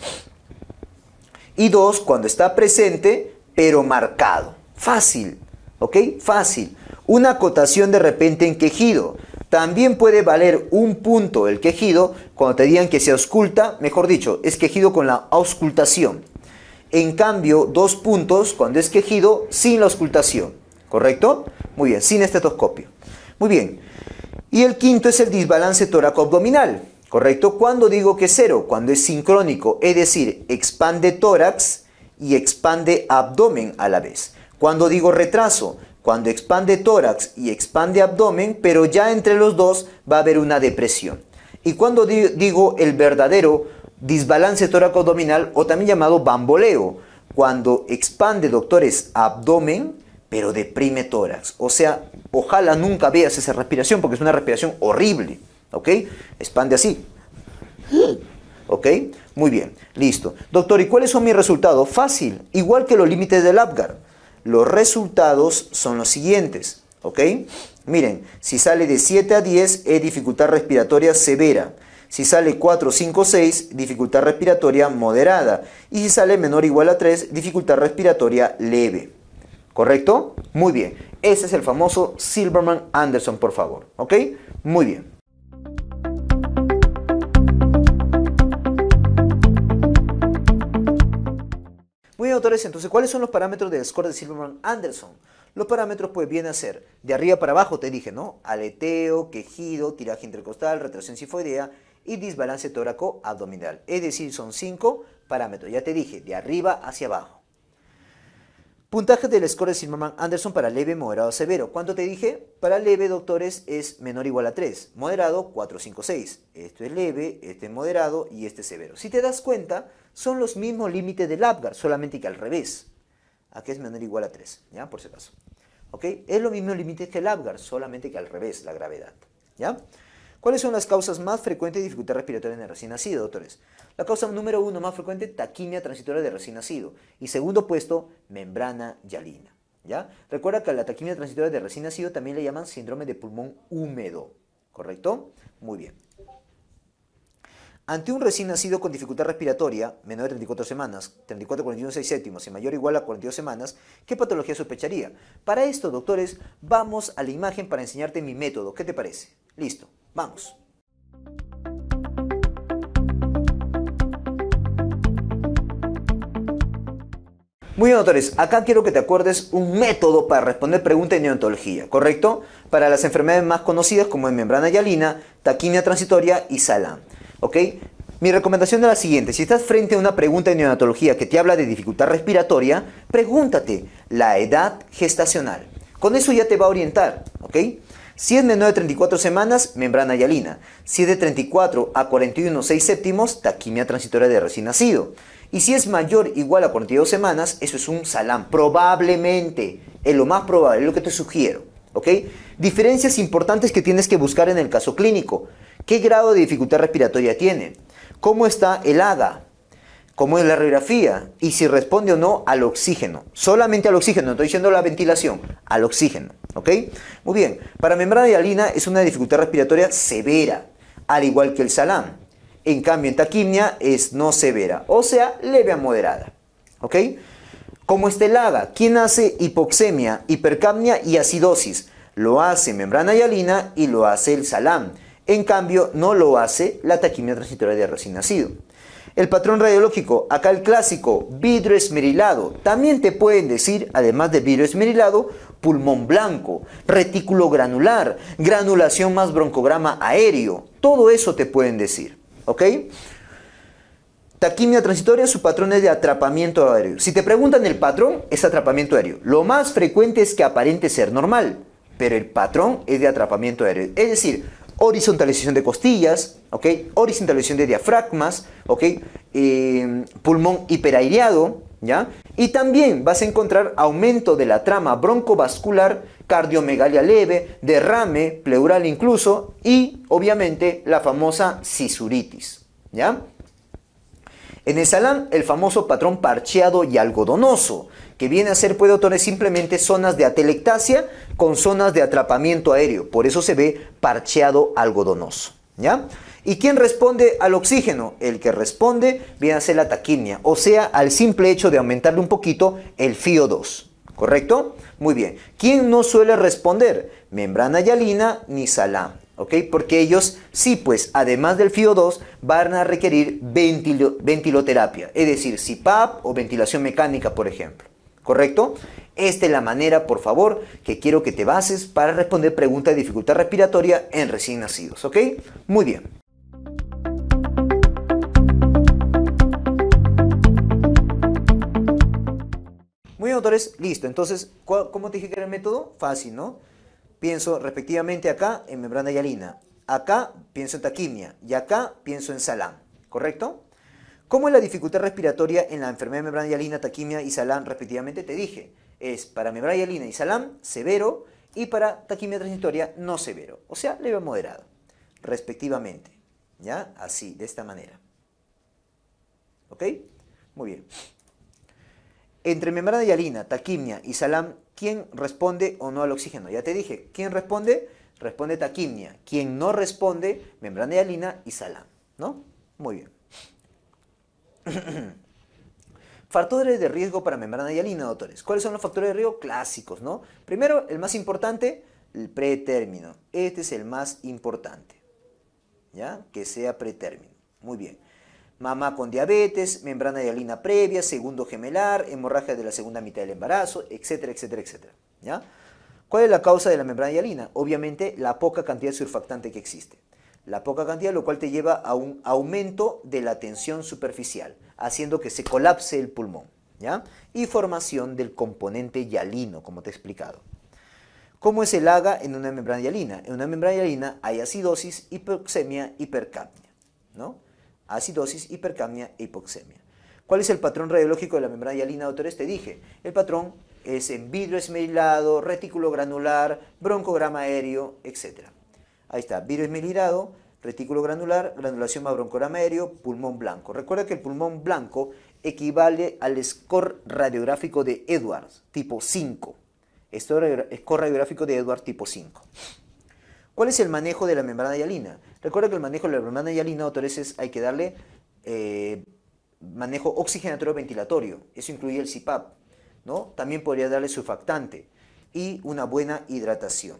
Y dos, cuando está presente pero marcado. Fácil, ¿ok? Fácil. Una acotación de repente en quejido. También puede valer un punto el quejido cuando te digan que se ausculta, mejor dicho, es quejido con la auscultación. En cambio, dos puntos cuando es quejido sin la auscultación. ¿Correcto? Muy bien, sin estetoscopio. Muy bien. Y el quinto es el desbalance tóraco-abdominal. ¿Correcto? Cuando digo que cero, cuando es sincrónico, es decir, expande tórax y expande abdomen a la vez. Cuando digo retraso, cuando expande tórax y expande abdomen, pero ya entre los dos va a haber una depresión. Y cuando digo el verdadero disbalance tóraco-abdominal o también llamado bamboleo, cuando expande, doctores, abdomen, pero deprime tórax. O sea, ojalá nunca veas esa respiración porque es una respiración horrible. ¿Ok? Expande así. ¿Ok? Muy bien, listo. Doctor, ¿y cuáles son mis resultados? Fácil, igual que los límites del Apgar. Los resultados son los siguientes, ¿ok? Miren, si sale de 7 a 10 es dificultad respiratoria severa. Si sale 4, 5, 6, dificultad respiratoria moderada. Y si sale menor o igual a 3, dificultad respiratoria leve. ¿Correcto? Muy bien. Ese es el famoso Silverman Anderson, por favor. ¿Ok? Muy bien. Muy bien, doctores, entonces, ¿cuáles son los parámetros del score de Silverman-Anderson? Los parámetros pues vienen a ser, de arriba para abajo te dije, ¿no? Aleteo, quejido, tiraje intercostal, retracción sifoidea y desbalance tóraco-abdominal. Es decir, son cinco parámetros, ya te dije, de arriba hacia abajo. Puntaje del score de Silverman-Anderson para leve, moderado, severo. ¿Cuánto te dije? Para leve, doctores, es menor o igual a 3. Moderado, 4, 5, 6. Esto es leve, este es moderado y este es severo. Si te das cuenta, son los mismos límites del Apgar, solamente que al revés. Aquí es menor o igual a 3, ¿ya? Por si acaso. ¿Ok? Es lo mismo límite que el Apgar, solamente que al revés, la gravedad. ¿Ya? ¿Cuáles son las causas más frecuentes de dificultad respiratoria en el recién nacido, doctores? La causa número uno más frecuente, taquimia transitoria de recién nacido. Y segundo puesto, membrana yalina. ¿Ya? Recuerda que la taquimia transitoria de recién nacido también le llaman síndrome de pulmón húmedo. ¿Correcto? Muy bien. Ante un recién nacido con dificultad respiratoria, menor de 34 semanas, 34, 41, 6 séptimos y mayor o igual a 42 semanas, ¿qué patología sospecharía? Para esto, doctores, vamos a la imagen para enseñarte mi método. ¿Qué te parece? Listo, vamos. Muy bien, doctores, acá quiero que te acuerdes un método para responder preguntas de neontología, ¿correcto? Para las enfermedades más conocidas como en membrana yalina, taquimia transitoria y salam. ¿ok? Mi recomendación es la siguiente. Si estás frente a una pregunta de neonatología que te habla de dificultad respiratoria, pregúntate la edad gestacional. Con eso ya te va a orientar, ¿ok? Si es menor de 34 semanas, membrana hialina. Si es de 34 a 41, 6 séptimos, taquimia transitoria de recién nacido. Y si es mayor igual a 42 semanas, eso es un salán. Probablemente, es lo más probable, es lo que te sugiero. Diferencias importantes que tienes que buscar en el caso clínico. ¿Qué grado de dificultad respiratoria tiene? ¿Cómo está el ADA? ¿Cómo es la radiografía? Y si responde o no al oxígeno. Solamente al oxígeno, no estoy diciendo la ventilación, al oxígeno. ¿Ok? Muy bien. Para membrana y es una dificultad respiratoria severa, al igual que el salam. En cambio, en taquimia es no severa, o sea, leve a moderada. ¿Ok? el helada? ¿quién hace hipoxemia, hipercapnia y acidosis? Lo hace membrana hialina y lo hace el salam. En cambio, no lo hace la taquimia transitoria de recién nacido. El patrón radiológico, acá el clásico, vidro esmerilado. También te pueden decir, además de vidro esmerilado, pulmón blanco, retículo granular, granulación más broncograma aéreo. Todo eso te pueden decir. ¿Ok? Taquimia transitoria, su patrón es de atrapamiento aéreo. Si te preguntan el patrón, es atrapamiento aéreo. Lo más frecuente es que aparente ser normal, pero el patrón es de atrapamiento aéreo. Es decir, horizontalización de costillas, horizontalización de diafragmas, eh, pulmón hiperaireado, ¿ya? Y también vas a encontrar aumento de la trama broncovascular, cardiomegalia leve, derrame pleural incluso y obviamente la famosa sisuritis, ¿ya? En el salán, el famoso patrón parcheado y algodonoso, que viene a ser puede otorgar simplemente zonas de atelectasia con zonas de atrapamiento aéreo. Por eso se ve parcheado algodonoso. ¿Ya? ¿Y quién responde al oxígeno? El que responde viene a ser la taquimia, o sea, al simple hecho de aumentarle un poquito el FIO2. ¿Correcto? Muy bien. ¿Quién no suele responder? Membrana yalina ni salam. ¿Ok? Porque ellos sí, pues, además del FIO2, van a requerir ventiloterapia, es decir, CPAP o ventilación mecánica, por ejemplo. ¿correcto? Esta es la manera, por favor, que quiero que te bases para responder preguntas de dificultad respiratoria en recién nacidos, ¿ok? Muy bien. Muy bien, doctores. listo. Entonces, ¿cómo te dije que era el método? Fácil, ¿no? Pienso respectivamente acá en membrana y hialina, acá pienso en taquimia y acá pienso en salam, ¿correcto? ¿Cómo es la dificultad respiratoria en la enfermedad membrana hialina, taquimia y salam respectivamente? Te dije, es para membrana hialina y salam severo y para taquimia transitoria no severo, o sea, leve a moderado, respectivamente. ¿Ya? Así, de esta manera. ¿Ok? Muy bien. Entre membrana hialina, taquimia y salam, ¿quién responde o no al oxígeno? Ya te dije, ¿quién responde? Responde taquimia. ¿Quién no responde? Membrana hialina y salam. ¿No? Muy bien. (clears throat) Factores de riesgo para membrana hialina, doctores. ¿Cuáles son los factores de riesgo clásicos, no? Primero, el más importante, el pretérmino. Este es el más importante. ¿Ya? Que sea pretérmino. Muy bien. Mamá con diabetes, membrana hialina previa, segundo gemelar, hemorragia de la segunda mitad del embarazo, etcétera, etcétera, etcétera. ¿Ya? ¿Cuál es la causa de la membrana hialina? Obviamente, la poca cantidad de surfactante que existe la poca cantidad, lo cual te lleva a un aumento de la tensión superficial, haciendo que se colapse el pulmón, ¿ya? Y formación del componente hialino, como te he explicado. ¿Cómo es el haga en una membrana hialina? En una membrana yalina hay acidosis, hipoxemia, hipercapnia, ¿no? Acidosis, hipercapnia e hipoxemia. ¿Cuál es el patrón radiológico de la membrana hialina, doctores? Te dije, el patrón es en vidrio esmerilado, retículo granular, broncograma aéreo, etcétera. Ahí está, virus milirado, retículo granular, granulación más broncoramerio, pulmón blanco. Recuerda que el pulmón blanco equivale al score radiográfico de Edwards, tipo 5. score radiográfico de Edwards tipo 5. ¿Cuál es el manejo de la membrana hialina? Recuerda que el manejo de la membrana hialina, otra veces hay que darle eh, manejo oxigenatorio ventilatorio. Eso incluye el CIPAP, ¿no? También podría darle surfactante y una buena hidratación.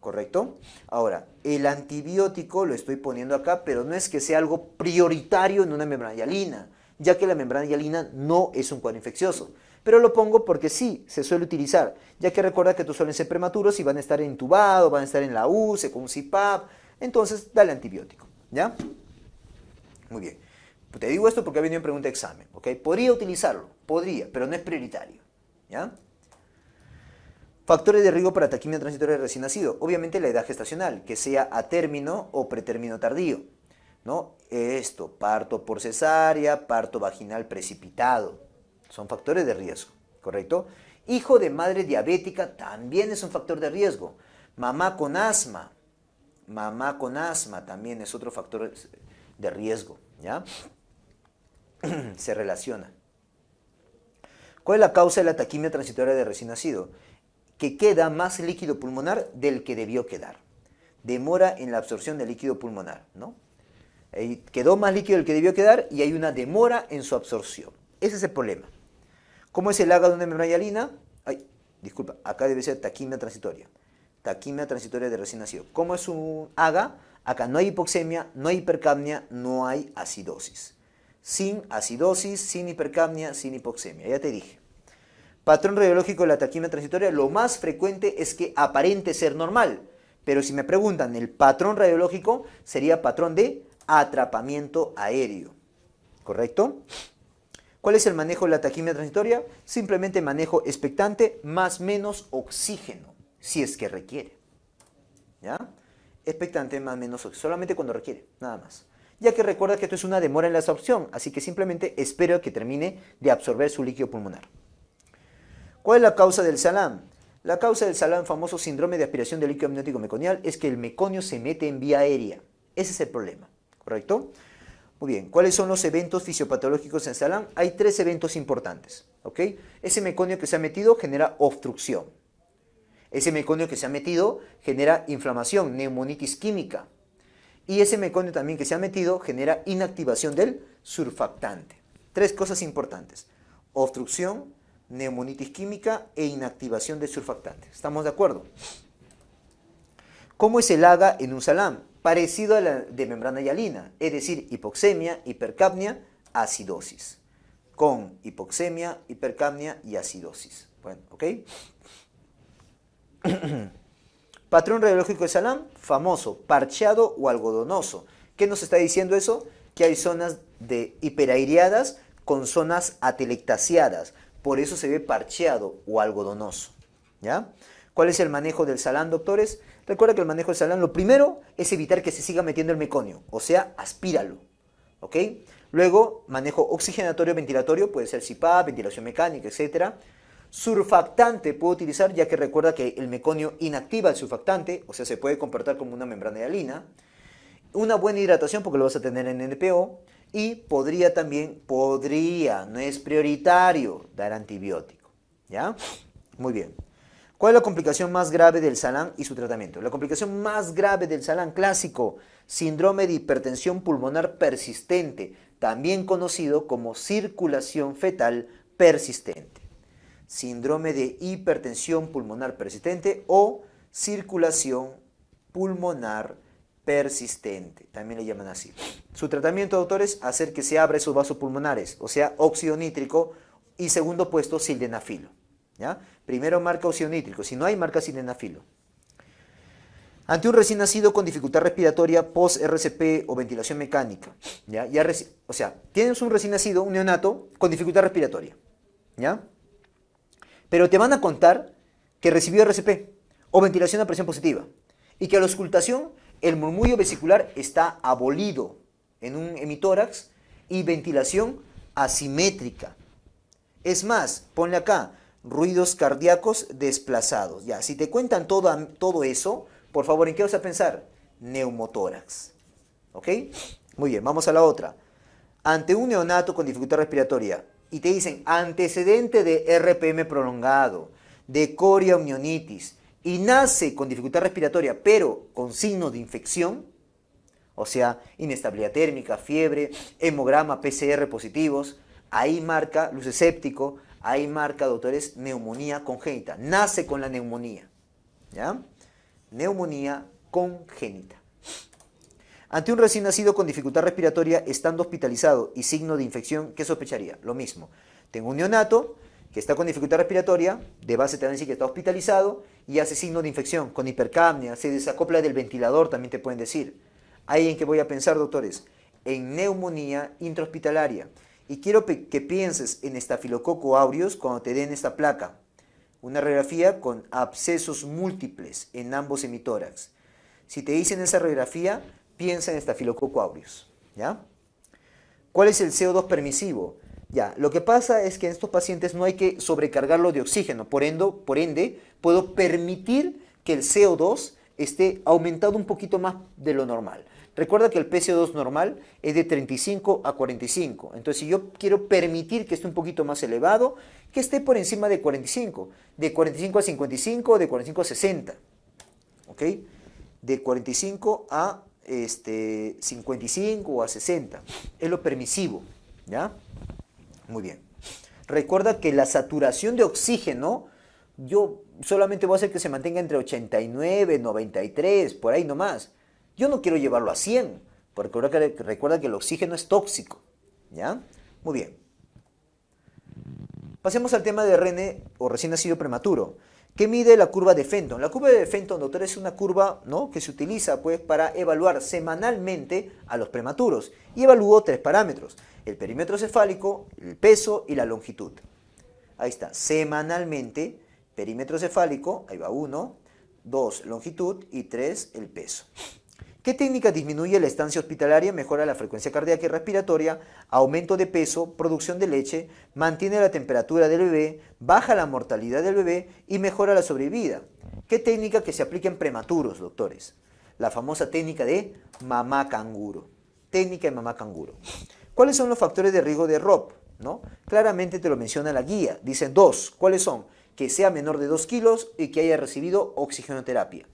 ¿correcto? Ahora, el antibiótico lo estoy poniendo acá, pero no es que sea algo prioritario en una membrana hialina, ya que la membrana hialina no es un cuadro infeccioso. Pero lo pongo porque sí, se suele utilizar, ya que recuerda que tú suelen ser prematuros y van a estar entubados, van a estar en la UCE, con un CPAP. entonces dale antibiótico, ¿ya? Muy bien. Te digo esto porque ha venido en pregunta de examen, ¿ok? Podría utilizarlo, podría, pero no es prioritario, ¿ya? Factores de riesgo para taquimia transitoria de recién nacido. Obviamente la edad gestacional, que sea a término o pretérmino tardío. ¿no? Esto, parto por cesárea, parto vaginal precipitado. Son factores de riesgo, ¿correcto? Hijo de madre diabética también es un factor de riesgo. Mamá con asma. Mamá con asma también es otro factor de riesgo, ¿ya? (clears throat) Se relaciona. ¿Cuál es la causa de la taquimia transitoria de recién nacido? que queda más líquido pulmonar del que debió quedar. Demora en la absorción del líquido pulmonar, ¿no? quedó más líquido del que debió quedar y hay una demora en su absorción. Ese es el problema. ¿Cómo es el haga de membrana Ay, disculpa, acá debe ser taquimia transitoria. Taquimia transitoria de recién nacido. ¿Cómo es un haga? Acá no hay hipoxemia, no hay hipercapnia, no hay acidosis. Sin acidosis, sin hipercapnia, sin hipoxemia. Ya te dije. Patrón radiológico de la taquimia transitoria, lo más frecuente es que aparente ser normal, pero si me preguntan el patrón radiológico, sería patrón de atrapamiento aéreo. ¿Correcto? ¿Cuál es el manejo de la taquimia transitoria? Simplemente manejo expectante más menos oxígeno, si es que requiere. ¿Ya? Expectante más menos oxígeno, solamente cuando requiere, nada más. Ya que recuerda que esto es una demora en la absorción, así que simplemente espero que termine de absorber su líquido pulmonar. ¿Cuál es la causa del salam? La causa del salam, famoso síndrome de aspiración del líquido amniótico meconial, es que el meconio se mete en vía aérea. Ese es el problema, ¿correcto? Muy bien, ¿cuáles son los eventos fisiopatológicos en salam? Hay tres eventos importantes, ¿ok? Ese meconio que se ha metido genera obstrucción. Ese meconio que se ha metido genera inflamación, neumonitis química. Y ese meconio también que se ha metido genera inactivación del surfactante. Tres cosas importantes. Obstrucción, neumonitis química e inactivación de surfactante. ¿Estamos de acuerdo? ¿Cómo es el haga en un salam? Parecido a la de membrana hialina, es decir, hipoxemia, hipercapnia, acidosis. Con hipoxemia, hipercapnia y acidosis. Bueno, ¿ok? (coughs) Patrón radiológico de salam, famoso, parcheado o algodonoso. ¿Qué nos está diciendo eso? Que hay zonas de hiperaireadas con zonas atelectasiadas, por eso se ve parcheado o algodonoso. ¿Ya? ¿Cuál es el manejo del salán, doctores? Recuerda que el manejo del salán, lo primero es evitar que se siga metiendo el meconio, o sea, aspíralo. Luego, manejo oxigenatorio ventilatorio, puede ser CIPAP, ventilación mecánica, etc. Surfactante puedo utilizar, ya que recuerda que el meconio inactiva el surfactante, o sea, se puede comportar como una membrana de alina. Una buena hidratación, porque lo vas a tener en NPO. Y podría también, podría, no es prioritario, dar antibiótico. ¿Ya? Muy bien. ¿Cuál es la complicación más grave del salán y su tratamiento? La complicación más grave del salán clásico, síndrome de hipertensión pulmonar persistente, también conocido como circulación fetal persistente. Síndrome de hipertensión pulmonar persistente o circulación pulmonar persistente, también le llaman así. Su tratamiento, autores, hacer que se abra esos vasos pulmonares, o sea, óxido nítrico y segundo puesto, sildenafilo. ¿ya? Primero marca óxido nítrico, si no hay marca sildenafilo. Ante un recién nacido con dificultad respiratoria post-RCP o ventilación mecánica, ¿ya? Ya o sea, tienes un recién nacido, un neonato, con dificultad respiratoria, ¿ya? Pero te van a contar que recibió RCP o ventilación a presión positiva y que a la auscultación el murmullo vesicular está abolido en un hemitórax y ventilación asimétrica. Es más, ponle acá, ruidos cardíacos desplazados. Ya, si te cuentan todo, todo eso, por favor, ¿en qué vas a pensar? Neumotórax. ¿Ok? Muy bien, vamos a la otra. Ante un neonato con dificultad respiratoria y te dicen antecedente de RPM prolongado, de coriomionitis, y nace con dificultad respiratoria, pero con signos de infección, o sea, inestabilidad térmica, fiebre, hemograma, PCR positivos, ahí marca luz escéptico, ahí marca, doctores, neumonía congénita. Nace con la neumonía. ¿Ya? Neumonía congénita. Ante un recién nacido con dificultad respiratoria, estando hospitalizado y signo de infección, ¿qué sospecharía? Lo mismo. Tengo un neonato que está con dificultad respiratoria, de base a decir que está hospitalizado, y hace signo de infección, con hipercapnia, se desacopla del ventilador, también te pueden decir. Ahí en que voy a pensar, doctores, en neumonía intrahospitalaria. Y quiero que pienses en estafilococo aureus cuando te den esta placa. Una radiografía con abscesos múltiples en ambos hemitórax. Si te dicen esa radiografía, piensa en estafilococo aureus. ¿ya? ¿Cuál es el CO2 permisivo? Ya, lo que pasa es que en estos pacientes no hay que sobrecargarlo de oxígeno, por ende, por ende puedo permitir que el CO2 esté aumentado un poquito más de lo normal. Recuerda que el PCO2 normal es de 35 a 45. Entonces, si yo quiero permitir que esté un poquito más elevado, que esté por encima de 45. De 45 a 55, de 45 a 60. ¿Ok? De 45 a este, 55 o a 60. Es lo permisivo. ¿Ya? Muy bien. Recuerda que la saturación de oxígeno, yo solamente voy a hacer que se mantenga entre 89, 93, por ahí nomás. Yo no quiero llevarlo a 100, porque recuerda que el oxígeno es tóxico. ¿Ya? Muy bien. Pasemos al tema de Rene o recién nacido prematuro. ¿Qué mide la curva de Fenton. La curva de Fenton, doctor, es una curva ¿no? que se utiliza pues, para evaluar semanalmente a los prematuros y evaluó tres parámetros, el perímetro cefálico, el peso y la longitud. Ahí está, semanalmente, perímetro cefálico, ahí va uno, dos, longitud y tres, el peso. ¿Qué técnica disminuye la estancia hospitalaria, mejora la frecuencia cardíaca y respiratoria, aumento de peso, producción de leche, mantiene la temperatura del bebé, baja la mortalidad del bebé y mejora la sobrevida? ¿Qué técnica que se aplica en prematuros, doctores? La famosa técnica de mamá canguro. Técnica de mamá canguro. ¿Cuáles son los factores de riesgo de ROP? ¿No? Claramente te lo menciona la guía. Dicen dos. ¿Cuáles son? Que sea menor de 2 kilos y que haya recibido oxigenoterapia.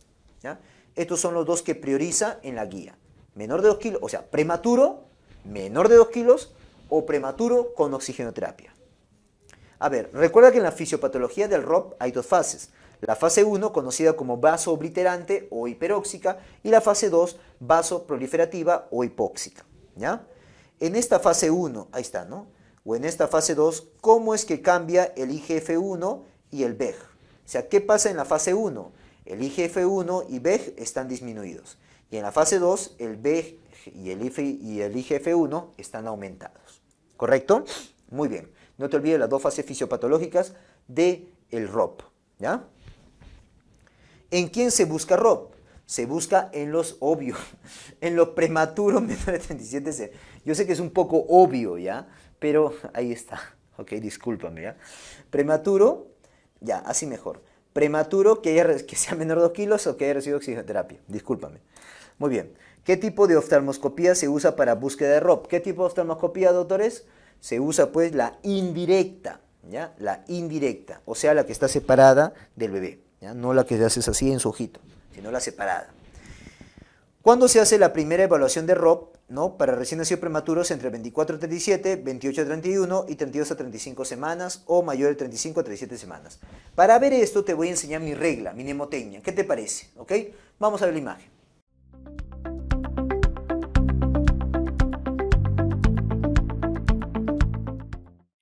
¿ya? Estos son los dos que prioriza en la guía. Menor de 2 kilos, o sea, prematuro, menor de 2 kilos o prematuro con oxigenoterapia. A ver, recuerda que en la fisiopatología del ROP hay dos fases. La fase 1, conocida como vaso obliterante o hiperóxica, y la fase 2, vaso proliferativa o hipóxica. ¿ya? En esta fase 1, ahí está, ¿no? O en esta fase 2, ¿cómo es que cambia el IGF-1 y el BEG? O sea, ¿qué pasa en la fase 1? El IGF-1 y BEG están disminuidos. Y en la fase 2, el BEG y el, IGF-1 están aumentados. ¿Correcto? Muy bien. No te olvides las dos fases fisiopatológicas del el ROP. ¿Ya? ¿En quién se busca ROP? Se busca en los obvios, (laughs) en los prematuros menores de 37 C. Yo sé que es un poco obvio, ¿ya? Pero ahí está. Ok, discúlpame, ¿ya? Prematuro, ya, así mejor prematuro que, haya, que sea menor de 2 kilos o que haya recibido oxigenoterapia. Discúlpame. Muy bien. ¿Qué tipo de oftalmoscopía se usa para búsqueda de ROP? ¿Qué tipo de oftalmoscopía, doctores? Se usa pues la indirecta, ¿ya? La indirecta, o sea, la que está separada del bebé, ¿ya? No la que haces así en su ojito, sino la separada. ¿Cuándo se hace la primera evaluación de ROP ¿no? para recién nacidos prematuros entre 24 a 37, 28 a 31 y 32 a 35 semanas o mayor de 35 a 37 semanas? Para ver esto te voy a enseñar mi regla, mi mnemotecnia. ¿Qué te parece? ¿Ok? Vamos a ver la imagen.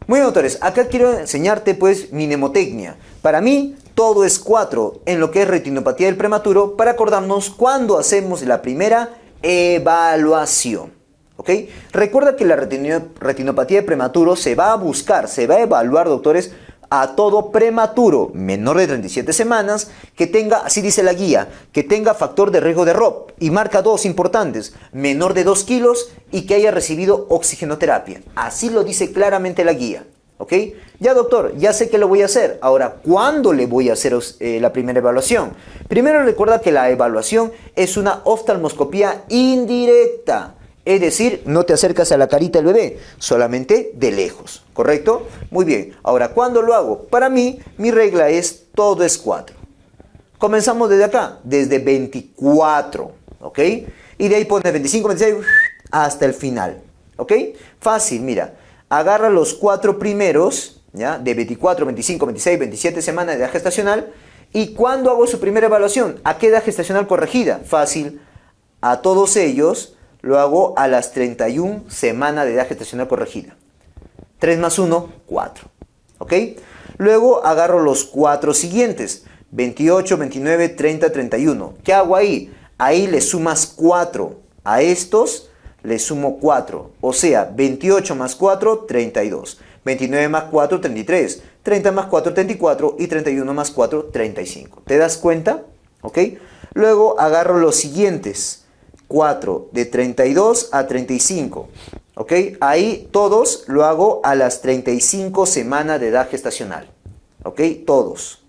Muy bien, doctores. acá quiero enseñarte pues mi mnemotecnia. Para mí, todo es 4 en lo que es retinopatía del prematuro para acordarnos cuándo hacemos la primera evaluación. ¿Ok? Recuerda que la retinopatía del prematuro se va a buscar, se va a evaluar, doctores, a todo prematuro menor de 37 semanas que tenga, así dice la guía, que tenga factor de riesgo de ROP y marca dos importantes, menor de 2 kilos y que haya recibido oxigenoterapia. Así lo dice claramente la guía. ¿Ok? Ya doctor, ya sé que lo voy a hacer. Ahora, ¿cuándo le voy a hacer eh, la primera evaluación? Primero recuerda que la evaluación es una oftalmoscopía indirecta es decir, no te acercas a la carita del bebé, solamente de lejos, ¿correcto? Muy bien, ahora, ¿cuándo lo hago? Para mí, mi regla es todo es 4. Comenzamos desde acá, desde 24, ¿ok? Y de ahí pones 25, 26, hasta el final, ¿ok? Fácil, mira, agarra los cuatro primeros, ¿ya? De 24, 25, 26, 27 semanas de edad gestacional. ¿Y cuándo hago su primera evaluación? ¿A qué edad gestacional corregida? Fácil, a todos ellos lo hago a las 31 semanas de edad gestacional corregida. 3 más 1, 4. ¿Ok? Luego agarro los 4 siguientes. 28, 29, 30, 31. ¿Qué hago ahí? Ahí le sumas 4 a estos le sumo 4, o sea, 28 más 4, 32. 29 más 4, 33. 30 más 4, 34. Y 31 más 4, 35. ¿Te das cuenta? ¿Ok? Luego agarro los siguientes. 4, de 32 a 35. ¿Ok? Ahí todos lo hago a las 35 semanas de edad gestacional. ¿Ok? Todos.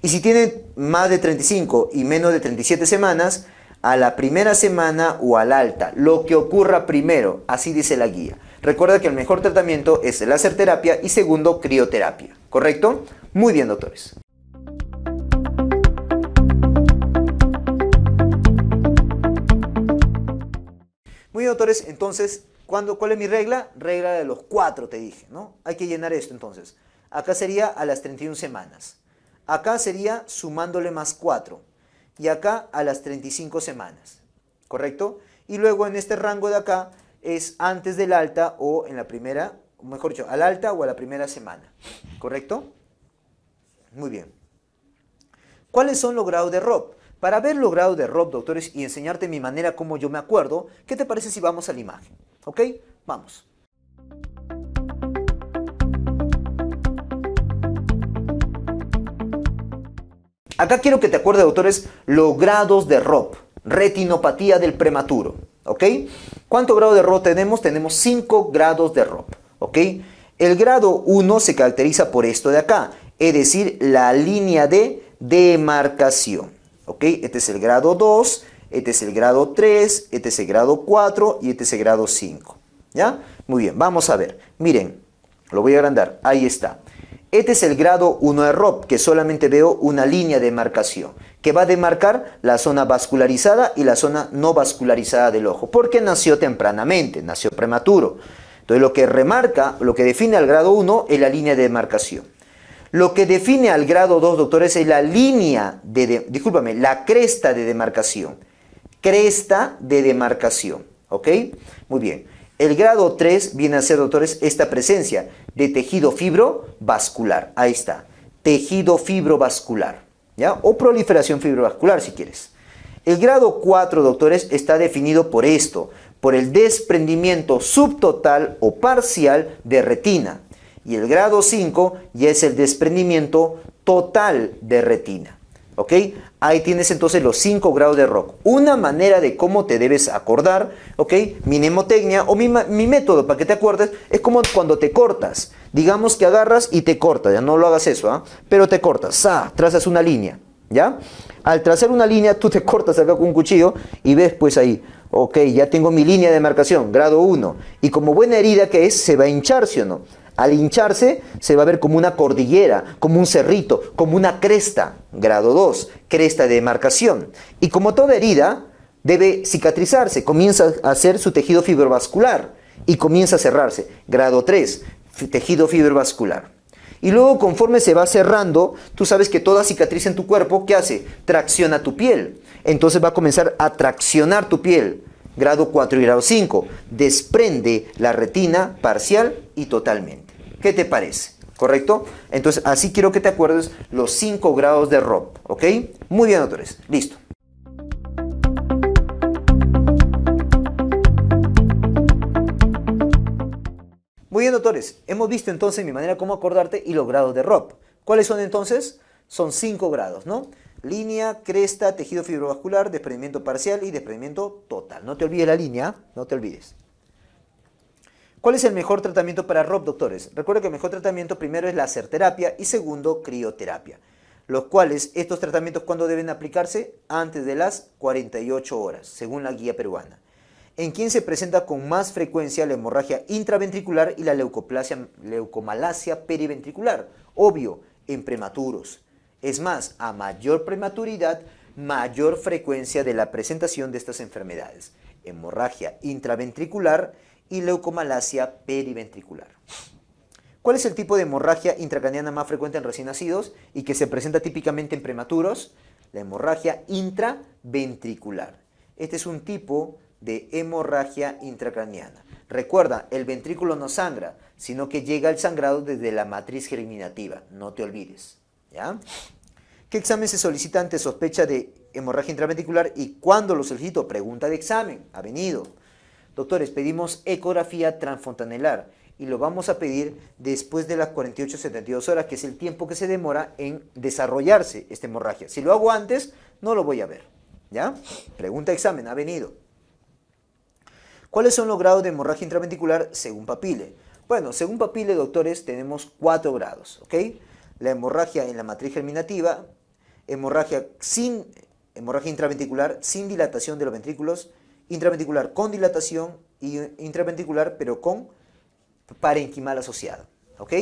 Y si tienen más de 35 y menos de 37 semanas, a la primera semana o al alta, lo que ocurra primero, así dice la guía. Recuerda que el mejor tratamiento es láser terapia y segundo crioterapia, ¿correcto? Muy bien, doctores. Muy bien, doctores, entonces, ¿cuál es mi regla? Regla de los cuatro, te dije, ¿no? Hay que llenar esto entonces. Acá sería a las 31 semanas. Acá sería sumándole más cuatro. Y acá a las 35 semanas. ¿Correcto? Y luego en este rango de acá es antes del alta o en la primera, mejor dicho, al alta o a la primera semana. ¿Correcto? Muy bien. ¿Cuáles son los grados de ROP? Para ver logrado de ROP, doctores, y enseñarte mi manera como yo me acuerdo, ¿qué te parece si vamos a la imagen? ¿Ok? Vamos. Acá quiero que te acuerdes, doctores, los grados de ROP. retinopatía del prematuro. ¿Ok? ¿Cuánto grado de ROP tenemos? Tenemos 5 grados de ROP. ¿Ok? El grado 1 se caracteriza por esto de acá, es decir, la línea de demarcación. Este es el grado 2, este es el grado 3, este es el grado 4 y este es el grado 5. ¿Ya? Muy bien, vamos a ver. Miren, lo voy a agrandar. Ahí está. Este es el grado 1 de ROP, que solamente veo una línea de marcación, que va a demarcar la zona vascularizada y la zona no vascularizada del ojo, porque nació tempranamente, nació prematuro. Entonces lo que remarca, lo que define al grado 1 es la línea de demarcación. Lo que define al grado 2, doctores, es la línea de, discúlpame, la cresta de demarcación. Cresta de demarcación, ¿ok? Muy bien. El grado 3 viene a ser, doctores, esta presencia de tejido fibrovascular. Ahí está. Tejido fibrovascular, ¿ya? O proliferación fibrovascular, si quieres. El grado 4, doctores, está definido por esto, por el desprendimiento subtotal o parcial de retina. Y el grado 5 ya es el desprendimiento total de retina. ¿Ok? Ahí tienes entonces los 5 grados de rock. Una manera de cómo te debes acordar, ¿ok? Mi mnemotecnia o mi, método para que te acuerdes es como cuando te cortas. Digamos que agarras y te cortas, ya no lo hagas eso, ¿ah? Pero te cortas, ¡sa! Trazas una línea, ¿ya? Al trazar una línea, tú te (laughs) cortas acá con un cuchillo y ves pues ahí, ok, ya tengo mi línea de marcación, grado 1. Y como buena herida que es, se va a hincharse o no? Al hincharse se va a ver como una cordillera, como un cerrito, como una cresta, grado 2, cresta de demarcación. Y como toda herida, debe cicatrizarse, comienza a hacer su tejido fibrovascular y comienza a cerrarse, grado 3, tejido fibrovascular. Y luego conforme se va cerrando, tú sabes que toda cicatriz en tu cuerpo, ¿qué hace? Tracciona tu piel. Entonces va a comenzar a traccionar tu piel grado 4 y grado 5. Desprende la retina parcial y totalmente. ¿Qué te parece? ¿Correcto? Entonces, así quiero que te acuerdes los 5 grados de ROP. ¿Ok? Muy bien, doctores. Listo. Muy bien, doctores. Hemos visto entonces mi manera cómo acordarte y los grados de ROP. ¿Cuáles son entonces? Son 5 grados, ¿no? Línea, cresta, tejido fibrovascular, desprendimiento parcial y desprendimiento total. No te olvides la línea, no te olvides. ¿Cuál es el mejor tratamiento para ROP, doctores? Recuerda que el mejor tratamiento primero es la terapia y segundo, crioterapia. Los cuales, estos tratamientos, ¿cuándo deben aplicarse? Antes de las 48 horas, según la guía peruana. En quién se presenta con más frecuencia la hemorragia intraventricular y la leucoplasia, leucomalacia periventricular. Obvio, en prematuros es más, a mayor prematuridad, mayor frecuencia de la presentación de estas enfermedades, hemorragia intraventricular y leucomalacia periventricular. ¿Cuál es el tipo de hemorragia intracraniana más frecuente en recién nacidos y que se presenta típicamente en prematuros? La hemorragia intraventricular. Este es un tipo de hemorragia intracraniana. Recuerda, el ventrículo no sangra, sino que llega el sangrado desde la matriz germinativa, no te olvides. ¿Ya? ¿Qué examen se solicita ante sospecha de hemorragia intraventricular y cuándo lo solicito? Pregunta de examen. Ha venido. Doctores, pedimos ecografía transfontanelar y lo vamos a pedir después de las 48-72 horas, que es el tiempo que se demora en desarrollarse esta hemorragia. Si lo hago antes, no lo voy a ver. ¿Ya? Pregunta de examen. Ha venido. ¿Cuáles son los grados de hemorragia intraventricular según Papile? Bueno, según Papile, doctores, tenemos cuatro grados, ¿ok? la hemorragia en la matriz germinativa, hemorragia, sin, hemorragia intraventricular sin dilatación de los ventrículos, intraventricular con dilatación y intraventricular pero con parenquimal asociado, ¿ok?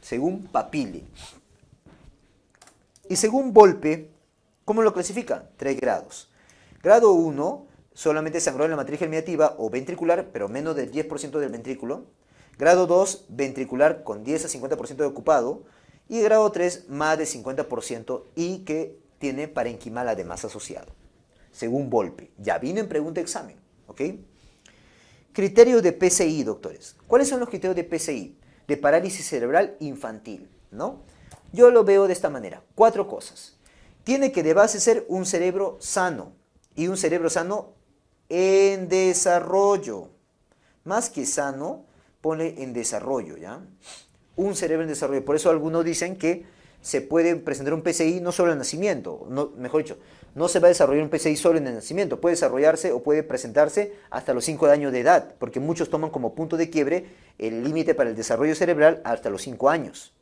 Según papile Y según Volpe, ¿cómo lo clasifica? Tres grados. Grado 1, solamente sangró en la matriz germinativa o ventricular, pero menos del 10% del ventrículo. Grado 2, ventricular con 10 a 50% de ocupado y grado 3 más de 50% y que tiene parenquimal además asociado, según Volpe. Ya vino en pregunta examen, ¿ok? Criterios de PCI, doctores. ¿Cuáles son los criterios de PCI? De parálisis cerebral infantil, ¿no? Yo lo veo de esta manera. Cuatro cosas. Tiene que de base ser un cerebro sano y un cerebro sano en desarrollo. Más que sano, pone en desarrollo, ¿ya? un cerebro en desarrollo. Por eso algunos dicen que se puede presentar un PCI no solo en nacimiento, no, mejor dicho, no se va a desarrollar un PCI solo en el nacimiento, puede desarrollarse o puede presentarse hasta los 5 años de edad, porque muchos toman como punto de quiebre el límite para el desarrollo cerebral hasta los 5 años.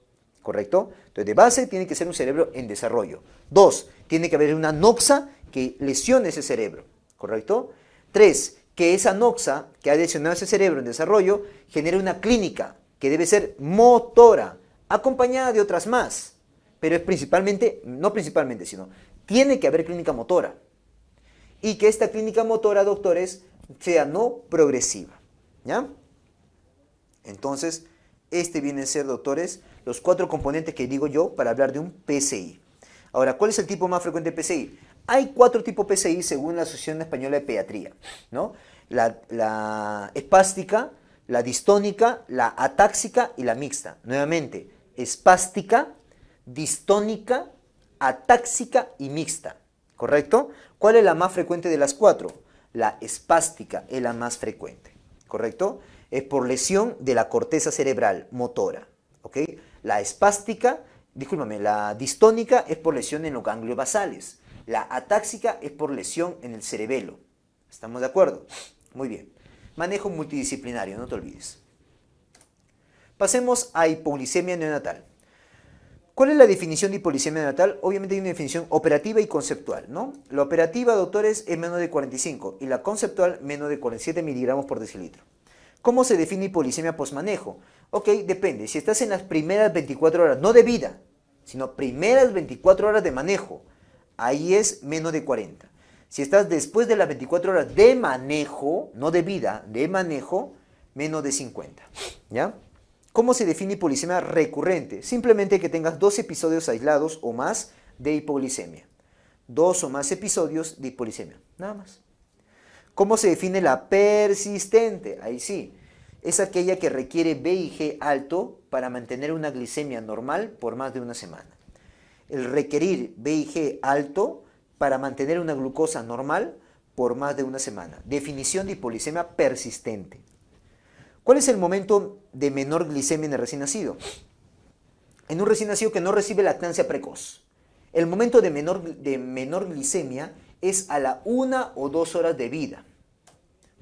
¿Correcto? Entonces, de base tiene que ser un cerebro en desarrollo. Dos, tiene que haber una noxa que lesione ese cerebro. ¿Correcto? Tres, que esa noxa que ha lesionado ese cerebro en desarrollo genere una clínica que debe ser motora, acompañada de otras más, pero es principalmente, no principalmente, sino tiene que haber clínica motora. Y que esta clínica motora, doctores, sea no progresiva. ¿Ya? Entonces, este viene a ser, doctores, los cuatro componentes que digo yo para hablar de un PCI. Ahora, ¿cuál es el tipo más frecuente de PCI? Hay cuatro tipos de PCI según la Asociación Española de Pediatría, ¿no? La, la espástica, la distónica, la atáxica y la mixta. Nuevamente, espástica, distónica, atáxica y mixta. ¿Correcto? ¿Cuál es la más frecuente de las cuatro? La espástica es la más frecuente. ¿Correcto? Es por lesión de la corteza cerebral motora. ¿Ok? La espástica, discúlpame, la distónica es por lesión en los ganglios basales. La atáxica es por lesión en el cerebelo. ¿Estamos de acuerdo? Muy bien. Manejo multidisciplinario, no te olvides. Pasemos a hipoglicemia neonatal. ¿Cuál es la definición de hipoglicemia neonatal? Obviamente hay una definición operativa y conceptual, ¿no? La operativa, doctores, es menos de 45 y la conceptual menos de 47 miligramos por decilitro. ¿Cómo se define hipoglicemia postmanejo? Ok, depende. Si estás en las primeras 24 horas, no de vida, sino primeras 24 horas de manejo, ahí es menos de 40. Si estás después de las 24 horas de manejo, no de vida, de manejo, menos de 50. ¿Ya? ¿Cómo se define hipoglicemia recurrente? Simplemente que tengas dos episodios aislados o más de hipoglicemia. Dos o más episodios de hipoglicemia. Nada más. ¿Cómo se define la persistente? Ahí sí. Es aquella que requiere BIG alto para mantener una glicemia normal por más de una semana. El requerir BIG alto para mantener una glucosa normal por más de una semana. Definición de hipoglicemia persistente. ¿Cuál es el momento de menor glicemia en el recién nacido? En un recién nacido que no recibe lactancia precoz. El momento de menor, de menor glicemia es a la una o dos horas de vida.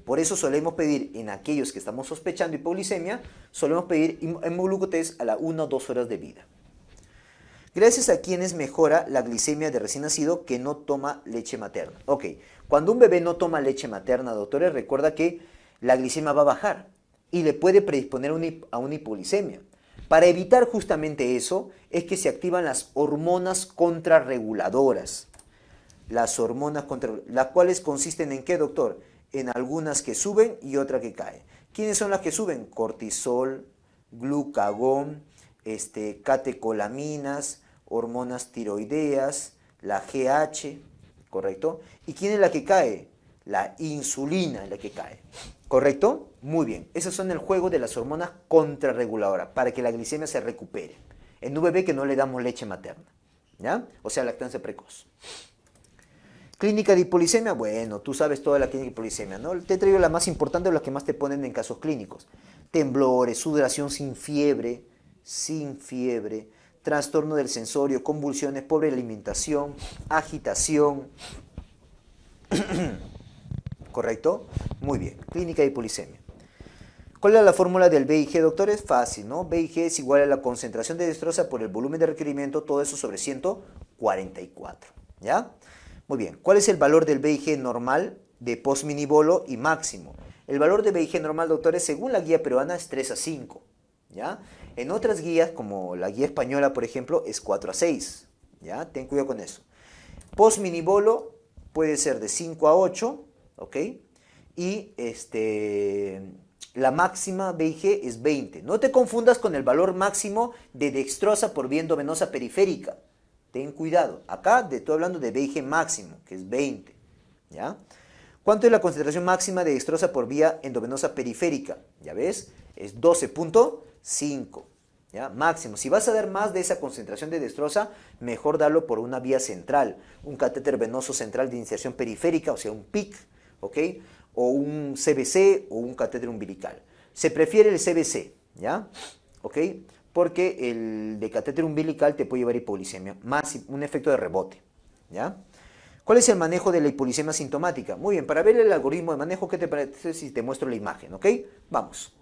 Por eso solemos pedir en aquellos que estamos sospechando hipoglicemia, solemos pedir hemoglucotés a la una o dos horas de vida gracias a quienes mejora la glicemia de recién nacido que no toma leche materna. Ok, cuando un bebé no toma leche materna, doctores, recuerda que la glicemia va a bajar y le puede predisponer a una hipoglicemia. Para evitar justamente eso es que se activan las hormonas contrarreguladoras. Las hormonas contrarreguladoras, las cuales consisten en qué, doctor? En algunas que suben y otras que caen. ¿Quiénes son las que suben? Cortisol, glucagón, este, catecolaminas, hormonas tiroideas, la GH, ¿correcto? ¿Y quién es la que cae? La insulina es la que cae, ¿correcto? Muy bien, esos son el juego de las hormonas contrarreguladoras para que la glicemia se recupere en un bebé que no le damos leche materna, ¿ya? O sea, lactancia precoz. Clínica de hipolisemia, bueno, tú sabes toda la clínica de hipolisemia, ¿no? Te traigo la más importante de las que más te ponen en casos clínicos. Temblores, sudoración sin fiebre, sin fiebre, trastorno del sensorio, convulsiones, pobre alimentación, agitación. (clears throat) ¿Correcto? Muy bien. Clínica de polisemia. ¿Cuál es la fórmula del BIG, doctor? Es fácil, ¿no? BIG es igual a la concentración de destroza por el volumen de requerimiento, todo eso sobre 144. ¿Ya? Muy bien. ¿Cuál es el valor del BIG normal de post-minibolo y máximo? El valor de BIG normal, doctores, según la guía peruana es 3 a 5. ¿Ya? En otras guías, como la guía española, por ejemplo, es 4 a 6. ¿ya? Ten cuidado con eso. Post minibolo puede ser de 5 a 8, ¿ok? Y este, la máxima BIG es 20. No te confundas con el valor máximo de dextrosa por vía endovenosa periférica. Ten cuidado. Acá estoy hablando de BIG máximo, que es 20. ¿Ya? ¿Cuánto es la concentración máxima de dextrosa por vía endovenosa periférica? Ya ves, es puntos. 5. ¿Ya? Máximo. Si vas a dar más de esa concentración de destroza, mejor darlo por una vía central, un catéter venoso central de inserción periférica, o sea, un PIC, ¿ok? O un CBC o un catéter umbilical. Se prefiere el CBC, ¿ya? ¿Ok? Porque el de catéter umbilical te puede llevar a más un efecto de rebote, ¿ya? ¿Cuál es el manejo de la hipoglicemia sintomática? Muy bien, para ver el algoritmo de manejo, ¿qué te parece si te muestro la imagen, ok? Vamos.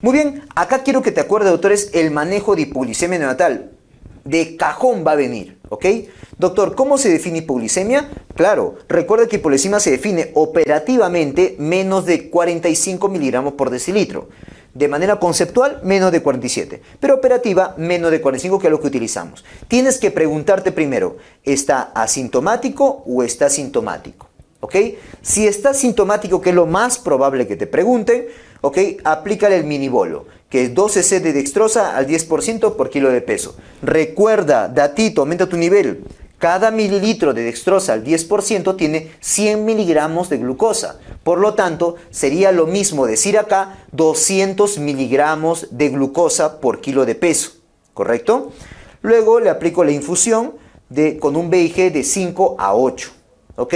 Muy bien, acá quiero que te acuerdes, doctores, el manejo de hipoglicemia neonatal. De cajón va a venir, ¿ok? Doctor, ¿cómo se define hipoglicemia? Claro, recuerda que hipoglicemia se define operativamente menos de 45 miligramos por decilitro. De manera conceptual, menos de 47. Pero operativa, menos de 45, que es lo que utilizamos. Tienes que preguntarte primero, ¿está asintomático o está sintomático? ¿ok? Si estás sintomático, que es lo más probable que te pregunten, ¿ok? Aplícale el minibolo, que es 12C de dextrosa al 10% por kilo de peso. Recuerda, datito, aumenta tu nivel. Cada mililitro de dextrosa al 10% tiene 100 miligramos de glucosa. Por lo tanto, sería lo mismo decir acá 200 miligramos de glucosa por kilo de peso. ¿Correcto? Luego le aplico la infusión con un BIG de 5 a 8. ¿Ok?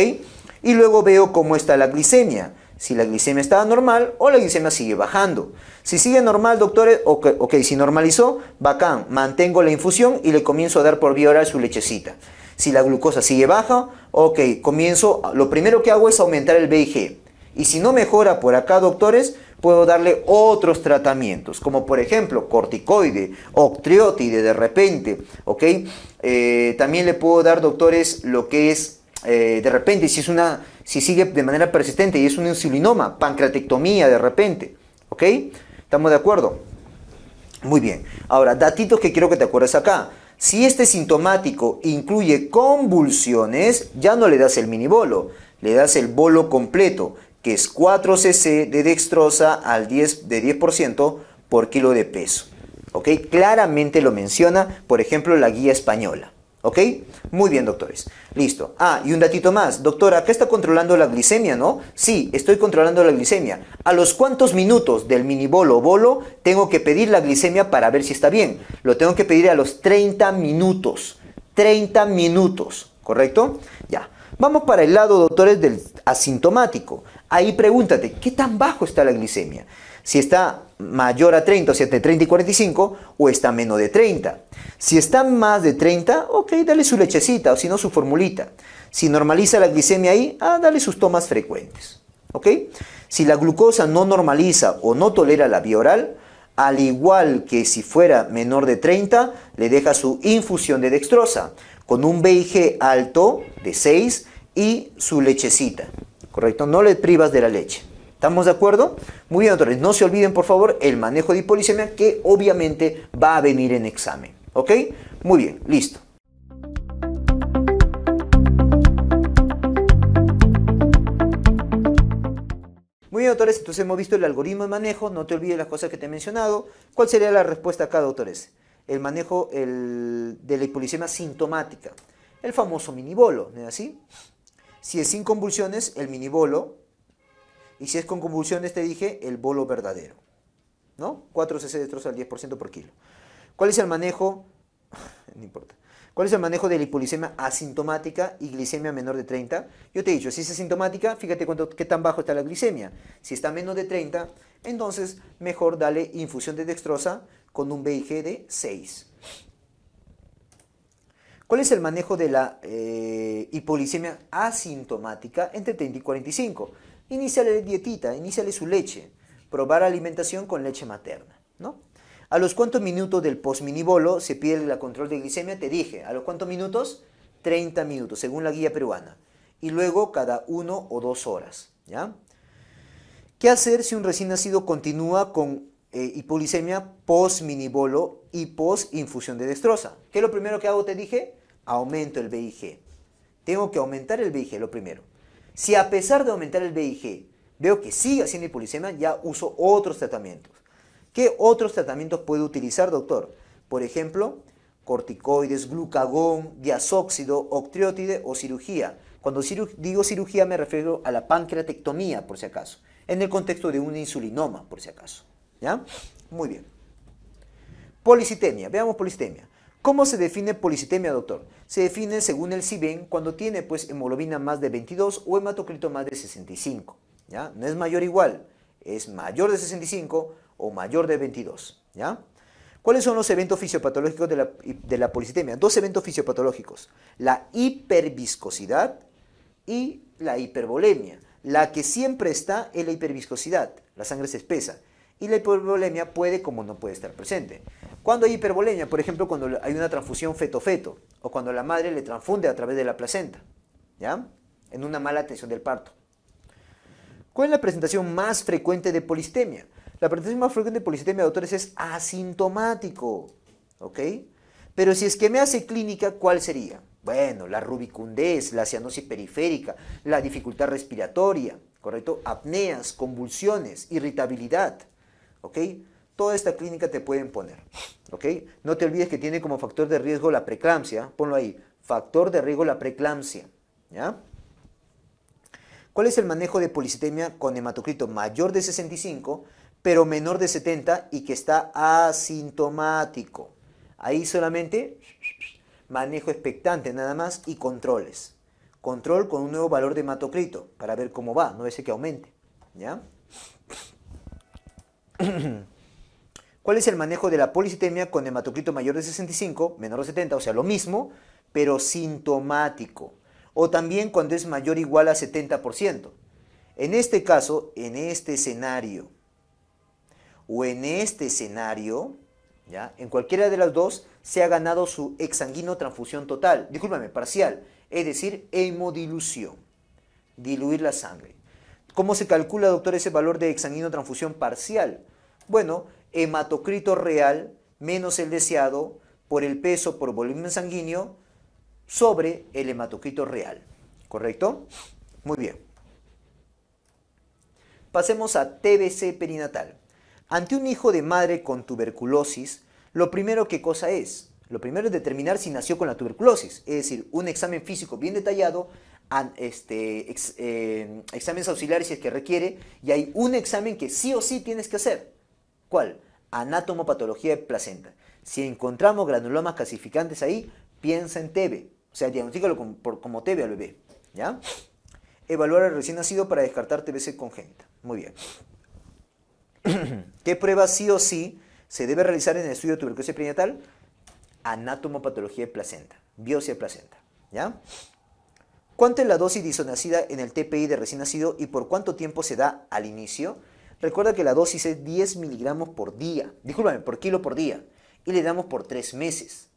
y luego veo cómo está la glicemia. Si la glicemia estaba normal o la glicemia sigue bajando. Si sigue normal, doctores, ok, si normalizó, bacán, mantengo la infusión y le comienzo a dar por vía oral su lechecita. Si la glucosa sigue baja, ok, comienzo, lo primero que hago es aumentar el BIG. Y si no mejora por acá, doctores, puedo darle otros tratamientos, como por ejemplo corticoide, octriotide de repente, ¿ok? Eh, también le puedo dar, doctores, lo que es eh, de repente, si, es una, si sigue de manera persistente y es un insulinoma, pancreatectomía de repente. ¿Ok? ¿Estamos de acuerdo? Muy bien. Ahora, datitos que quiero que te acuerdes acá. Si este sintomático incluye convulsiones, ya no le das el minibolo. le das el bolo completo, que es 4 cc de dextrosa al 10, de 10% por kilo de peso. ¿Ok? Claramente lo menciona, por ejemplo, la guía española. ¿Ok? Muy bien, doctores. Listo. Ah, y un datito más. Doctora, ¿qué está controlando la glicemia, ¿no? Sí, estoy controlando la glicemia. ¿A los cuántos minutos del minibolo o bolo tengo que pedir la glicemia para ver si está bien? Lo tengo que pedir a los 30 minutos. 30 minutos, ¿correcto? Ya. Vamos para el lado, doctores, del asintomático. Ahí pregúntate, ¿qué tan bajo está la glicemia? Si está mayor a 30, o sea, entre 30 y 45, o está menos de 30. Si está más de 30, ok, dale su lechecita, o si no, su formulita. Si normaliza la glicemia ahí, ah, dale sus tomas frecuentes. ¿Ok? Si la glucosa no normaliza o no tolera la vía oral, al igual que si fuera menor de 30, le deja su infusión de dextrosa con un BIG alto de 6 y su lechecita. ¿Correcto? No le privas de la leche. ¿Estamos de acuerdo? Muy bien, doctores. No se olviden, por favor, el manejo de hipolisemia que obviamente va a venir en examen. ¿Ok? Muy bien, listo. Muy bien, doctores. Entonces hemos visto el algoritmo de manejo. No te olvides las cosas que te he mencionado. ¿Cuál sería la respuesta acá, doctores? El manejo de la hipolisemia sintomática. El famoso minibolo, ¿no es así? Si es sin convulsiones, el minibolo y si es con convulsiones, te dije, el bolo verdadero. ¿No? 4 cc dextrosa al 10% por kilo. ¿Cuál es el manejo? (laughs) no importa. ¿Cuál es el manejo de la asintomática y glicemia menor de 30? Yo te he dicho, si es asintomática, fíjate cuánto, qué tan bajo está la glicemia. Si está menos de 30, entonces mejor dale infusión de dextrosa con un BIG de 6. ¿Cuál es el manejo de la eh, asintomática entre 30 y 45? Iníciale dietita, iníciale su leche. Probar alimentación con leche materna, ¿no? A los cuantos minutos del minibolo se pierde el control de glicemia, te dije. ¿A los cuantos minutos? 30 minutos, según la guía peruana. Y luego cada uno o dos horas, ¿ya? ¿Qué hacer si un recién nacido continúa con eh, hipoglicemia post-minibolo y post-infusión de destroza? ¿Qué es lo primero que hago? Te dije, aumento el BIG. Tengo que aumentar el BIG, lo primero. Si a pesar de aumentar el BIG veo que sigue haciendo policema ya uso otros tratamientos. ¿Qué otros tratamientos puedo utilizar, doctor? Por ejemplo, corticoides, glucagón, diazóxido, octriótide o cirugía. Cuando digo cirugía me refiero a la pancreatectomía, por si acaso, en el contexto de un insulinoma, por si acaso. ¿Ya? Muy bien. Policitemia, veamos policitemia. ¿Cómo se define policitemia, doctor? Se define según el CIBEN cuando tiene pues hemoglobina más de 22 o hematocrito más de 65. ¿ya? No es mayor o igual, es mayor de 65 o mayor de 22. ¿ya? ¿Cuáles son los eventos fisiopatológicos de la, de policitemia? Dos eventos fisiopatológicos, la hiperviscosidad y la hipervolemia. La que siempre está es la hiperviscosidad, la sangre se espesa y la hipervolemia puede como no puede estar presente. Cuando hay hipervolemia, por ejemplo, cuando hay una transfusión feto-feto o cuando la madre le transfunde a través de la placenta, ¿ya? En una mala tensión del parto. ¿Cuál es la presentación más frecuente de polistemia? La presentación más frecuente de polistemia, doctores, es asintomático, ¿ok? Pero si es que me hace clínica, ¿cuál sería? Bueno, la rubicundez, la cianosis periférica, la dificultad respiratoria, ¿correcto? Apneas, convulsiones, irritabilidad, ¿ok? Toda esta clínica te pueden poner, ¿ok? No te olvides que tiene como factor de riesgo la preeclampsia, ponlo ahí, factor de riesgo la preeclampsia, ¿ya? ¿Cuál es el manejo de policitemia con hematocrito mayor de 65 pero menor de 70 y que está asintomático? Ahí solamente manejo expectante nada más y controles. Control con un nuevo valor de hematocrito para ver cómo va, no ese que aumente, ¿ya? (clears throat) ¿Cuál es el manejo de la policitemia con hematocrito mayor de 65, menor de 70? O sea, lo mismo, pero sintomático. O también cuando es mayor o igual a 70%. En este caso, en este escenario, o en este escenario, ¿ya? en cualquiera de las dos, se ha ganado su exanguino transfusión total, discúlpame, parcial, es decir, hemodilución, diluir la sangre. ¿Cómo se calcula, doctor, ese valor de exanguino transfusión parcial? Bueno, hematocrito real menos el deseado por el peso por volumen sanguíneo sobre el hematocrito real. ¿Correcto? Muy bien. Pasemos a TBC perinatal. Ante un hijo de madre con tuberculosis, lo primero que cosa es, lo primero es determinar si nació con la tuberculosis, es decir, un examen físico bien detallado, este, eh, exámenes auxiliares si es que requiere, y hay un examen que sí o sí tienes que hacer, ¿Cuál? Anatomopatología de placenta. Si encontramos granulomas clasificantes ahí, piensa en TB. O sea, diagnostícalo como, por, TB al bebé. ¿Ya? Evaluar al recién nacido para descartar TBC congénita. Muy bien. (clears throat) ¿Qué prueba sí o sí se debe realizar en el estudio de tuberculosis prenatal? Anatomopatología de placenta. Biopsia de placenta. ¿Ya? ¿Cuánto es la dosis disonacida en el TPI de recién nacido y por cuánto tiempo se da al inicio? Recuerda que la dosis es 10 miligramos por día, discúlpame, por kilo por día, y le damos por 3 meses.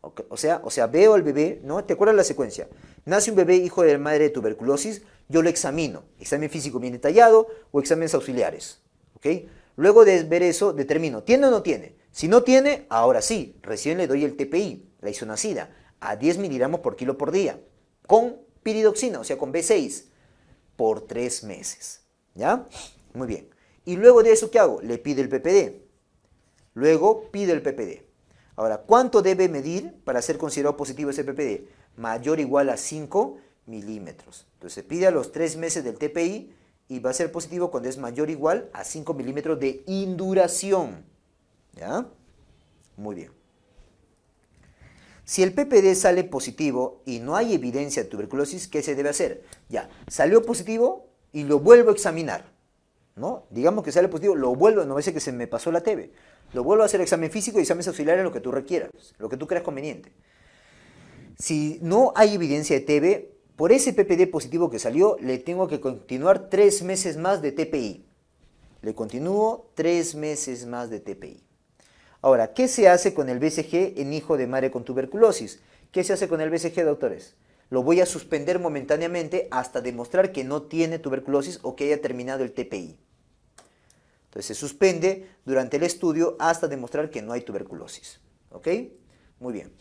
O, sea, o sea, veo al bebé, ¿no? ¿Te acuerdas la secuencia? Nace un bebé hijo de madre de tuberculosis, yo lo examino, examen físico bien detallado o exámenes auxiliares, ¿ok? Luego de ver eso, determino, ¿tiene o no tiene? Si no tiene, ahora sí, recién le doy el TPI, la isonacida, a 10 miligramos por kilo por día, con piridoxina, o sea, con B6, por 3 meses, ¿ya? Muy bien. Y luego de eso, ¿qué hago? Le pide el PPD. Luego pide el PPD. Ahora, ¿cuánto debe medir para ser considerado positivo ese PPD? Mayor o igual a 5 milímetros. Entonces, pide a los 3 meses del TPI y va a ser positivo cuando es mayor o igual a 5 milímetros de induración. ¿Ya? Muy bien. Si el PPD sale positivo y no hay evidencia de tuberculosis, ¿qué se debe hacer? Ya, salió positivo y lo vuelvo a examinar. Digamos que sale positivo, lo vuelvo, no me dice que se me pasó la TV. Lo vuelvo a hacer examen físico y auxiliar en lo que tú requieras, lo que tú creas conveniente. Si no hay evidencia de TB, por ese PPD positivo que salió, le tengo que continuar tres meses más de TPI. Le continúo tres meses más de TPI. Ahora, ¿qué se hace con el BCG en hijo de madre con tuberculosis? ¿Qué se hace con el BCG, doctores? Lo voy a suspender momentáneamente hasta demostrar que no tiene tuberculosis o que haya terminado el TPI. Entonces se suspende durante el estudio hasta demostrar que no hay tuberculosis. ¿Ok? Muy bien.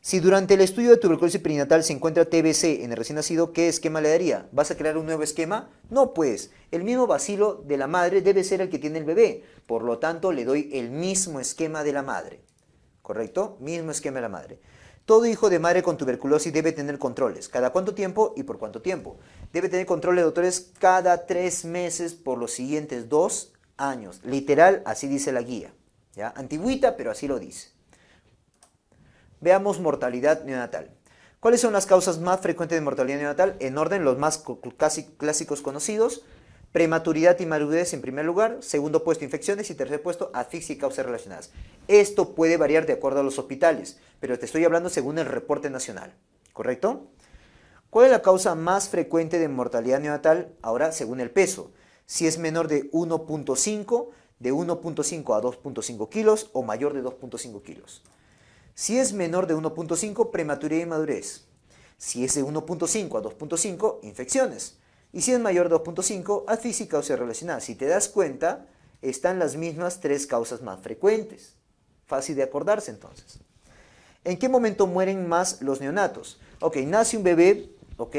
Si durante el estudio de tuberculosis perinatal se encuentra TBC en el recién nacido, ¿qué esquema le daría? ¿Vas a crear un nuevo esquema? No, pues el mismo vacilo de la madre debe ser el que tiene el bebé. Por lo tanto, le doy el mismo esquema de la madre. ¿Correcto? Mismo esquema de la madre. Todo hijo de madre con tuberculosis debe tener controles. ¿Cada cuánto tiempo y por cuánto tiempo? Debe tener controles, doctores, cada tres meses por los siguientes dos años. Literal, así dice la guía. Antigüita, pero así lo dice. Veamos mortalidad neonatal. ¿Cuáles son las causas más frecuentes de mortalidad neonatal? En orden, los más clásicos conocidos. Prematuridad y madurez en primer lugar, segundo puesto infecciones y tercer puesto asfixia y causas relacionadas. Esto puede variar de acuerdo a los hospitales, pero te estoy hablando según el reporte nacional, ¿correcto? ¿Cuál es la causa más frecuente de mortalidad neonatal? Ahora, según el peso. Si es menor de 1.5, de 1.5 a 2.5 kilos o mayor de 2.5 kilos. Si es menor de 1.5, prematuridad y madurez. Si es de 1.5 a 2.5, infecciones. Y si es mayor de 2.5, a física o sea relacionada. Si te das cuenta, están las mismas tres causas más frecuentes. Fácil de acordarse entonces. ¿En qué momento mueren más los neonatos? Ok, nace un bebé, ok,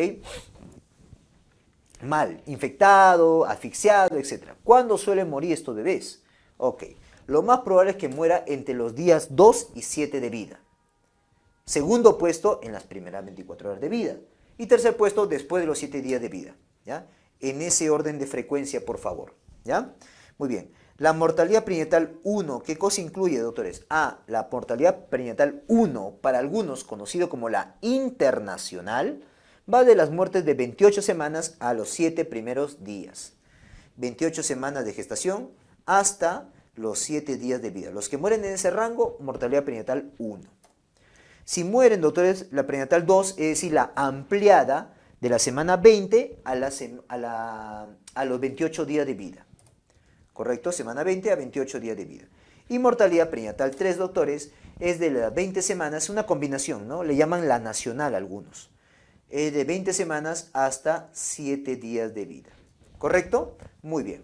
mal, infectado, asfixiado, etc. ¿Cuándo suelen morir estos bebés? Ok, lo más probable es que muera entre los días 2 y 7 de vida. Segundo puesto, en las primeras 24 horas de vida. Y tercer puesto, después de los 7 días de vida. En ese orden de frecuencia, por favor, ¿ya? Muy bien. La mortalidad prenatal 1, ¿qué cosa incluye, doctores? A, la mortalidad prenatal 1, para algunos conocido como la internacional, va de las muertes de 28 semanas a los 7 primeros días. 28 semanas de gestación hasta los 7 días de vida. Los que mueren en ese rango, mortalidad prenatal 1. Si mueren, doctores, la prenatal 2, es decir, la ampliada, de la semana 20 a, la a, los 28 días de vida. ¿Correcto? Semana 20 a 28 días de vida. Y mortalidad prenatal tres doctores, es de las 20 semanas, una combinación, ¿no? Le llaman la nacional algunos. Es de 20 semanas hasta 7 días de vida. ¿Correcto? Muy bien.